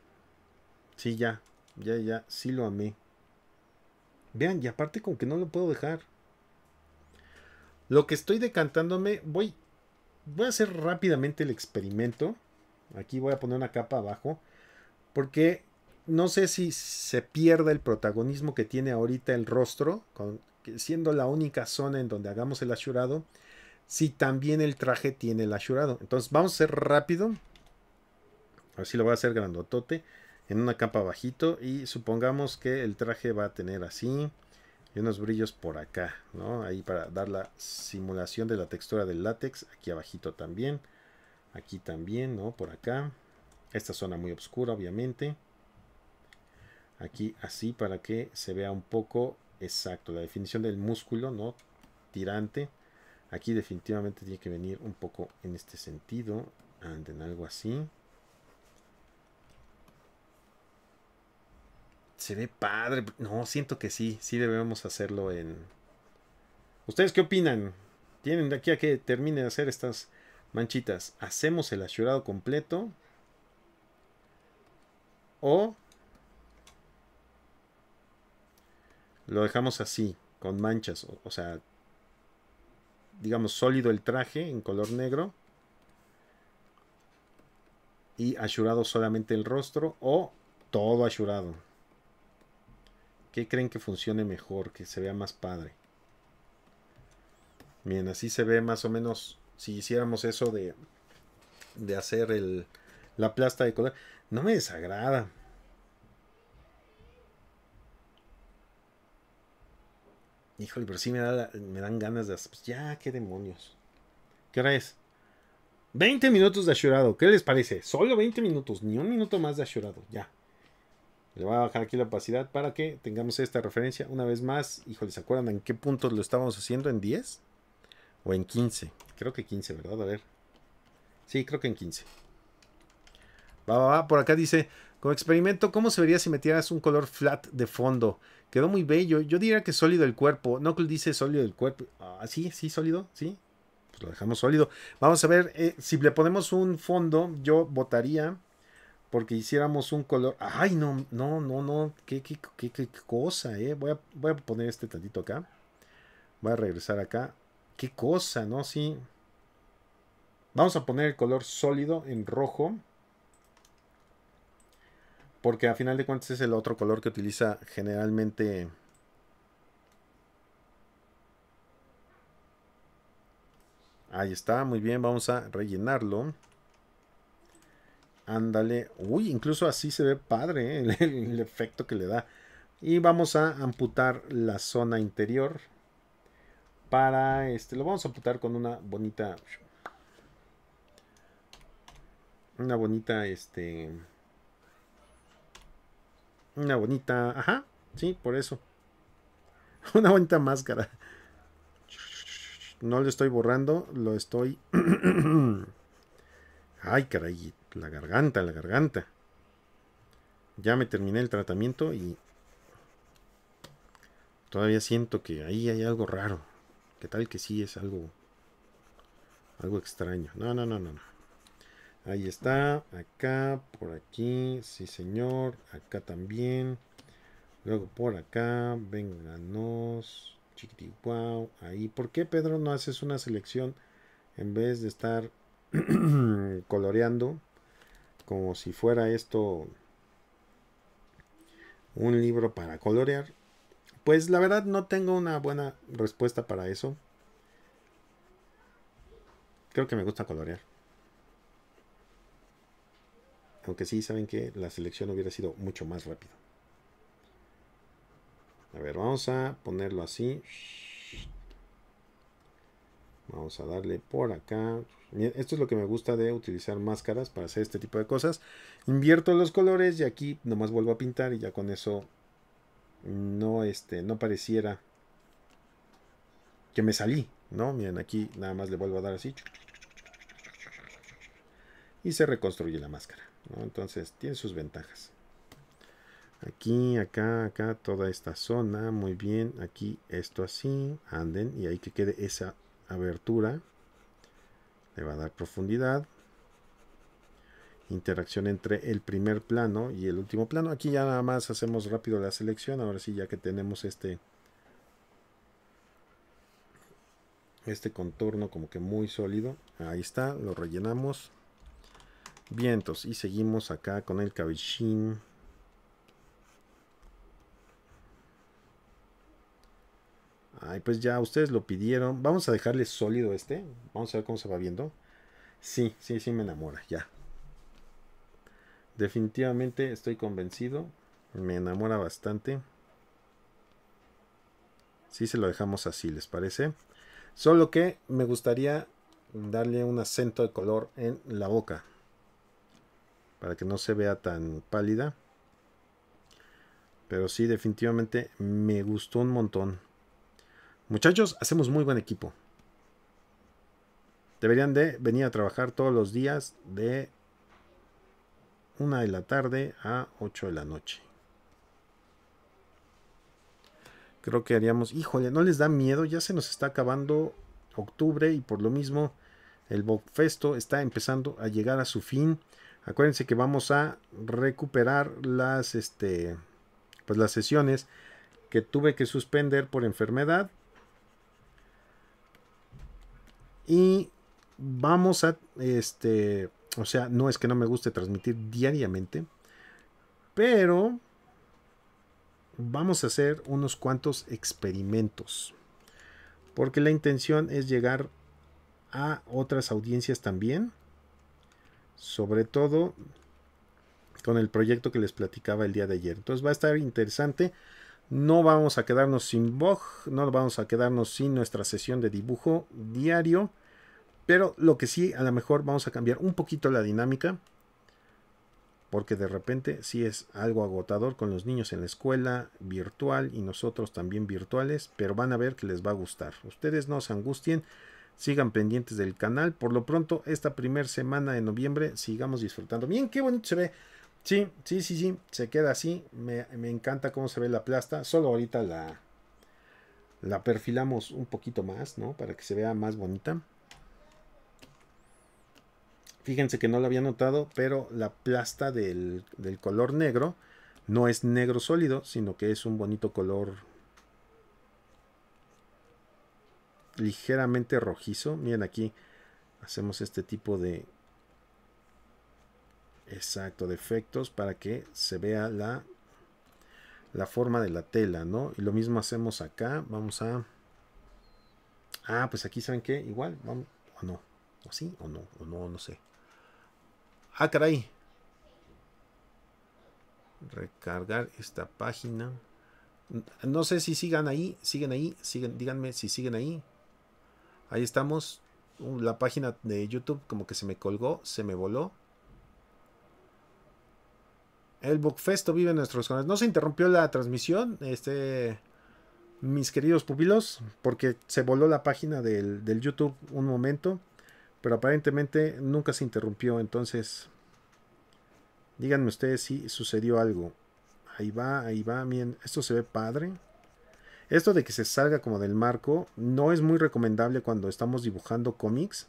Sí, ya. Ya, ya. Sí lo amé. Vean, y aparte con que no lo puedo dejar. Lo que estoy decantándome, voy, voy a hacer rápidamente el experimento. Aquí voy a poner una capa abajo. Porque no sé si se pierda el protagonismo que tiene ahorita el rostro con siendo la única zona en donde hagamos el asurado, si también el traje tiene el asurado. Entonces vamos a ser rápido. Así lo voy a hacer grandotote. En una capa bajito. Y supongamos que el traje va a tener así. Y unos brillos por acá. ¿no? Ahí para dar la simulación de la textura del látex. Aquí abajito también. Aquí también, ¿no? Por acá. Esta zona muy oscura, obviamente. Aquí así para que se vea un poco exacto, la definición del músculo, ¿no? Tirante. Aquí definitivamente tiene que venir un poco en este sentido, en algo así. Se ve padre. No, siento que sí, sí debemos hacerlo en... ¿Ustedes qué opinan? Tienen de aquí a que termine de hacer estas manchitas. ¿Hacemos el ashorado completo? ¿O lo dejamos así, con manchas, o, sea, digamos sólido el traje en color negro y asurado solamente el rostro o todo asurado. ¿Qué creen que funcione mejor, que se vea más padre? Bien, así se ve más o menos si hiciéramos eso de, de hacer el, la plasta de color. No me desagrada. Híjole, pero sí me, da, me dan ganas de... Pues ya, qué demonios. ¿Qué hora es? 20 minutos de Ashurado. ¿Qué les parece? Solo 20 minutos, ni un minuto más de Ashurado. Ya. Le voy a bajar aquí la opacidad para que tengamos esta referencia una vez más. Híjole, ¿se acuerdan en qué puntos lo estábamos haciendo? ¿En 10? ¿O en 15? Creo que 15, ¿verdad? A ver. Sí, creo que en 15. Va, va, va. Por acá dice, como experimento, ¿cómo se vería si metieras un color flat de fondo? Quedó muy bello. Yo diría que sólido el cuerpo. que dice sólido el cuerpo. Ah, sí, sí, sólido, sí. Pues lo dejamos sólido. Vamos a ver eh, si le ponemos un fondo. Yo votaría porque hiciéramos un color. Ay, no, no, no, no. Qué, qué, qué, qué cosa, eh. Voy a, voy a poner este tantito acá. Voy a regresar acá. Qué cosa, ¿no? Sí. Vamos a poner el color sólido en rojo. Porque a final de cuentas es el otro color que utiliza generalmente... Ahí está, muy bien, vamos a rellenarlo. Ándale. Uy, incluso así se ve padre ¿eh? el, efecto que le da. Y vamos a amputar la zona interior. Para este, lo vamos a amputar con una bonita... Una bonita, este... Una bonita. Ajá, sí, por eso. Una bonita máscara. No lo estoy borrando, lo estoy. Ay, caray, la garganta, la garganta. Ya me terminé el tratamiento y. Todavía siento que ahí hay algo raro. Que tal que sí es algo. algo extraño? No, no, no, no, no. Ahí está, acá, por aquí, sí señor, acá también. Luego por acá, vénganos, chiquitiguau, ahí. ¿Por qué Pedro no haces una selección en vez de estar coloreando como si fuera esto un libro para colorear? Pues la verdad no tengo una buena respuesta para eso. Creo que me gusta colorear. Aunque sí saben que la selección hubiera sido mucho más rápido. A ver, vamos a ponerlo así. Vamos a darle por acá. Esto es lo que me gusta de utilizar máscaras para hacer este tipo de cosas. Invierto los colores y aquí nomás vuelvo a pintar y ya con eso no, este, no pareciera que me salí, ¿no? Miren, aquí nada más le vuelvo a dar así. Y se reconstruye la máscara. Entonces tiene sus ventajas. Aquí, acá, acá, toda esta zona, muy bien. Aquí esto así, anden y ahí que quede esa abertura. Le va a dar profundidad. Interacción entre el primer plano y el último plano. Aquí ya nada más hacemos rápido la selección. Ahora sí, ya que tenemos este, este contorno como que muy sólido. Ahí está, lo rellenamos. Vientos. Y seguimos acá con el cabellín. Ay, pues ya ustedes lo pidieron. Vamos a dejarle sólido este. Vamos a ver cómo se va viendo. Sí, sí, sí me enamora, ya. Definitivamente estoy convencido. Me enamora bastante. sí, se lo dejamos así, ¿les parece? Solo que me gustaría darle un acento de color en la boca para que no se vea tan pálida. Pero sí, definitivamente me gustó un montón. Muchachos, hacemos muy buen equipo. Deberían de venir a trabajar todos los días de 1 de la tarde a 8 de la noche. Creo que haríamos... Híjole, ¿no les da miedo? Ya se nos está acabando octubre y por lo mismo el Festo está empezando a llegar a su fin. Acuérdense que vamos a recuperar las, este, pues las sesiones que tuve que suspender por enfermedad. Y vamos a, este, o sea, no es que no me guste transmitir diariamente, pero vamos a hacer unos cuantos experimentos. Porque la intención es llegar a otras audiencias también sobre todo con el proyecto que les platicaba el día de ayer. Entonces va a estar interesante. No vamos a quedarnos sin Bog. no vamos a quedarnos sin nuestra sesión de dibujo diario. Pero lo que sí, a lo mejor vamos a cambiar un poquito la dinámica. Porque de repente sí es algo agotador con los niños en la escuela, virtual y nosotros también virtuales. Pero van a ver que les va a gustar. Ustedes no se angustien. Sigan pendientes del canal. Por lo pronto, esta primera semana de noviembre, sigamos disfrutando. Bien, qué bonito se ve. Sí, sí, sí, sí. Se queda así. Me, encanta cómo se ve la plasta. Solo ahorita la, la perfilamos un poquito más, ¿no? Para que se vea más bonita. Fíjense que no lo había notado, pero la plasta del, del color negro no es negro sólido, sino que es un bonito color ligeramente rojizo. Miren aquí, hacemos este tipo de... Exacto, de efectos para que se vea la, la forma de la tela, ¿no? Y lo mismo hacemos acá, vamos a... Ah, pues aquí, ¿saben que Igual, o no, o sí, o no, o no, no sé. Ah, caray. Recargar esta página. No sé si sigan ahí, siguen ahí, siguen, díganme si siguen ahí. Ahí estamos. La página de YouTube como que se me colgó, se me voló. El Bookfesto vive en nuestros canales. No se interrumpió la transmisión, este, mis queridos pupilos, porque se voló la página del, del YouTube un momento. Pero aparentemente nunca se interrumpió, entonces díganme ustedes si sucedió algo. Ahí va, ahí va, miren, esto se ve padre. Esto de que se salga como del marco no es muy recomendable cuando estamos dibujando cómics.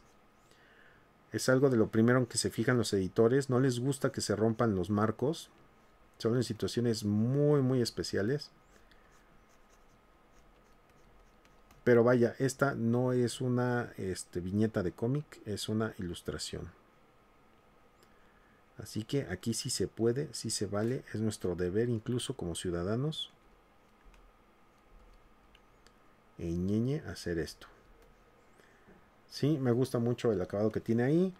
Es algo de lo primero en que se fijan los editores. No les gusta que se rompan los marcos. son en situaciones muy, muy especiales. Pero vaya, esta no es una este, viñeta de cómic, es una ilustración. Así que aquí sí se puede, sí se vale, es nuestro deber incluso como ciudadanos y ñeñe hacer esto. Sí, me gusta mucho el acabado que tiene ahí.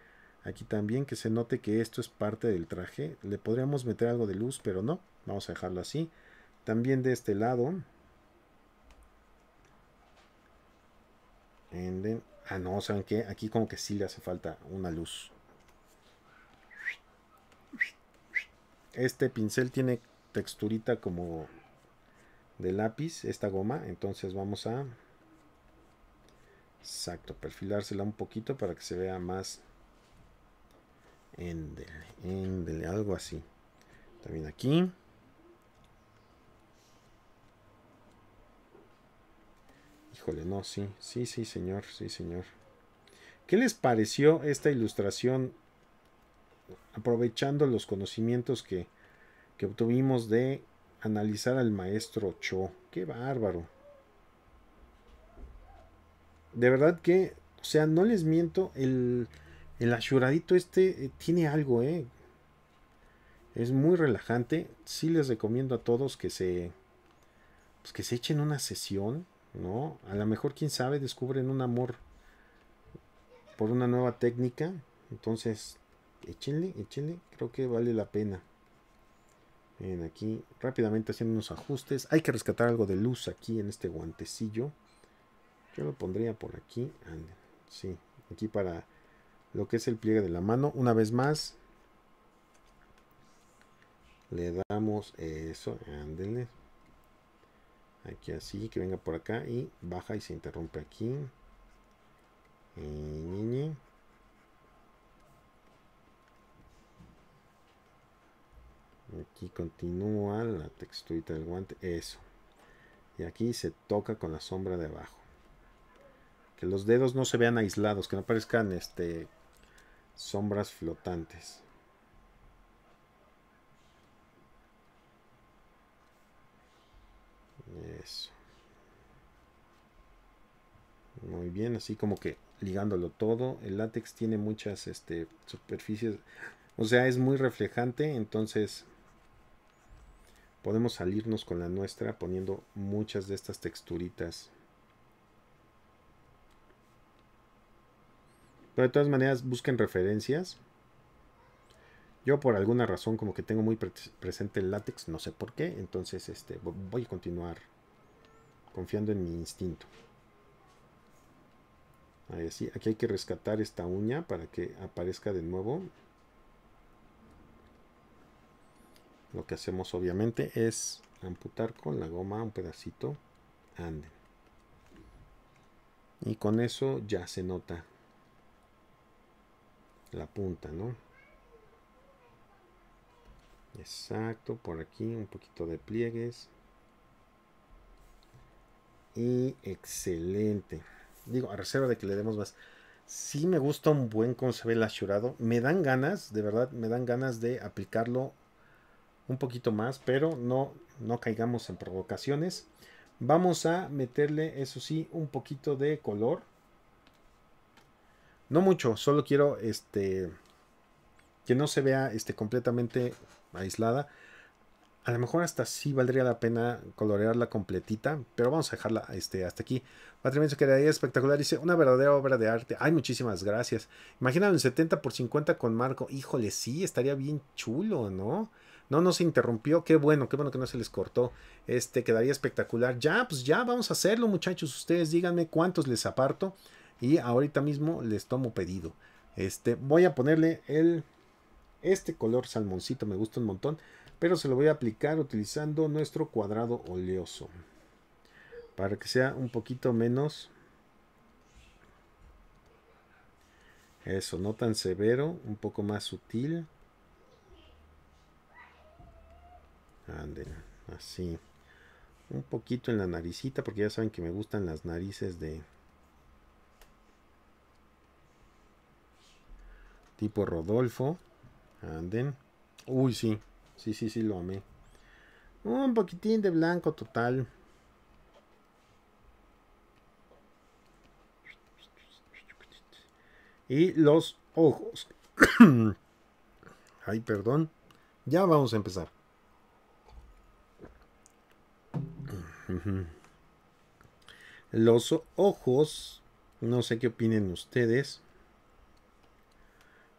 Aquí también que se note que esto es parte del traje. Le podríamos meter algo de luz, pero no. Vamos a dejarlo así. También de este lado. ah, no, ¿saben qué? Aquí como que sí le hace falta una luz. Este pincel tiene texturita como de lápiz esta goma entonces vamos a exacto perfilársela un poquito para que se vea más en endele algo así también aquí híjole no sí sí sí señor sí señor ¿Qué les pareció esta ilustración aprovechando los conocimientos que, que obtuvimos de analizar al maestro Cho. Qué bárbaro. De verdad que, o sea, no les miento, el, el este eh, tiene algo, eh. Es muy relajante. si les recomiendo a todos que se, pues, que se echen una sesión, ¿no? A lo mejor, quién sabe, descubren un amor por una nueva técnica. Entonces, échenle, échenle, creo que vale la pena. Bien, aquí rápidamente haciendo unos ajustes. Hay que rescatar algo de luz aquí en este guantecillo. Yo lo pondría por aquí. Sí, aquí para lo que es el pliegue de la mano. Una vez más. Le damos eso. ándele. Aquí así, que venga por acá y baja y se interrumpe aquí. Y, eh, Aquí continúa la texturita del guante. Eso. Y aquí se toca con la sombra de abajo. Que los dedos no se vean aislados, que no aparezcan este, sombras flotantes. Eso. Muy bien, así como que ligándolo todo. El látex tiene muchas este, superficies. O sea, es muy reflejante, entonces podemos salirnos con la nuestra poniendo muchas de estas texturitas. Pero de todas maneras busquen referencias. Yo por alguna razón como que tengo muy presente el látex, no sé por qué, entonces este, voy a continuar confiando en mi instinto. Ahí, sí, aquí hay que rescatar esta uña para que aparezca de nuevo. lo que hacemos obviamente es amputar con la goma un pedacito anden y con eso ya se nota la punta no exacto por aquí un poquito de pliegues y excelente digo a reserva de que le demos más sí me gusta un buen concebel achurado me dan ganas de verdad me dan ganas de aplicarlo un poquito más, pero no, no caigamos en provocaciones. Vamos a meterle, eso sí, un poquito de color. No mucho, solo quiero este que no se vea este, completamente aislada. A lo mejor hasta sí valdría la pena colorearla completita, pero vamos a dejarla este, hasta aquí. Patrimonio quedaría espectacular. Dice, una verdadera obra de arte. Ay, muchísimas gracias. Imagínate un 70 por 50 con marco. Híjole, sí, estaría bien chulo, ¿no? No nos interrumpió, qué bueno, qué bueno que no se les cortó. Este quedaría espectacular. Ya, pues ya vamos a hacerlo, muchachos. Ustedes díganme cuántos les aparto y ahorita mismo les tomo pedido. Este, voy a ponerle el este color salmoncito, me gusta un montón, pero se lo voy a aplicar utilizando nuestro cuadrado oleoso para que sea un poquito menos eso, no tan severo, un poco más sutil. Anden, así. Un poquito en la naricita, porque ya saben que me gustan las narices de... Tipo Rodolfo. Anden. Uy, sí. Sí, sí, sí, lo amé. Un poquitín de blanco total. Y los ojos. Ay, perdón. Ya vamos a empezar. Los ojos, no sé qué opinen ustedes.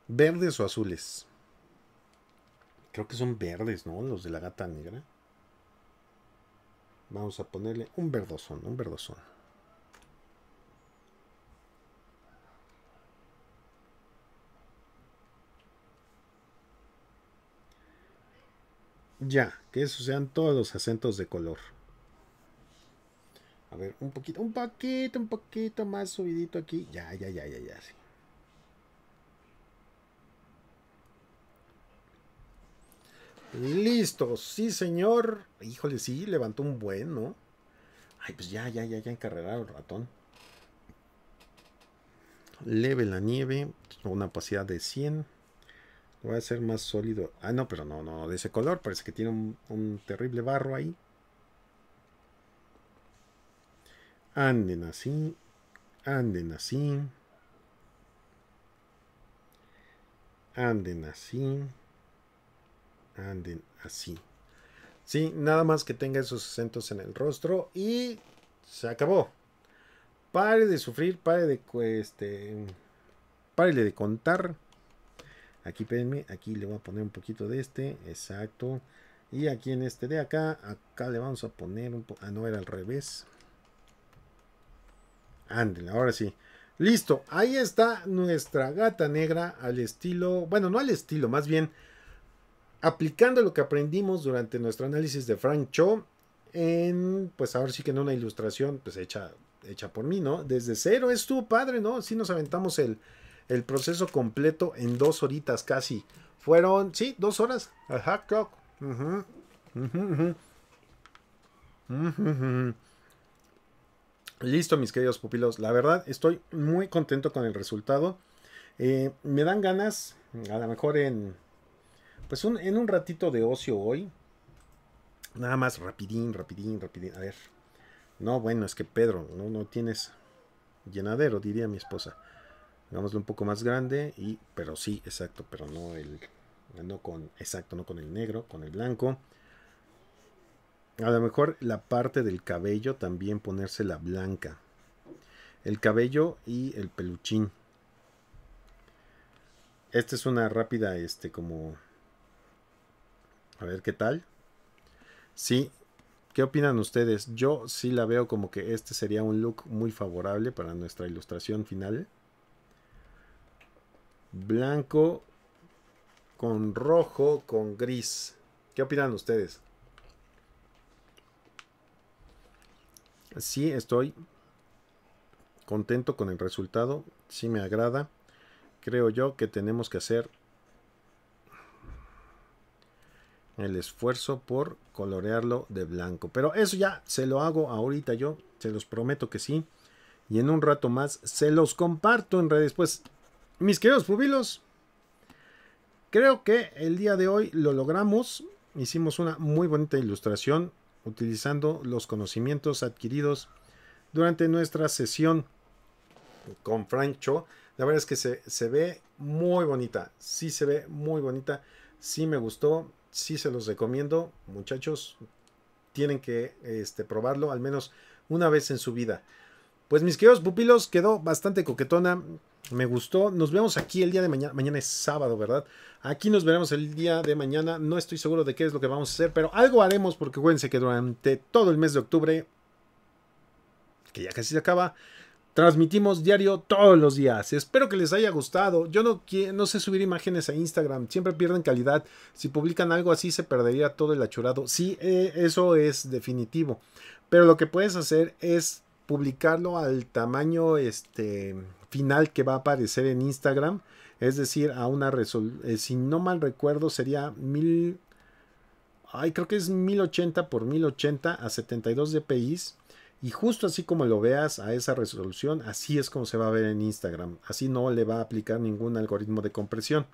¿Verdes o azules? Creo que son verdes, ¿no? Los de la gata negra. Vamos a ponerle un verdosón, un verdosón. Ya, que esos sean todos los acentos de color. A ver, un poquito, un poquito, un poquito más subidito aquí. Ya, ya, ya, ya, ya, sí. Listo, sí señor. Híjole, sí, levantó un buen, ¿no? Ay, pues ya, ya, ya, ya encarrerado el ratón. Leve la nieve, una opacidad de 100. voy a hacer más sólido. Ah, no, pero no, no, de ese color. Parece que tiene un terrible barro ahí. anden así, anden así, anden así, anden así. Sí, nada más que tenga esos acentos en el rostro y se acabó. Pare de sufrir, pare de este, pare de contar. Aquí, espérenme, aquí le voy a poner un poquito de este, exacto. Y aquí en este de acá, acá le vamos a poner un poco, ah no, era al revés. Ándale, ahora sí. Listo, ahí está nuestra gata negra al estilo, bueno, no al estilo, más bien aplicando lo que aprendimos durante nuestro análisis de Frank Cho en, pues ahora sí que en una ilustración, pues hecha, hecha por mí, ¿no? Desde cero es tu padre, ¿no? Sí nos aventamos el, el proceso completo en dos horitas casi. Fueron, sí, dos horas. Ajá, clock. Listo, mis queridos pupilos. La verdad, estoy muy contento con el resultado. Eh, me dan ganas, a lo mejor en, pues un, en un ratito de ocio hoy. Nada más rapidín, rapidín, rapidín. A ver. No, bueno, es que Pedro, no, no tienes llenadero, diría mi esposa. Hagámoslo un poco más grande y, pero sí, exacto, pero no el, no con, exacto, no con el negro, con el blanco. A lo mejor la parte del cabello también ponerse la blanca. El cabello y el peluchín. Esta es una rápida, este, como... A ver qué tal. Sí, ¿qué opinan ustedes? Yo sí la veo como que este sería un look muy favorable para nuestra ilustración final. Blanco con rojo, con gris. ¿Qué opinan ustedes? Sí estoy contento con el resultado, sí me agrada. Creo yo que tenemos que hacer el esfuerzo por colorearlo de blanco. Pero eso ya se lo hago ahorita yo, se los prometo que sí. Y en un rato más se los comparto en redes. Pues, mis queridos pubilos, creo que el día de hoy lo logramos. Hicimos una muy bonita ilustración utilizando los conocimientos adquiridos durante nuestra sesión con Francho. La verdad es que se, ve muy bonita, sí se ve muy bonita, sí me gustó, sí se los recomiendo, muchachos, tienen que este, probarlo al menos una vez en su vida. Pues mis queridos pupilos, quedó bastante coquetona. Me gustó. Nos vemos aquí el día de mañana. Mañana es sábado, ¿verdad? Aquí nos veremos el día de mañana. No estoy seguro de qué es lo que vamos a hacer, pero algo haremos porque acuérdense que durante todo el mes de octubre, que ya casi se acaba, transmitimos diario todos los días. Espero que les haya gustado. Yo no, no sé subir imágenes a Instagram. Siempre pierden calidad. Si publican algo así se perdería todo el achurado. Sí, eh, eso es definitivo. Pero lo que puedes hacer es publicarlo al tamaño este, final que va a aparecer en Instagram. Es decir, a una resolución, eh, si no mal recuerdo, sería 1000, ay, creo que es 1080 por 1080 a 72 dpi. Y justo así como lo veas a esa resolución, así es como se va a ver en Instagram. Así no le va a aplicar ningún algoritmo de compresión.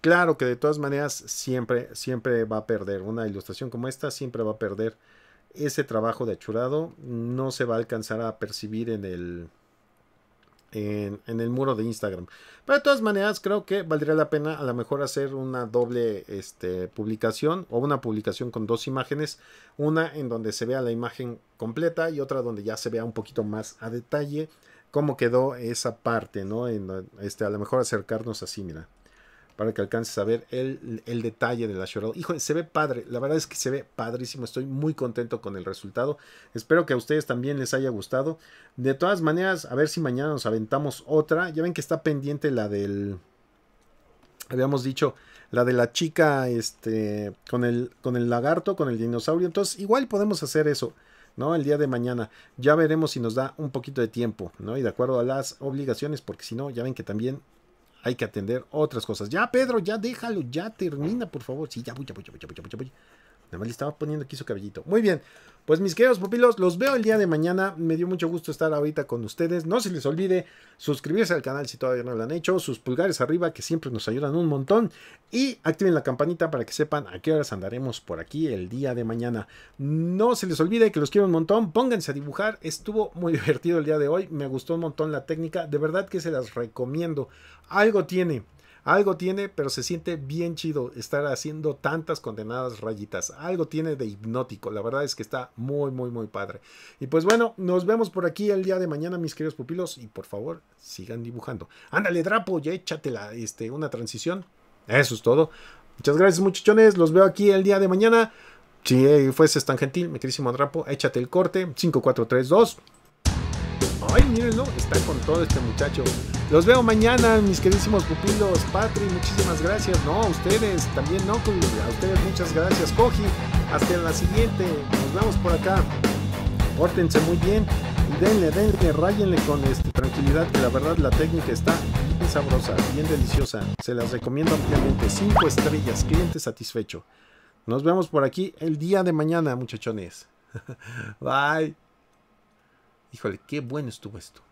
Claro que de todas maneras siempre, siempre va a perder. Una ilustración como esta siempre va a perder ese trabajo de achurado no se va a alcanzar a percibir en el, en, el muro de Instagram. Pero de todas maneras, creo que valdría la pena a lo mejor hacer una doble este, publicación o una publicación con dos imágenes. Una en donde se vea la imagen completa y otra donde ya se vea un poquito más a detalle cómo quedó esa parte, ¿no? este, a lo mejor acercarnos así, mira para que alcances a ver el, detalle de la Shorel. Hijo, se ve padre, la verdad es que se ve padrísimo, estoy muy contento con el resultado. Espero que a ustedes también les haya gustado. De todas maneras, a ver si mañana nos aventamos otra. Ya ven que está pendiente la del... Habíamos dicho, la de la chica este, con, el, con el lagarto, con el dinosaurio. Entonces, igual podemos hacer eso. ¿no? El día de mañana. Ya veremos si nos da un poquito de tiempo, ¿no? Y de acuerdo a las obligaciones, porque si no, ya ven que también hay que atender otras cosas. Ya, Pedro, ya déjalo, ya termina, por favor. Sí, ya Nada más le estaba poniendo aquí su cabellito. Muy bien. Pues mis queridos pupilos, los veo el día de mañana. Me dio mucho gusto estar ahorita con ustedes. No se les olvide suscribirse al canal si todavía no lo han hecho. Sus pulgares arriba que siempre nos ayudan un montón. Y activen la campanita para que sepan a qué horas andaremos por aquí el día de mañana. No se les olvide que los quiero un montón. Pónganse a dibujar. Estuvo muy divertido el día de hoy. Me gustó un montón la técnica. De verdad que se las recomiendo. Algo tiene. Algo tiene, pero se siente bien chido estar haciendo tantas condenadas rayitas. Algo tiene de hipnótico. La verdad es que está muy, muy, muy padre. Y pues bueno, nos vemos por aquí el día de mañana, mis queridos pupilos. Y por favor, sigan dibujando. Ándale, drapo, ya échatela este, una transición. Eso es todo. Muchas gracias, muchachones. Los veo aquí el día de mañana. Si eh, fueses tan gentil, mi querísimo Drapo, échate el corte. 5432. Ay, mírenlo, está con todo este muchacho. Los veo mañana, mis queridísimos pupilos. Patri, muchísimas gracias. No, a ustedes, también no, pues, a ustedes muchas gracias. Coji, hasta la siguiente. Nos vemos por acá. Pórtense muy bien. Y denle, denle, rayenle con este, tranquilidad, que la verdad la técnica está bien sabrosa, bien deliciosa. Se las recomiendo ampliamente. Cinco estrellas, cliente satisfecho. Nos vemos por aquí el día de mañana, muchachones. Bye. Híjole, qué bueno estuvo esto.